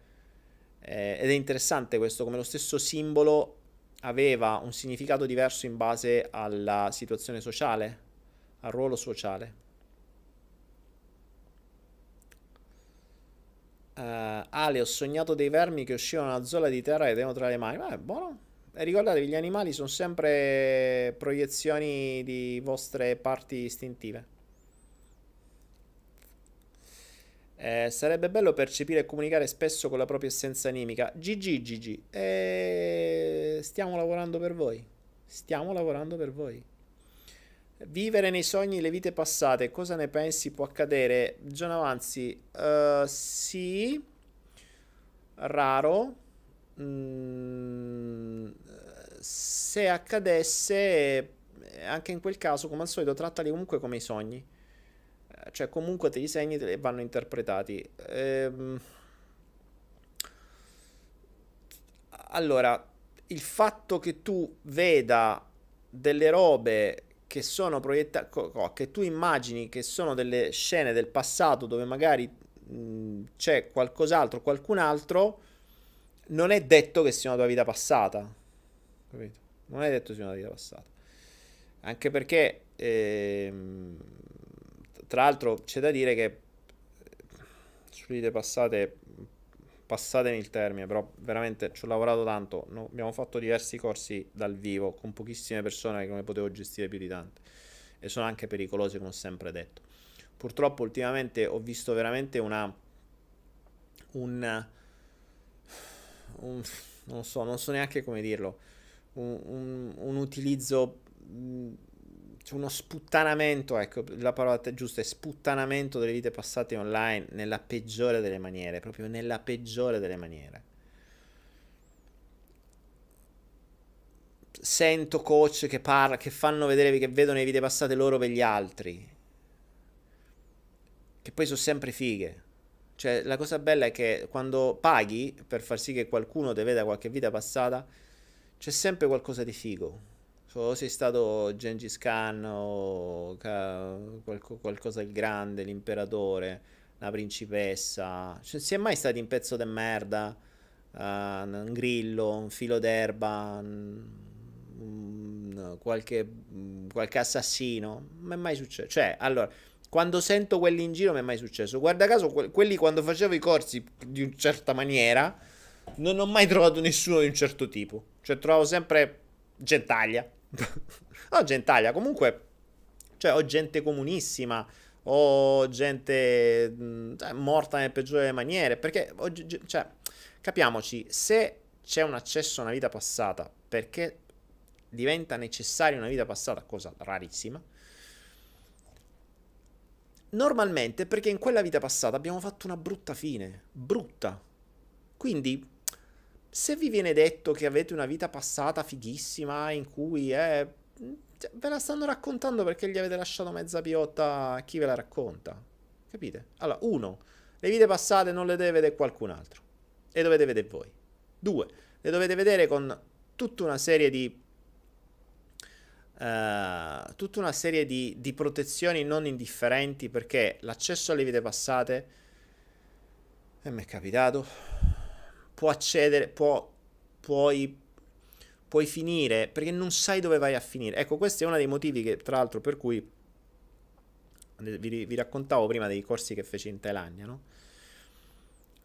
[SPEAKER 2] Eh, ed è interessante questo, come lo stesso simbolo aveva un significato diverso in base alla situazione sociale, al ruolo sociale. Uh, Ale, ho sognato dei vermi che uscivano da una zola di terra e tenevo tra le mani. Vabbè, buono. E ricordatevi, gli animali sono sempre proiezioni di vostre parti istintive. Eh, sarebbe bello percepire e comunicare spesso con la propria essenza animica. GG, GG. Eh, stiamo lavorando per voi. Stiamo lavorando per voi. Vivere nei sogni le vite passate, cosa ne pensi può accadere? John Avanzi, uh, eh, sì, raro. Mm, se accadesse, eh, anche in quel caso, come al solito, trattali comunque come i sogni. Eh, cioè, comunque te li segni e vanno interpretati. Ehm... Allora, il fatto che tu veda delle robe che sono proiettate, che tu immagini che sono delle scene del passato dove magari mhmm, c'è qualcos'altro, qualcun altro, non è detto che sia una tua vita passata. Capito? Non è detto che sia una vita passata. Anche perché, ehm, tra l'altro, c'è da dire che sulle vite passate passatemi il termine, però veramente ci ho lavorato tanto, no, abbiamo fatto diversi corsi dal vivo con pochissime persone che non ne potevo gestire più di tante e sono anche pericolosi come ho sempre detto. Purtroppo ultimamente ho visto veramente una... un... un non so, non so neanche come dirlo, un, un, un utilizzo c'è uno sputtanamento, ecco la parola giusta è sputtanamento delle vite passate online nella peggiore delle maniere, proprio nella peggiore delle maniere. Sento coach che parla, che fanno vedere, che vedono le vite passate loro per gli altri, che poi sono sempre fighe. Cioè, la cosa bella è che quando paghi per far sì che qualcuno ti veda qualche vita passata, c'è sempre qualcosa di figo o sei stato Gengis Khan o qualcosa il grande, l'imperatore, la principessa, cioè, si è mai stati un pezzo di merda, uh, un grillo, un filo d'erba, um, qualche, qualche, assassino, non è mai successo, cioè allora... Quando sento quelli in giro mi è mai successo. Guarda caso, quelli quando facevo i corsi di una certa maniera, non ho mai trovato nessuno di un certo tipo. Cioè, trovavo sempre gentaglia no, gentaglia, comunque, cioè ho gente comunissima, ho gente cioè, morta nel peggiore delle maniere, perché, ho, cioè, capiamoci, se c'è un accesso a una vita passata, perché diventa necessaria una vita passata, cosa rarissima, normalmente perché in quella vita passata abbiamo fatto una brutta fine, brutta. Quindi se vi viene detto che avete una vita passata fighissima in cui eh, cioè, ve la stanno raccontando perché gli avete lasciato mezza piotta chi ve la racconta. Capite? Allora, uno, le vite passate non le deve vedere qualcun altro. Le dovete vedere voi. Due, le dovete vedere con tutta una serie di... Uh, tutta una serie di, di protezioni non indifferenti perché l'accesso alle vite passate... E mi è capitato può accedere, può, puoi, puoi finire perché non sai dove vai a finire. Ecco, questo è uno dei motivi che, tra l'altro, per cui vi, vi raccontavo prima dei corsi che feci in Thailandia, no?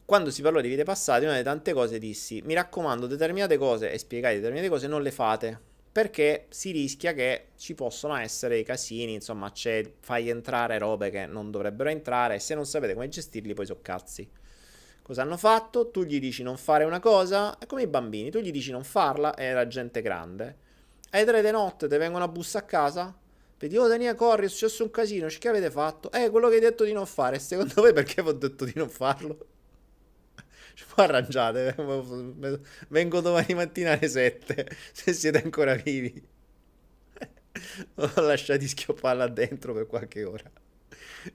[SPEAKER 2] Quando si parlò di vite passate, una delle tante cose dissi, mi raccomando, determinate cose, e spiegai determinate cose, non le fate, perché si rischia che ci possono essere dei casini, insomma, fai entrare robe che non dovrebbero entrare, e se non sapete come gestirli, poi so cazzi cosa hanno fatto, tu gli dici non fare una cosa, è come i bambini, tu gli dici non farla e la gente grande. Ai tre di notte ti vengono a bussa a casa? Vedi, oh Dania, corri, è successo un casino, che avete fatto? Eh, quello che hai detto di non fare, secondo voi perché vi ho detto di non farlo? Ci può arrangiate, vengo domani mattina alle sette, se siete ancora vivi. Ho lasciato schioppare là dentro per qualche ora.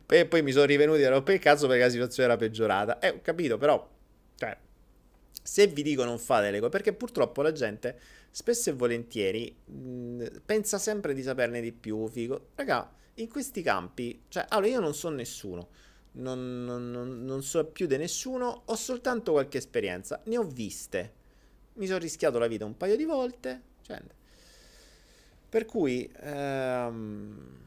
[SPEAKER 2] E poi mi sono rivenuti e ero per cazzo perché la situazione era peggiorata. Eh, ho capito, però... Cioè, se vi dico non fate le cose, perché purtroppo la gente spesso e volentieri mh, mm, pensa sempre di saperne di più, figo. Raga, in questi campi, cioè, allora io non so nessuno, non, non, non so più di nessuno, ho soltanto qualche esperienza, ne ho viste. Mi sono rischiato la vita un paio di volte, gente. Per cui... Ehm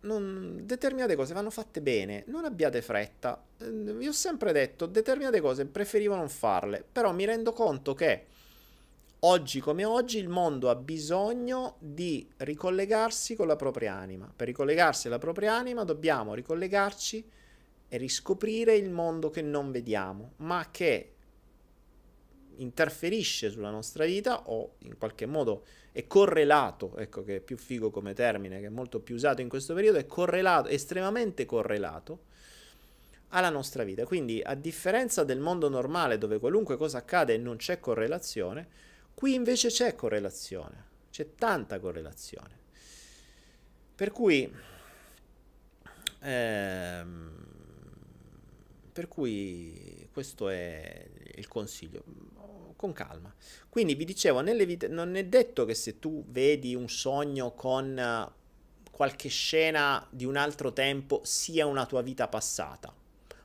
[SPEAKER 2] non, determinate cose vanno fatte bene, non abbiate fretta. Vi ehm, ho sempre detto, determinate cose preferivo non farle, però mi rendo conto che oggi come oggi il mondo ha bisogno di ricollegarsi con la propria anima. Per ricollegarsi alla propria anima dobbiamo ricollegarci e riscoprire il mondo che non vediamo, ma che interferisce sulla nostra vita o in qualche modo è correlato, ecco che è più figo come termine, che è molto più usato in questo periodo, è correlato, estremamente correlato alla nostra vita. Quindi, a differenza del mondo normale dove qualunque cosa accade e non c'è correlazione, qui invece c'è correlazione, c'è tanta correlazione. Per cui, ehm, per cui questo è il consiglio con calma. Quindi vi dicevo, non è detto che se tu vedi un sogno con eh, qualche scena di un altro tempo sia una tua vita passata.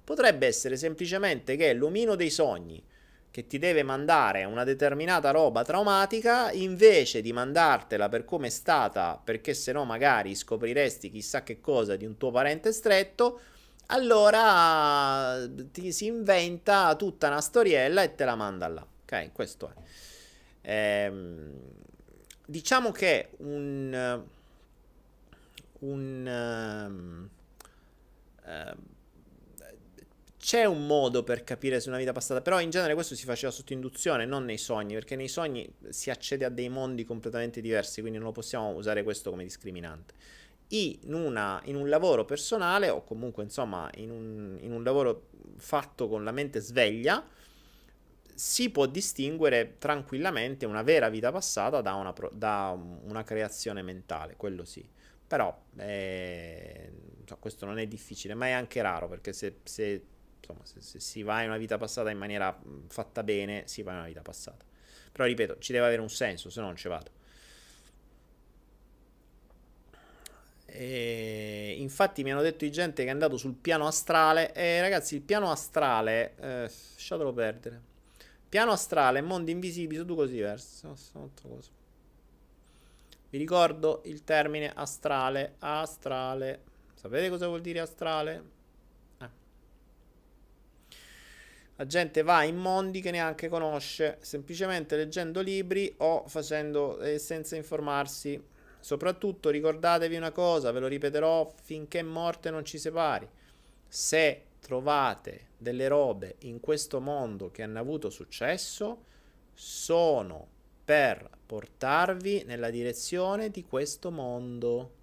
[SPEAKER 2] Potrebbe essere semplicemente che l'omino dei sogni che ti deve mandare una determinata roba traumatica, invece di mandartela per come è stata, perché sennò magari scopriresti chissà che cosa di un tuo parente stretto, allora eh, ti si inventa tutta una storiella e te la manda là questo è. Ehm, diciamo che un... un um, uh, c'è un modo per capire se una vita passata, però in genere questo si faceva sotto induzione, non nei sogni, perché nei sogni si accede a dei mondi completamente diversi, quindi non lo possiamo usare questo come discriminante. In, una, in un lavoro personale o comunque insomma in un, in un lavoro fatto con la mente sveglia, si può distinguere tranquillamente una vera vita passata da una, pro- da una creazione mentale, quello sì. Però eh, cioè, questo non è difficile, ma è anche raro perché se, se, insomma, se, se si va in una vita passata in maniera mm, fatta bene, si va in una vita passata. Però ripeto, ci deve avere un senso, se no non ci vado. E infatti mi hanno detto di gente che è andato sul piano astrale e ragazzi il piano astrale eh, lasciatelo perdere Piano astrale, mondi mondo invisibile, tutto così verso. Vi ricordo il termine astrale. Astrale. Sapete cosa vuol dire astrale? Eh. La gente va in mondi che neanche conosce, semplicemente leggendo libri o facendo eh, senza informarsi. Soprattutto ricordatevi una cosa, ve lo ripeterò finché morte non ci separi. Se trovate delle robe in questo mondo che hanno avuto successo sono per portarvi nella direzione di questo mondo.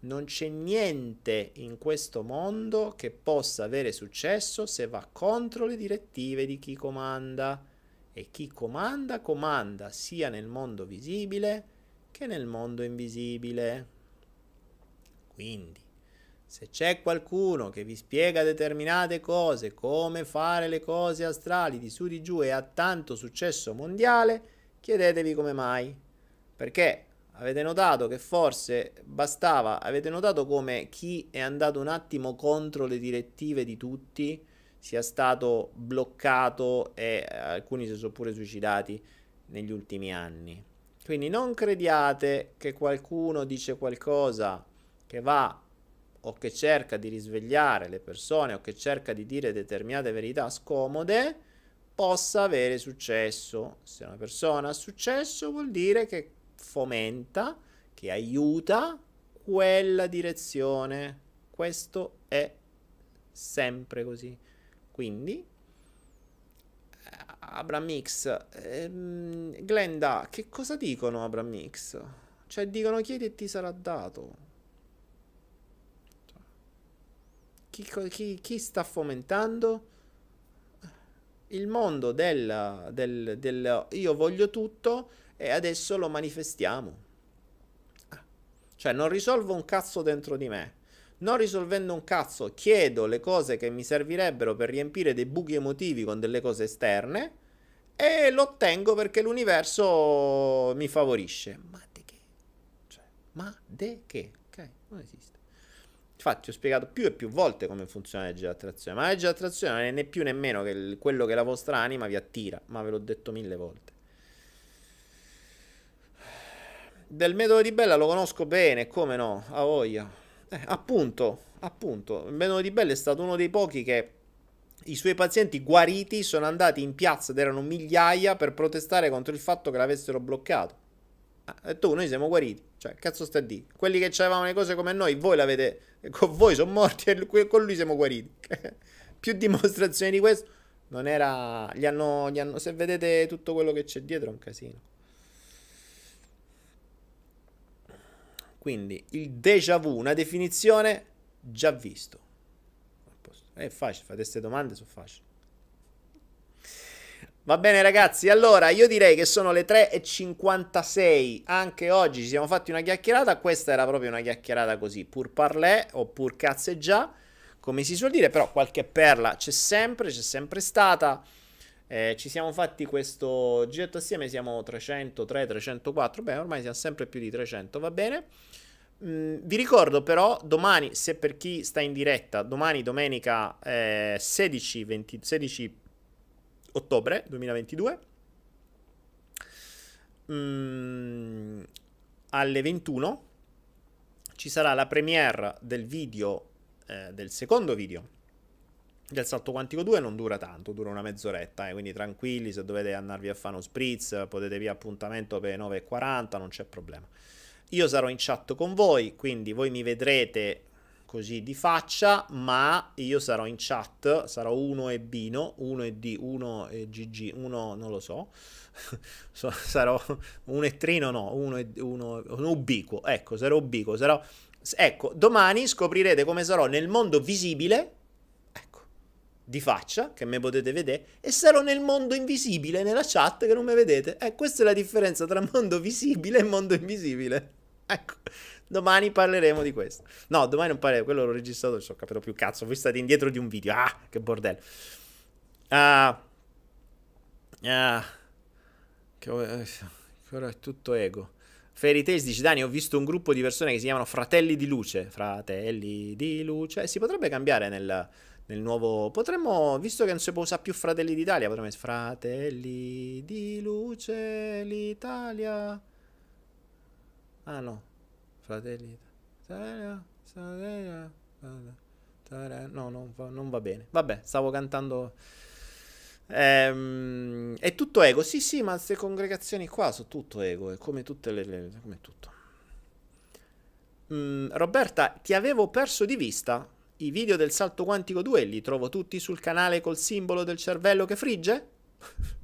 [SPEAKER 2] Non c'è niente in questo mondo che possa avere successo se va contro le direttive di chi comanda. E chi comanda, comanda sia nel mondo visibile che nel mondo invisibile. Quindi se c'è qualcuno che vi spiega determinate cose, come fare le cose astrali di su di giù e ha tanto successo mondiale, chiedetevi come mai. Perché avete notato che forse bastava, avete notato come chi è andato un attimo contro le direttive di tutti sia stato bloccato e eh, alcuni si sono pure suicidati negli ultimi anni. Quindi non crediate che qualcuno dice qualcosa che va o che cerca di risvegliare le persone o che cerca di dire determinate verità scomode possa avere successo. Se una persona ha successo vuol dire che fomenta, che aiuta quella direzione. Questo è sempre così. Quindi eh, Abram X, ehm, Glenda, che cosa dicono Abram X? Cioè dicono chiedi e ti sarà dato. Chi, chi, chi sta fomentando? Il mondo del, del, del io voglio tutto e adesso lo manifestiamo. Ah, cioè non risolvo un cazzo dentro di me. Non risolvendo un cazzo, chiedo le cose che mi servirebbero per riempire dei buchi emotivi con delle cose esterne e lo ottengo perché l'universo mi favorisce. Ma di che? Cioè, ma di che? Ok, non esiste. Infatti ho spiegato più e più volte come funziona la legge dell'attrazione, ma la legge dell'attrazione non è né più né meno che il, quello che la vostra anima vi attira, ma ve l'ho detto mille volte. Del metodo di Bella lo conosco bene, come no, a voglia. Eh, appunto, appunto, il metodo di Bella è stato uno dei pochi che i suoi pazienti guariti sono andati in piazza ed erano migliaia per protestare contro il fatto che l'avessero bloccato. Ha detto, oh, noi siamo guariti. Cioè, cazzo sta di? Quelli che avevano le cose come noi, voi l'avete con voi sono morti e con lui siamo guariti. Più dimostrazioni di questo non era... Gli hanno, gli hanno... Se vedete tutto quello che c'è dietro è un casino. Quindi il déjà vu, una definizione già visto. È facile, fate queste domande, sono facili. Va bene ragazzi, allora io direi che sono le 3.56, anche oggi ci siamo fatti una chiacchierata, questa era proprio una chiacchierata così, pur parlè o pur cazzeggià, come si suol dire, però qualche perla c'è sempre, c'è sempre stata, eh, ci siamo fatti questo giretto assieme, siamo 303, 304, beh ormai siamo sempre più di 300, va bene? Mm, vi ricordo però domani, se per chi sta in diretta, domani domenica eh, 16, 16 ottobre 2022 mm, alle 21 ci sarà la premiere del video eh, del secondo video del salto quantico 2 non dura tanto, dura una mezz'oretta, eh, quindi tranquilli se dovete andarvi a fare uno spritz, potete via appuntamento per 9.40, non c'è problema. Io sarò in chat con voi, quindi voi mi vedrete così di faccia, ma io sarò in chat, sarò 1 e Bino, 1 e D, 1 e GG, 1 non lo so, sarò 1 e Trino, no, 1 e 1, uno ubiquo, ecco, sarò ubiquo, sarò... Ecco, domani scoprirete come sarò nel mondo visibile, ecco, di faccia, che me potete vedere, e sarò nel mondo invisibile, nella chat, che non mi vedete. Eh, questa è la differenza tra mondo visibile e mondo invisibile. Ecco. Domani parleremo di questo. No, domani non parleremo, quello l'ho registrato, ci ho capito più cazzo, voi state indietro di un video. Ah, che bordello. Ah. Ah. Che, eh, ora è tutto ego. Fairy Tales dice Dani ho visto un gruppo di persone che si chiamano Fratelli di Luce Fratelli di Luce si potrebbe cambiare nel, nel nuovo potremmo visto che non si può usare più Fratelli d'Italia potremmo Fratelli di Luce l'Italia ah no Fratelli No, non va, non va bene. Vabbè, stavo cantando. Ehm, è tutto ego. Sì, sì, ma queste congregazioni qua sono tutto ego. È come tutte le. le come tutto. Mm, Roberta, ti avevo perso di vista. I video del salto quantico 2 li trovo tutti sul canale col simbolo del cervello che frigge?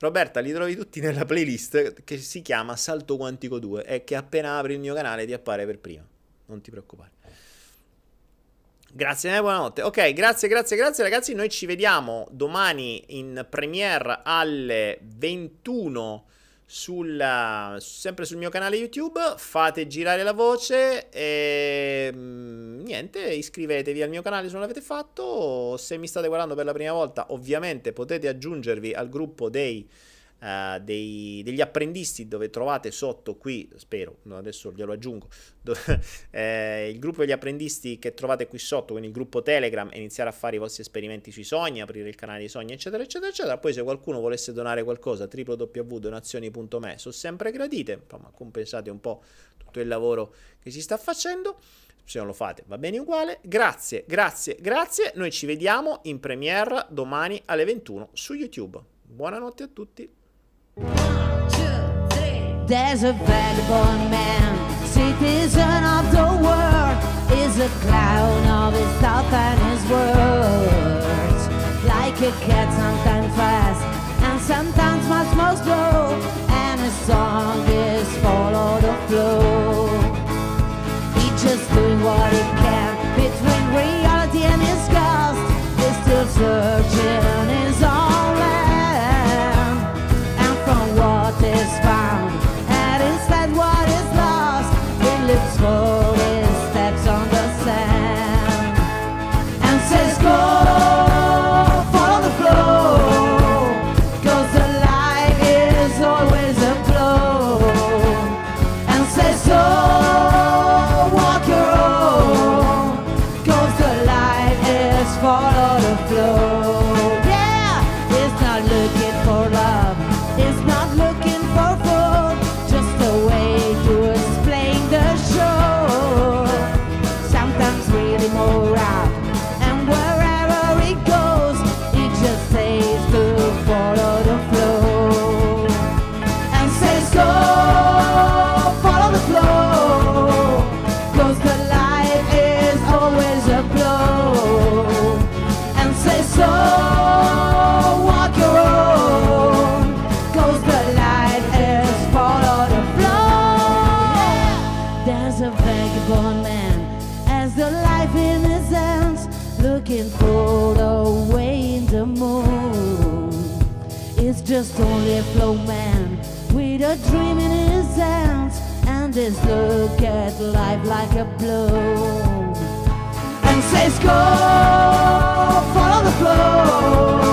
[SPEAKER 2] Roberta, li trovi tutti nella playlist che si chiama Salto Quantico 2 e che appena apri il mio canale ti appare per prima. Non ti preoccupare. Grazie eh, buonanotte. Ok, grazie, grazie, grazie ragazzi. Noi ci vediamo domani in premiere alle 21 sulla, sempre sul mio canale YouTube, fate girare la voce e mm, niente, iscrivetevi al mio canale se non l'avete fatto, se mi state guardando per la prima volta ovviamente potete aggiungervi al gruppo dei uh, dei, degli apprendisti dove trovate sotto qui, spero, adesso glielo aggiungo, dove, eh, il gruppo degli apprendisti che trovate qui sotto, quindi il gruppo Telegram, iniziare a fare i vostri esperimenti sui sogni, aprire il canale dei sogni, eccetera, eccetera, eccetera. Poi se qualcuno volesse donare qualcosa, www.donazioni.me, sono sempre gradite, insomma compensate un po' tutto il lavoro che si sta facendo se non lo fate va bene uguale. Grazie, grazie, grazie. Noi ci vediamo in premiere domani alle 21 su YouTube. Buonanotte a tutti. There's a
[SPEAKER 1] vagabond man, citizen of the world, is a clown of his thought and his words. Like a cat, sometimes fast, and sometimes much more slow, and his song is follow the flow. He's just doing what he can between reality and his ghost, he's still searching. flow man with a dream in his hands and his look at life like a blow and says go follow the flow